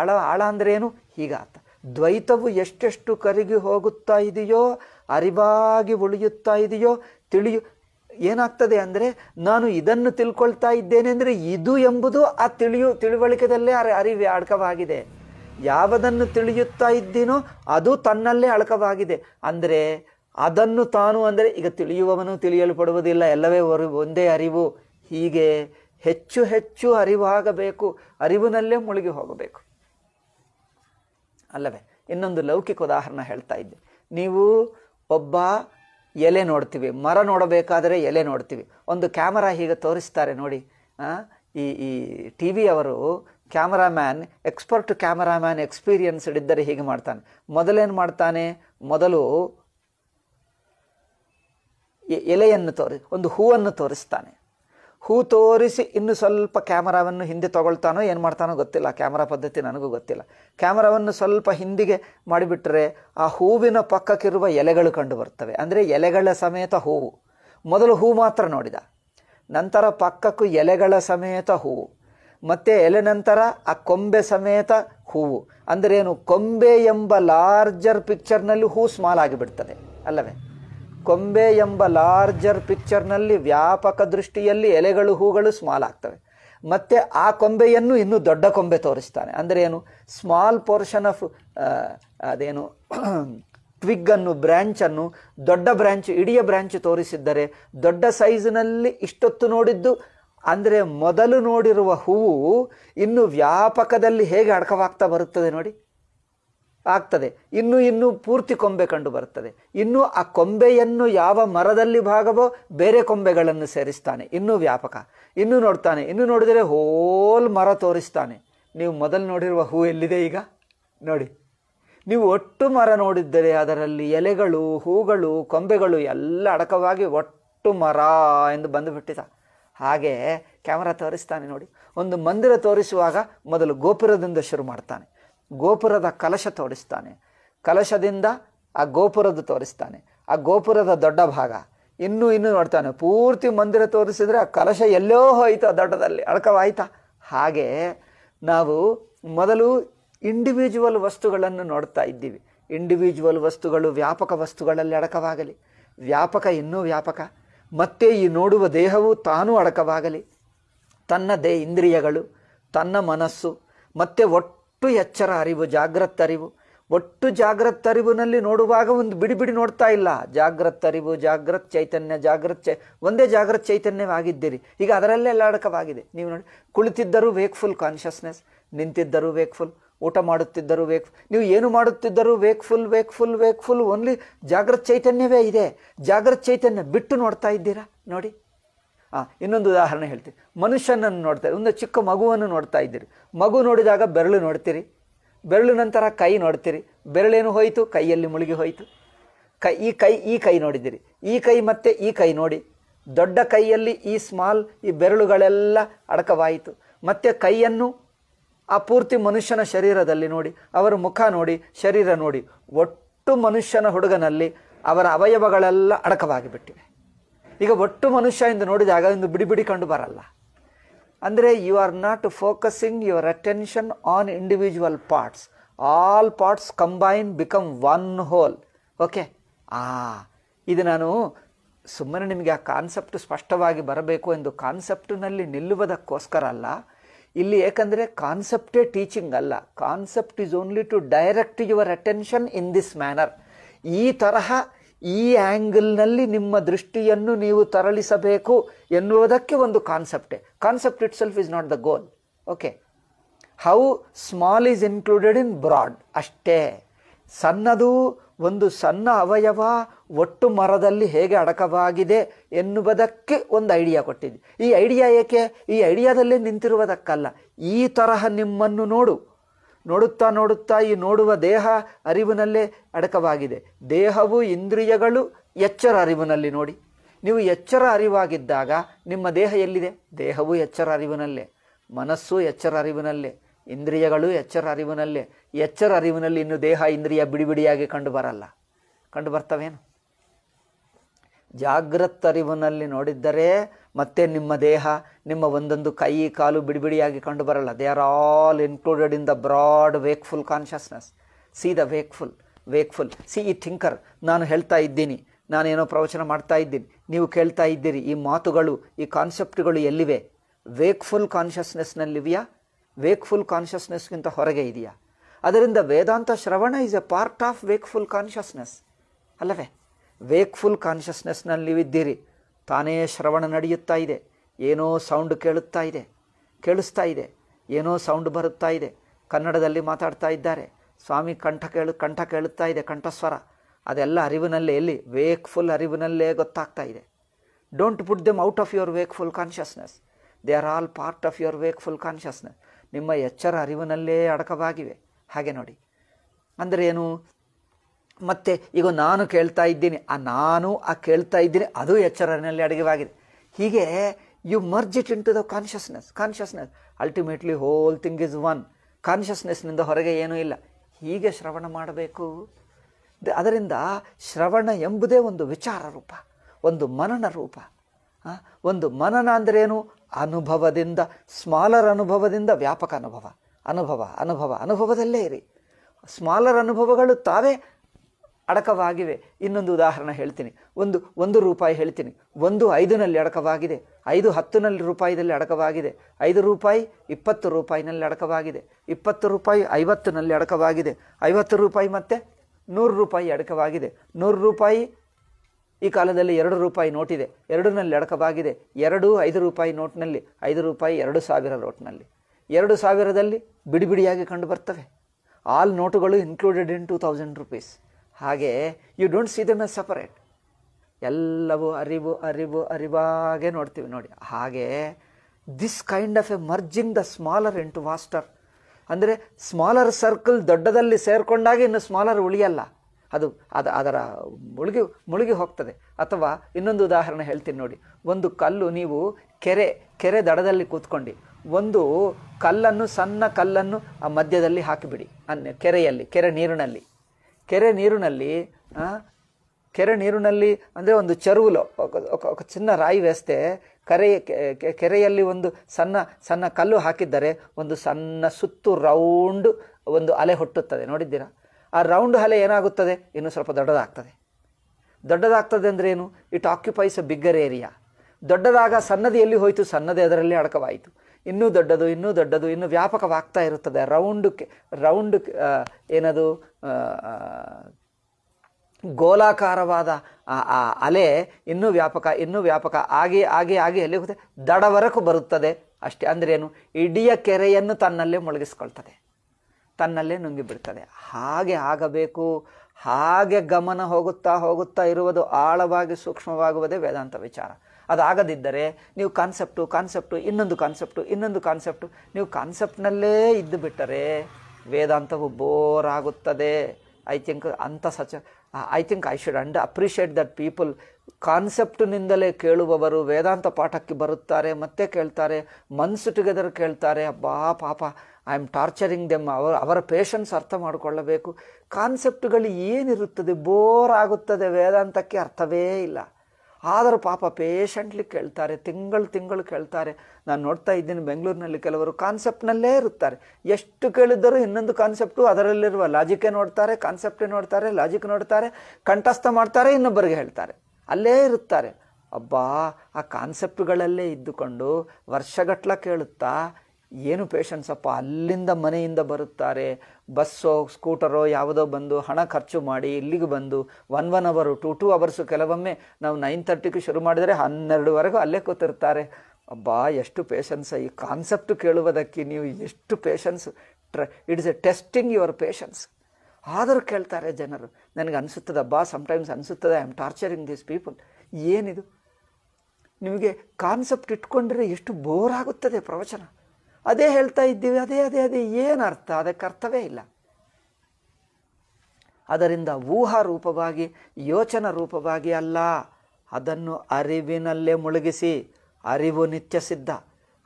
ಆಳ ಆಳ ಅಂದರೆ ಏನು ಹೀಗಾತ ದ್ವೈತವು ಎಷ್ಟೆಷ್ಟು ಕರಗಿ ಹೋಗುತ್ತಾ ಇದೆಯೋ ಅರಿವಾಗಿ ಉಳಿಯುತ್ತಾ ಇದೆಯೋ ತಿಳಿಯು ಏನಾಗ್ತದೆ ಅಂದರೆ ನಾನು ಇದನ್ನು ತಿಳ್ಕೊಳ್ತಾ ಇದ್ದೇನೆ ಅಂದರೆ ಇದು ಎಂಬುದು ಆ ತಿಳಿಯು ಅರ ಅರಿವೆ ಅಡಕವಾಗಿದೆ ಯಾವುದನ್ನು ತಿಳಿಯುತ್ತಾ ಇದ್ದೀನೋ ಅದು ತನ್ನಲ್ಲೇ ಅಳಕವಾಗಿದೆ ಅಂದರೆ ಅದನ್ನು ತಾನು ಅಂದರೆ ಈಗ ತಿಳಿಯುವವನು ತಿಳಿಯಲು ಪಡುವುದಿಲ್ಲ ಎಲ್ಲವೇ ಒಂದೇ ಅರಿವು ಹೀಗೆ ಹೆಚ್ಚು ಹೆಚ್ಚು ಅರಿವಾಗಬೇಕು ಅರಿವಿನಲ್ಲೇ ಮುಳುಗಿ ಹೋಗಬೇಕು ಅಲ್ಲವೇ ಇನ್ನೊಂದು ಲೌಕಿಕ ಉದಾಹರಣೆ ಹೇಳ್ತಾ ಇದ್ದೆ ನೀವು ಒಬ್ಬ ಎಲೆ ನೋಡ್ತೀವಿ ಮರ ನೋಡಬೇಕಾದರೆ ಎಲೆ ನೋಡ್ತೀವಿ ಒಂದು ಕ್ಯಾಮರಾ ಹೀಗೆ ತೋರಿಸ್ತಾರೆ ನೋಡಿ ಈ ಈ ಟಿ ವಿಯವರು ಕ್ಯಾಮರಾಮ್ಯಾನ್ ಎಕ್ಸ್ಪರ್ಟ್ ಕ್ಯಾಮರಾಮ್ಯಾನ್ ಎಕ್ಸ್ಪೀರಿಯನ್ಸ್ಡ್ ಇದ್ದರೆ ಹೀಗೆ ಮಾಡ್ತಾನೆ ಮೊದಲೇನು ಮಾಡ್ತಾನೆ ಮೊದಲು ಎಲೆಯನ್ನು ತೋರಿ ಒಂದು ಹೂವನ್ನು ತೋರಿಸ್ತಾನೆ ಹೂ ತೋರಿಸಿ ಇನ್ನು ಸ್ವಲ್ಪ ಕ್ಯಾಮರಾವನ್ನು ಹಿಂದೆ ತೊಗೊಳ್ತಾನೋ ಏನು ಮಾಡ್ತಾನೋ ಗೊತ್ತಿಲ್ಲ ಕ್ಯಾಮರಾ ಪದ್ಧತಿ ನನಗೂ ಗೊತ್ತಿಲ್ಲ ಕ್ಯಾಮರಾವನ್ನು ಸ್ವಲ್ಪ ಹಿಂದಿಗೆ ಮಾಡಿಬಿಟ್ರೆ ಆ ಹೂವಿನ ಪಕ್ಕಕ್ಕಿರುವ ಎಲೆಗಳು ಕಂಡು ಬರ್ತವೆ ಅಂದರೆ ಎಲೆಗಳ ಸಮೇತ ಹೂವು ಮೊದಲು ಹೂ ಮಾತ್ರ ನೋಡಿದ ನಂತರ ಪಕ್ಕಕ್ಕೂ ಎಲೆಗಳ ಸಮೇತ ಹೂವು ಮತ್ತು ಎಲೆ ನಂತರ ಆ ಕೊಂಬೆ ಸಮೇತ ಹೂವು ಏನು ಕೊಂಬೆ ಎಂಬ ಲಾರ್ಜರ್ ಪಿಕ್ಚರ್ನಲ್ಲಿ ಹೂ ಸ್ಮಾಲ್ ಆಗಿಬಿಡ್ತದೆ ಅಲ್ಲವೇ ಕೊಂಬೆ ಎಂಬ ಲಾರ್ಜರ್ ಪಿಕ್ಚರ್ನಲ್ಲಿ ವ್ಯಾಪಕ ದೃಷ್ಟಿಯಲ್ಲಿ ಎಲೆಗಳು ಹೂಗಳು ಸ್ಮಾಲ್ ಆಗ್ತವೆ ಮತ್ತೆ ಆ ಕೊಂಬೆಯನ್ನು ಇನ್ನೂ ದೊಡ್ಡ ಕೊಂಬೆ ತೋರಿಸ್ತಾನೆ ಅಂದರೆ ಏನು ಸ್ಮಾಲ್ ಪೋರ್ಷನ್ ಆಫ್ ಅದೇನು ಟ್ವಿಗ್ಗನ್ನು ಬ್ರ್ಯಾಂಚನ್ನು ದೊಡ್ಡ ಬ್ರ್ಯಾಂಚ್ ಇಡೀ ಬ್ರ್ಯಾಂಚ್ ತೋರಿಸಿದ್ದರೆ ದೊಡ್ಡ ಸೈಜ್ನಲ್ಲಿ ಇಷ್ಟೊತ್ತು ನೋಡಿದ್ದು ಅಂದರೆ ಮೊದಲು ನೋಡಿರುವ ಹೂವು ಇನ್ನು ವ್ಯಾಪಕದಲ್ಲಿ ಹೇಗೆ ಅಡಕವಾಗ್ತಾ ಬರುತ್ತದೆ ನೋಡಿ ಆಗ್ತದೆ ಇನ್ನು ಇನ್ನೂ ಪೂರ್ತಿ ಕೊಂಬೆ ಕಂಡು ಬರ್ತದೆ ಇನ್ನು ಆ ಕೊಂಬೆಯನ್ನು ಯಾವ ಮರದಲ್ಲಿ ಭಾಗವೋ ಬೇರೆ ಕೊಂಬೆಗಳನ್ನು ಸೇರಿಸ್ತಾನೆ ಇನ್ನೂ ವ್ಯಾಪಕ ಇನ್ನೂ ನೋಡ್ತಾನೆ ಇನ್ನು ನೋಡಿದರೆ ಹೋಲ್ ಮರ ತೋರಿಸ್ತಾನೆ ನೀವು ಮೊದಲು ನೋಡಿರುವ ಹೂ ಎಲ್ಲಿದೆ ಈಗ ನೋಡಿ ನೀವು ಒಟ್ಟು ಮರ ನೋಡಿದ್ದರೆ ಅದರಲ್ಲಿ ಎಲೆಗಳು ಹೂಗಳು ಕೊಂಬೆಗಳು ಎಲ್ಲ ಅಡಕವಾಗಿ ಒಟ್ಟು ಮರ ಎಂದು ಬಂದುಬಿಟ್ಟಿದ ಹಾಗೆ ಕ್ಯಾಮರಾ ತೋರಿಸ್ತಾನೆ ನೋಡಿ ಒಂದು ಮಂದಿರ ತೋರಿಸುವಾಗ ಮೊದಲು ಗೋಪುರದಿಂದ ಶುರು ಮಾಡ್ತಾನೆ ಗೋಪುರದ ಕಲಶ ತೋರಿಸ್ತಾನೆ ಕಲಶದಿಂದ ಆ ಗೋಪುರದ ತೋರಿಸ್ತಾನೆ ಆ ಗೋಪುರದ ದೊಡ್ಡ ಭಾಗ ಇನ್ನೂ ಇನ್ನೂ ನೋಡ್ತಾನೆ ಪೂರ್ತಿ ಮಂದಿರ ತೋರಿಸಿದ್ರೆ ಆ ಕಲಶ ಎಲ್ಲೋ ಹೋಯ್ತು ಆ ದೊಡ್ಡದಲ್ಲಿ ಅಳಕವಾಯ್ತಾ ಹಾಗೆ ನಾವು ಮೊದಲು ಇಂಡಿವಿಜುವಲ್ ವಸ್ತುಗಳನ್ನು ನೋಡ್ತಾ ಇದ್ದೀವಿ ಇಂಡಿವಿಜುವಲ್ ವಸ್ತುಗಳು ವ್ಯಾಪಕ ವಸ್ತುಗಳಲ್ಲಿ ಅಡಕವಾಗಲಿ ವ್ಯಾಪಕ ಇನ್ನೂ ವ್ಯಾಪಕ ಮತ್ತೆ ಈ ನೋಡುವ ದೇಹವು ತಾನೂ ಅಡಕವಾಗಲಿ ತನ್ನ ದೇ ಇಂದ್ರಿಯಗಳು ತನ್ನ ಮನಸ್ಸು ಮತ್ತೆ ಒಟ್ಟು ಒಟ್ಟು ಎಚ್ಚರ ಅರಿವು ಜಾಗ್ರತ್ತ ಅರಿವು ಒಟ್ಟು ಜಾಗ್ರತ್ತ ಅರಿವಿನಲ್ಲಿ ನೋಡುವಾಗ ಒಂದು ಬಿಡಿ ಬಿಡಿ ನೋಡ್ತಾ ಇಲ್ಲ ಜಾಗೃತ ಅರಿವು ಜಾಗ್ರತ್ ಚೈತನ್ಯ ಜಾಗ್ರತ್ ಚೈ ಒಂದೇ ಜಾಗ್ರತ್ ಚೈತನ್ಯವಾಗಿದ್ದೀರಿ ಈಗ ಅದರಲ್ಲೇ ಅಡಕವಾಗಿದೆ ನೀವು ನೋಡಿ ಕುಳಿತಿದ್ದರೂ ವೇಕ್ಫುಲ್ ಕಾನ್ಷಿಯಸ್ನೆಸ್ ನಿಂತಿದ್ದರೂ ವೇಕ್ಫುಲ್ ಊಟ ಮಾಡುತ್ತಿದ್ದರೂ ವೇಕ್ ನೀವು ಏನು ಮಾಡುತ್ತಿದ್ದರೂ ವೇಕ್ಫುಲ್ ವೇಕ್ಫುಲ್ ವೇಕ್ಫುಲ್ ಓನ್ಲಿ ಜಾಗ್ರತ್ ಚೈತನ್ಯವೇ ಇದೆ ಜಾಗ್ರತ್ ಚೈತನ್ಯ ಬಿಟ್ಟು ನೋಡ್ತಾ ಇದ್ದೀರಾ ನೋಡಿ ಹಾಂ ಇನ್ನೊಂದು ಉದಾಹರಣೆ ಹೇಳ್ತೀವಿ ಮನುಷ್ಯನನ್ನು ನೋಡ್ತಾರೆ ಒಂದು ಚಿಕ್ಕ ಮಗುವನ್ನು ನೋಡ್ತಾ ಇದ್ದೀರಿ ಮಗು ನೋಡಿದಾಗ ಬೆರಳು ನೋಡ್ತೀರಿ ಬೆರಳು ನಂತರ ಕೈ ನೋಡ್ತೀರಿ ಬೆರಳೇನು ಹೋಯಿತು ಕೈಯಲ್ಲಿ ಮುಳುಗಿ ಹೋಯಿತು ಕೈ ಈ ಕೈ ಈ ಕೈ ನೋಡಿದ್ದೀರಿ ಈ ಕೈ ಮತ್ತೆ ಈ ಕೈ ನೋಡಿ ದೊಡ್ಡ ಕೈಯಲ್ಲಿ ಈ ಸ್ಮಾಲ್ ಈ ಬೆರಳುಗಳೆಲ್ಲ ಅಡಕವಾಯಿತು ಮತ್ತೆ ಕೈಯನ್ನು ಆ ಪೂರ್ತಿ ಮನುಷ್ಯನ ಶರೀರದಲ್ಲಿ ನೋಡಿ ಅವರ ಮುಖ ನೋಡಿ ಶರೀರ ನೋಡಿ ಒಟ್ಟು ಮನುಷ್ಯನ ಹುಡುಗನಲ್ಲಿ ಅವರ ಅವಯವಗಳೆಲ್ಲ ಅಡಕವಾಗಿಬಿಟ್ಟಿವೆ ಈಗ ಒಟ್ಟು ಮನುಷ್ಯ ಎಂದು ನೋಡಿದಾಗ ಇಂದು ಬಿಡಿ ಬಿಡಿ ಕಂಡು ಬರಲ್ಲ ಅಂದರೆ you are not focusing your attention on individual parts all parts combine become one whole okay ಆ ಇದು ನಾನು ಸುಮ್ಮನೆ ನಿಮಗೆ ಆ ಕಾನ್ಸೆಪ್ಟ್ ಸ್ಪಷ್ಟವಾಗಿ ಬರಬೇಕು ಎಂದು ಕಾನ್ಸೆಪ್ಟ್ನಲ್ಲಿ ನಿಲ್ಲುವುದಕ್ಕೋಸ್ಕರ ಅಲ್ಲ ಇಲ್ಲಿ ಏಕೆಂದರೆ ಕಾನ್ಸೆಪ್ಟೇ ಟೀಚಿಂಗ್ ಅಲ್ಲ concept is only to direct your attention in this manner ಈ ತರಹ ಈ ಆ್ಯಂಗಲ್ನಲ್ಲಿ ನಿಮ್ಮ ದೃಷ್ಟಿಯನ್ನು ನೀವು ತರಳಿಸಬೇಕು ಎನ್ನುವುದಕ್ಕೆ ಒಂದು ಕಾನ್ಸೆಪ್ಟೆ concept itself is not the goal okay how small is included in broad ಅಷ್ಟೇ ಸಣ್ಣದು ಒಂದು ಸಣ್ಣ ಅವಯವ ಒಟ್ಟು ಮರದಲ್ಲಿ ಹೇಗೆ ಅಡಕವಾಗಿದೆ ಎನ್ನುವುದಕ್ಕೆ ಒಂದು ಐಡಿಯಾ ಕೊಟ್ಟಿದ್ದೆ ಈ ಐಡಿಯಾ ಏಕೆ ಈ ಐಡಿಯಾದಲ್ಲೇ ನಿಂತಿರುವುದಕ್ಕಲ್ಲ ಈ ತರಹ ನಿಮ್ಮನ್ನು ನೋಡು ನೋಡುತ್ತಾ ನೋಡುತ್ತಾ ಈ ನೋಡುವ ದೇಹ ಅರಿವಿನಲ್ಲೇ ಅಡಕವಾಗಿದೆ ದೇಹವು ಇಂದ್ರಿಯಗಳು ಎಚ್ಚರ ಅರಿವಿನಲ್ಲಿ ನೋಡಿ ನೀವು ಎಚ್ಚರ ಅರಿವಾಗಿದ್ದಾಗ ನಿಮ್ಮ ದೇಹ ಎಲ್ಲಿದೆ ದೇಹವು ಎಚ್ಚರ ಅರಿವಿನಲ್ಲೇ ಮನಸ್ಸು ಎಚ್ಚರ ಅರಿವಿನಲ್ಲೇ ಇಂದ್ರಿಯಗಳು ಎಚ್ಚರ ಅರಿವಿನಲ್ಲೇ ಎಚ್ಚರ ಅರಿವಿನಲ್ಲಿ ಇನ್ನು ದೇಹ ಇಂದ್ರಿಯ ಬಿಡಿಬಿಡಿಯಾಗಿ ಕಂಡು ಬರಲ್ಲ ಕಂಡು ಬರ್ತವೇನು ಜಾಗ್ರತ್ ಅರಿವಿನಲ್ಲಿ ನೋಡಿದ್ದರೆ ಮತ್ತೆ ನಿಮ್ಮ ದೇಹ ನಿಮ್ಮ ಒಂದೊಂದು ಕೈ ಕಾಲು ಬಿಡಿಬಿಡಿಯಾಗಿ ಕಂಡು ಬರಲ್ಲ they are all included in the broad wakeful consciousness see the wakeful wakeful see ಈ ಥಿಂಕರ್ ನಾನು ಹೇಳ್ತಾ ಇದ್ದೀನಿ ನಾನೇನೋ ಪ್ರವಚನ ಮಾಡ್ತಾ ಇದ್ದೀನಿ ನೀವು ಕೇಳ್ತಾ ಇದ್ದೀರಿ ಈ ಮಾತುಗಳು ಈ ಕಾನ್ಸೆಪ್ಟ್ಗಳು ಎಲ್ಲಿವೆ ವೇಕ್ಫುಲ್ ಕಾನ್ಷಿಯಸ್ನೆಸ್ನಲ್ಲಿವೆಯಾ ವೇಕ್ಫುಲ್ ಕಾನ್ಷಿಯಸ್ನೆಸ್ಗಿಂತ ಹೊರಗೆ ಇದೆಯಾ ಅದರಿಂದ ವೇದಾಂತ ಶ್ರವಣ is a part of wakeful consciousness ಅಲ್ಲವೇ ವೇಕ್ಫುಲ್ ಕಾನ್ಷಿಯಸ್ನೆಸ್ನಲ್ಲಿವಿದ್ದೀರಿ ತಾನೇ ಶ್ರವಣ ನಡೆಯುತ್ತಾ ಇದೆ ಏನೋ ಸೌಂಡ್ ಕೇಳುತ್ತಾ ಇದೆ ಕೇಳಿಸ್ತಾ ಇದೆ ಏನೋ ಸೌಂಡ್ ಬರುತ್ತಾ ಇದೆ ಕನ್ನಡದಲ್ಲಿ ಮಾತಾಡ್ತಾ ಇದ್ದಾರೆ ಸ್ವಾಮಿ ಕಂಠ ಕೇಳು ಕಂಠ ಕೇಳುತ್ತಾ ಇದೆ ಕಂಠಸ್ವರ ಅದೆಲ್ಲ ಅರಿವಿನಲ್ಲೇ ಎಲ್ಲಿ ವೇಕ್ಫುಲ್ ಅರಿವಿನಲ್ಲೇ ಗೊತ್ತಾಗ್ತಾ ಇದೆ don't put them out of your wakeful consciousness they are all part of your wakeful consciousness ನಿಮ್ಮ ಎಚ್ಚರ ಅರಿವಿನಲ್ಲೇ ಅಡಕವಾಗಿವೆ ಹಾಗೆ ನೋಡಿ ಅಂದರೆ ಏನು ಮತ್ತು ಈಗ ನಾನು ಕೇಳ್ತಾ ಇದ್ದೀನಿ ಆ ನಾನು ಆ ಕೇಳ್ತಾ ಇದ್ದೀನಿ ಅದು ಎಚ್ಚರನಲ್ಲಿ ಅಡುಗೆವಾಗಿದೆ ಹೀಗೆ you merge it into the consciousness consciousness ultimately whole thing is one ಕಾನ್ಷಿಯಸ್ನೆಸ್ನಿಂದ ಹೊರಗೆ ಏನೂ ಇಲ್ಲ ಹೀಗೆ ಶ್ರವಣ ಮಾಡಬೇಕು ಅದರಿಂದ ಶ್ರವಣ ಎಂಬುದೇ ಒಂದು ವಿಚಾರ ರೂಪ ಒಂದು ಮನನ ರೂಪ ಒಂದು ಮನನ ಅಂದ್ರೇನು ಅನುಭವದಿಂದ ಸ್ಮಾಲರ್ ಅನುಭವದಿಂದ ವ್ಯಾಪಕ ಅನುಭವ ಅನುಭವ ಅನುಭವ ಅನುಭವದಲ್ಲೇ ಇರಿ ಸ್ಮಾಲರ್ ಅನುಭವಗಳು ತಾವೇ ಅಡಕವಾಗಿವೆ ಇನ್ನೊಂದು ಉದಾಹರಣೆ ಹೇಳ್ತೀನಿ ಒಂದು ಒಂದು ರೂಪಾಯಿ ಹೇಳ್ತೀನಿ ಒಂದು ಐದನಲ್ಲಿ ಅಡಕವಾಗಿದೆ ಐದು ಹತ್ತುನಲ್ಲಿ ರೂಪಾಯಿದಲ್ಲಿ ಅಡಕವಾಗಿದೆ ಐದು ರೂಪಾಯಿ ಇಪ್ಪತ್ತು ರೂಪಾಯಿನಲ್ಲಿ ಅಡಕವಾಗಿದೆ ಇಪ್ಪತ್ತು ರೂಪಾಯಿ ಐವತ್ತಿನಲ್ಲಿ ಅಡಕವಾಗಿದೆ ಐವತ್ತು ರೂಪಾಯಿ ಮತ್ತು ನೂರು ರೂಪಾಯಿ ಅಡಕವಾಗಿದೆ ನೂರು ರೂಪಾಯಿ ಈ ಕಾಲದಲ್ಲಿ ಎರಡು ರೂಪಾಯಿ ನೋಟಿದೆ ಎರಡನಲ್ಲಿ ಅಡಕವಾಗಿದೆ ಎರಡು ಐದು ರೂಪಾಯಿ ನೋಟ್ನಲ್ಲಿ ಐದು ರೂಪಾಯಿ ಎರಡು ಸಾವಿರ ನೋಟ್ನಲ್ಲಿ ಎರಡು ಸಾವಿರದಲ್ಲಿ ಬಿಡಿಬಿಡಿಯಾಗಿ ಕಂಡು ಬರ್ತವೆ ಆಲ್ ನೋಟುಗಳು included in two thousand rupees ಹಾಗೆ you don't see them a separate ಎಲ್ಲವೂ ಅರಿವು ಅರಿವು ಅರಿವಾಗೆ ನೋಡ್ತೀವಿ ನೋಡಿ ಹಾಗೆ this kind of a merging the smaller into vaster ಅಂದರೆ ಸ್ಮಾಲರ್ ಸರ್ಕಲ್ ದೊಡ್ಡದಲ್ಲಿ ಸೇರಿಕೊಂಡಾಗ ಇನ್ನು ಸ್ಮಾಲರ್ ಉಳಿಯಲ್ಲ ಅದು ಅದು ಅದರ ಮುಳುಗಿ ಮುಳುಗಿ ಹೋಗ್ತದೆ ಅಥವಾ ಇನ್ನೊಂದು ಉದಾಹರಣೆ ಹೇಳ್ತೀನಿ ನೋಡಿ ಒಂದು ಕಲ್ಲು ನೀವು ಕೆರೆ ಕೆರೆ ದಡದಲ್ಲಿ ಕೂತ್ಕೊಂಡು ಒಂದು ಕಲ್ಲನ್ನು ಸಣ್ಣ ಕಲ್ಲನ್ನು ಆ ಮಧ್ಯದಲ್ಲಿ ಹಾಕಿಬಿಡಿ ಅನ್ನ ಕೆರೆಯಲ್ಲಿ ಕೆರೆ ನೀರಿನಲ್ಲಿ ಕೆರೆ ನೀರಿನಲ್ಲಿ ಕೆರೆ ನೀರಿನಲ್ಲಿ ಅಂದರೆ ಒಂದು ಚರುವುಲು ಚಿನ್ನ ರಾಯಿ ವ್ಯವಸ್ಥೆ ಕರೆ ಕೆರೆಯಲ್ಲಿ ಒಂದು ಸಣ್ಣ ಸಣ್ಣ ಕಲ್ಲು ಹಾಕಿದ್ದರೆ ಒಂದು ಸಣ್ಣ ಸುತ್ತು ರೌಂಡ್ ಒಂದು ಅಲೆ ಹುಟ್ಟುತ್ತದೆ ನೋಡಿದ್ದೀರಾ ಆ ರೌಂಡ್ ಅಲೆ ಏನಾಗುತ್ತದೆ ಇನ್ನು ಸ್ವಲ್ಪ ದೊಡ್ಡದಾಗ್ತದೆ ದೊಡ್ಡದಾಗ್ತದೆ ಅಂದರೆ ಏನು it occupies a bigger area ದೊಡ್ಡದಾಗ ಸನ್ನದಿಯಲ್ಲಿ ಹೋಯಿತು ಸಣ್ಣದೇ ಅದರಲ್ಲಿ ಅಡಕವಾಯಿತು ಇನ್ನೂ ದೊಡ್ಡದು ಇನ್ನೂ ದೊಡ್ಡದು ಇನ್ನೂ ವ್ಯಾಪಕವಾಗ್ತಾ ಇರುತ್ತದೆ ರೌಂಡ್ ರೌಂಡ್ ಏನದು ಗೋಲಾಕಾರವಾದ ಆ ಅಲೆ ಇನ್ನೂ ವ್ಯಾಪಕ ಇನ್ನೂ ವ್ಯಾಪಕ ಆಗಿ ಆಗಿ ಆಗಿ ಎಲ್ಲಿ ಹೋಗುತ್ತೆ ದಡವರಕು ಬರುತ್ತದೆ ಅಷ್ಟೇ ಏನು ಇಡೀ ಕೆರೆಯನ್ನು ತನ್ನಲ್ಲೇ ಮುಳುಗಿಸ್ಕೊಳ್ತದೆ ತನ್ನಲ್ಲೇ ನುಂಗಿಬಿಡ್ತದೆ ಹಾಗೆ ಆಗಬೇಕು ಹಾಗೆ ಗಮನ ಹೋಗುತ್ತಾ ಹೋಗುತ್ತಾ ಇರುವುದು ಆಳವಾಗಿ ಸೂಕ್ಷ್ಮವಾಗುವುದೇ ವೇದಾಂತ ವಿಚಾರ ಅದಾಗದಿದ್ದರೆ ನೀವು ಕಾನ್ಸೆಪ್ಟು ಕಾನ್ಸೆಪ್ಟು ಇನ್ನೊಂದು ಕಾನ್ಸೆಪ್ಟು ಇನ್ನೊಂದು ಕಾನ್ಸೆಪ್ಟು ನೀವು ಕಾನ್ಸೆಪ್ಟ್ನಲ್ಲೇ ಇದ್ದು ಬಿಟ್ಟರೆ ವೇದಾಂತವು ಬೋರ್ ಆಗುತ್ತದೆ ಐ ಥಿಂಕ್ ಅಂಥ such I think I should and appreciate that people ಕಾನ್ಸೆಪ್ಟ್ನಿಂದಲೇ ಕೇಳುವವರು ವೇದಾಂತ ಪಾಠಕ್ಕೆ ಬರುತ್ತಾರೆ ಮತ್ತೆ ಕೇಳ್ತಾರೆ ಮನ್ಸು ಟುಗೆದರ್ ಕೇಳ್ತಾರೆ ಅಬ್ಬಾ ಪಾಪ ಐ ಆಮ್ ಟಾರ್ಚರಿಂಗ್ ದೆಮ್ ಅವರ ಅವರ ಪೇಷನ್ಸ್ ಅರ್ಥ ಮಾಡಿಕೊಳ್ಳಬೇಕು ಕಾನ್ಸೆಪ್ಟ್ಗಳು ಏನಿರುತ್ತದೆ ಬೋರ್ ಆಗುತ್ತದೆ ವೇದಾಂತಕ್ಕೆ ಅರ್ಥವೇ ಇಲ್ಲ ಆದರೂ ಪಾಪ ಪೇಷಂಟ್ಲಿ ಕೇಳ್ತಾರೆ ತಿಂಗಳು ತಿಂಗಳು ಕೇಳ್ತಾರೆ ನಾನು ನೋಡ್ತಾ ಇದ್ದೀನಿ ಬೆಂಗಳೂರಿನಲ್ಲಿ ಕೆಲವರು ಕಾನ್ಸೆಪ್ಟ್ನಲ್ಲೇ ಇರುತ್ತಾರೆ ಎಷ್ಟು ಕೇಳಿದ್ದರೂ ಇನ್ನೊಂದು ಕಾನ್ಸೆಪ್ಟು ಅದರಲ್ಲಿರುವ ಲಾಜಿಕೇ ನೋಡ್ತಾರೆ ಕಾನ್ಸೆಪ್ಟೇ ನೋಡ್ತಾರೆ ಲಾಜಿಕ್ ನೋಡ್ತಾರೆ ಕಂಠಸ್ಥ ಮಾಡ್ತಾರೆ ಇನ್ನೊಬ್ಬರಿಗೆ ಹೇಳ್ತಾರೆ ಅಲ್ಲೇ ಇರುತ್ತಾರೆ ಅಬ್ಬಾ ಆ ಕಾನ್ಸೆಪ್ಟ್ಗಳಲ್ಲೇ ಇದ್ದುಕೊಂಡು ವರ್ಷಗಟ್ಲ ಕೇಳುತ್ತಾ ಏನು ಅಪ್ಪ ಅಲ್ಲಿಂದ ಮನೆಯಿಂದ ಬರುತ್ತಾರೆ ಬಸ್ಸೋ ಸ್ಕೂಟರೋ ಯಾವುದೋ ಬಂದು ಹಣ ಖರ್ಚು ಮಾಡಿ ಇಲ್ಲಿಗೆ ಬಂದು ಒನ್ ಒನ್ ಅವರು ಟು ಟೂ ಅವರ್ಸು ಕೆಲವೊಮ್ಮೆ ನಾವು ನೈನ್ ತರ್ಟಿಗೆ ಶುರು ಮಾಡಿದರೆ ಹನ್ನೆರಡುವರೆಗೂ ಅಲ್ಲೇ ಕೂತಿರ್ತಾರೆ ಅಬ್ಬಾ ಎಷ್ಟು ಪೇಷನ್ಸ ಈ ಕಾನ್ಸೆಪ್ಟ್ ಕೇಳುವುದಕ್ಕೆ ನೀವು ಎಷ್ಟು ಪೇಷನ್ಸ್ ಟ್ರ is a testing your patience ಆದರೂ ಕೇಳ್ತಾರೆ ಜನರು ನನಗೆ ಅನಿಸುತ್ತದೆ ಸಮ್ ಸಮ್ಟೈಮ್ಸ್ ಅನಿಸುತ್ತದೆ I am torturing these people ಏನಿದು ನಿಮಗೆ ಕಾನ್ಸೆಪ್ಟ್ ಇಟ್ಕೊಂಡ್ರೆ ಎಷ್ಟು ಬೋರ್ ಆಗುತ್ತದೆ ಪ್ರವಚನ ಅದೇ ಹೇಳ್ತಾ ಇದ್ದೀವಿ ಅದೇ ಅದೇ ಅದೇ ಏನು ಅರ್ಥ ಅದಕ್ಕೆ ಅರ್ಥವೇ ಇಲ್ಲ ಅದರಿಂದ ಊಹಾ ರೂಪವಾಗಿ ಯೋಚನ ರೂಪವಾಗಿ ಅಲ್ಲ ಅದನ್ನು ಅರಿವಿನಲ್ಲೇ ಮುಳುಗಿಸಿ ಅರಿವು ನಿತ್ಯ ಸಿದ್ಧ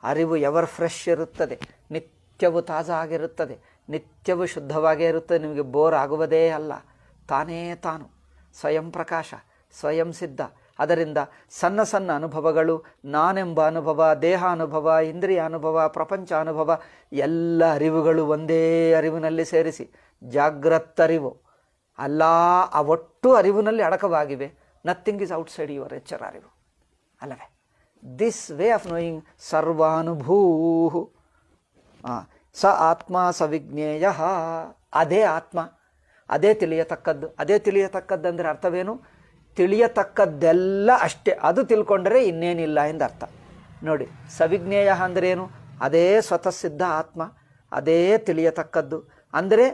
ಅರಿವು ಎವರ್ ಫ್ರೆಶ್ ಇರುತ್ತದೆ ನಿತ್ಯವು ತಾಜಾ ಆಗಿರುತ್ತದೆ ನಿತ್ಯವು ಶುದ್ಧವಾಗೇ ಇರುತ್ತದೆ ನಿಮಗೆ ಬೋರ್ ಆಗುವುದೇ ಅಲ್ಲ ತಾನೇ ತಾನು ಸ್ವಯಂ ಪ್ರಕಾಶ ಸ್ವಯಂ ಸಿದ್ಧ ಅದರಿಂದ ಸಣ್ಣ ಸಣ್ಣ ಅನುಭವಗಳು ನಾನೆಂಬ ಅನುಭವ ದೇಹ ಅನುಭವ ಇಂದ್ರಿಯ ಅನುಭವ ಪ್ರಪಂಚ ಅನುಭವ ಎಲ್ಲ ಅರಿವುಗಳು ಒಂದೇ ಅರಿವಿನಲ್ಲಿ ಸೇರಿಸಿ ಜಾಗ್ರತ್ತರಿವು ಅಲ್ಲ ಆ ಒಟ್ಟು ಅರಿವಿನಲ್ಲಿ ಅಡಕವಾಗಿವೆ ನಥಿಂಗ್ ಇಸ್ ಔಟ್ಸೈಡ್ ಯುವರ್ ಎಚ್ಚರ ಅರಿವು ಅಲ್ಲವೇ ದಿಸ್ ವೇ ಆಫ್ ನೋಯಿಂಗ್ ಸರ್ವಾನುಭೂ ಸ ಆತ್ಮ ಸವಿಜ್ಞೇಯ ಅದೇ ಆತ್ಮ ಅದೇ ತಿಳಿಯತಕ್ಕದ್ದು ಅದೇ ಅಂದರೆ ಅರ್ಥವೇನು ತಿಳಿಯತಕ್ಕದ್ದೆಲ್ಲ ಅಷ್ಟೇ ಅದು ತಿಳ್ಕೊಂಡರೆ ಇನ್ನೇನಿಲ್ಲ ಎಂದರ್ಥ ನೋಡಿ ಸವಿಜ್ಞೇಯ ಅಂದ್ರೇನು ಅದೇ ಸ್ವತಃ ಸಿದ್ಧ ಆತ್ಮ ಅದೇ ತಿಳಿಯತಕ್ಕದ್ದು ಅಂದರೆ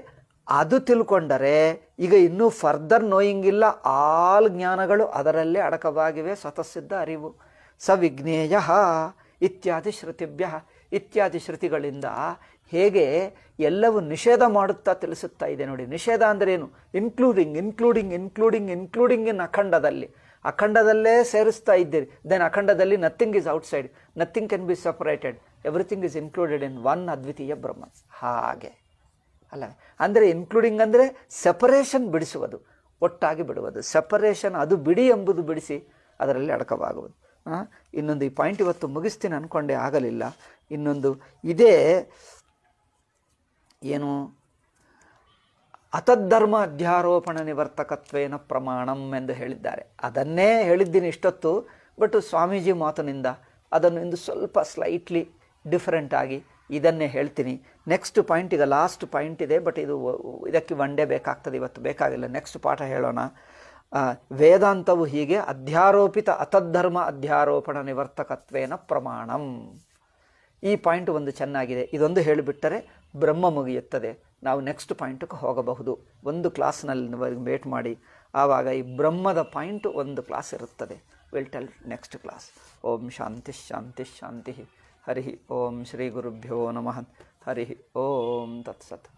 ಅದು ತಿಳ್ಕೊಂಡರೆ ಈಗ ಇನ್ನೂ ಫರ್ದರ್ ಇಲ್ಲ ಆಲ್ ಜ್ಞಾನಗಳು ಅದರಲ್ಲೇ ಅಡಕವಾಗಿವೆ ಸ್ವತಃಸಿದ್ಧ ಅರಿವು ಸವಿಜ್ಞೇಯ ಇತ್ಯಾದಿ ಶ್ರುತಿಭ್ಯ ಇತ್ಯಾದಿ ಶ್ರುತಿಗಳಿಂದ ಹೇಗೆ ಎಲ್ಲವೂ ನಿಷೇಧ ಮಾಡುತ್ತಾ ತಿಳಿಸುತ್ತಾ ಇದೆ ನೋಡಿ ನಿಷೇಧ ಏನು including including including including in ಅಖಂಡದಲ್ಲಿ ಅಖಂಡದಲ್ಲೇ ಸೇರಿಸ್ತಾ ಇದ್ದೀರಿ ದೆನ್ ಅಖಂಡದಲ್ಲಿ nothing is outside nothing can be separated everything is included in one ಅದ್ವಿತೀಯ ಬ್ರಹ್ಮ ಹಾಗೆ ಅಲ್ಲ ಅಂದರೆ ಇನ್ಕ್ಲೂಡಿಂಗ್ ಅಂದರೆ ಸೆಪರೇಷನ್ ಬಿಡಿಸುವುದು ಒಟ್ಟಾಗಿ ಬಿಡುವುದು ಸೆಪರೇಷನ್ ಅದು ಬಿಡಿ ಎಂಬುದು ಬಿಡಿಸಿ ಅದರಲ್ಲಿ ಅಡಕವಾಗುವುದು ಇನ್ನೊಂದು ಈ ಪಾಯಿಂಟ್ ಇವತ್ತು ಮುಗಿಸ್ತೀನಿ ಅಂದ್ಕೊಂಡೇ ಆಗಲಿಲ್ಲ ಇನ್ನೊಂದು ಇದೇ ಏನು ಅತದ್ಧರ್ಮ ಅಧ್ಯಾರೋಪಣ ನಿವರ್ತಕತ್ವೇನ ಪ್ರಮಾಣಂ ಎಂದು ಹೇಳಿದ್ದಾರೆ ಅದನ್ನೇ ಹೇಳಿದ್ದೀನಿ ಇಷ್ಟೊತ್ತು ಬಟ್ ಸ್ವಾಮೀಜಿ ಮಾತಿನಿಂದ ಅದನ್ನು ಇಂದು ಸ್ವಲ್ಪ ಸ್ಲೈಟ್ಲಿ ಡಿಫರೆಂಟ್ ಆಗಿ ಇದನ್ನೇ ಹೇಳ್ತೀನಿ ನೆಕ್ಸ್ಟ್ ಪಾಯಿಂಟ್ ಈಗ ಲಾಸ್ಟ್ ಪಾಯಿಂಟ್ ಇದೆ ಬಟ್ ಇದು ಇದಕ್ಕೆ ಒನ್ ಡೇ ಬೇಕಾಗ್ತದೆ ಇವತ್ತು ಬೇಕಾಗಿಲ್ಲ ನೆಕ್ಸ್ಟ್ ಪಾಠ ಹೇಳೋಣ ವೇದಾಂತವು ಹೀಗೆ ಅಧ್ಯಾರೋಪಿತ ಅತದ್ಧರ್ಮ ಅಧ್ಯಾರೋಪಣ ನಿವರ್ತಕತ್ವೇನ ಪ್ರಮಾಣಂ ಈ ಪಾಯಿಂಟ್ ಒಂದು ಚೆನ್ನಾಗಿದೆ ಇದೊಂದು ಹೇಳಿಬಿಟ್ಟರೆ ಬ್ರಹ್ಮ ಮುಗಿಯುತ್ತದೆ ನಾವು ನೆಕ್ಸ್ಟ್ ಪಾಯಿಂಟಕ್ಕೆ ಹೋಗಬಹುದು ಒಂದು ಕ್ಲಾಸ್ನಲ್ಲಿವರೆಗೆ ವೇಟ್ ಮಾಡಿ ಆವಾಗ ಈ ಬ್ರಹ್ಮದ ಪಾಯಿಂಟ್ ಒಂದು ಕ್ಲಾಸ್ ಇರುತ್ತದೆ ವಿಲ್ ಟೆಲ್ ನೆಕ್ಸ್ಟ್ ಕ್ಲಾಸ್ ಓಂ ಶಾಂತಿ ಶಾಂತಿ ಶಾಂತಿ ಹರಿ ಓಂ ಶ್ರೀ ಗುರುಭ್ಯೋ ನಮಃ ಹರಿ ಓಂ ತತ್ಸತ್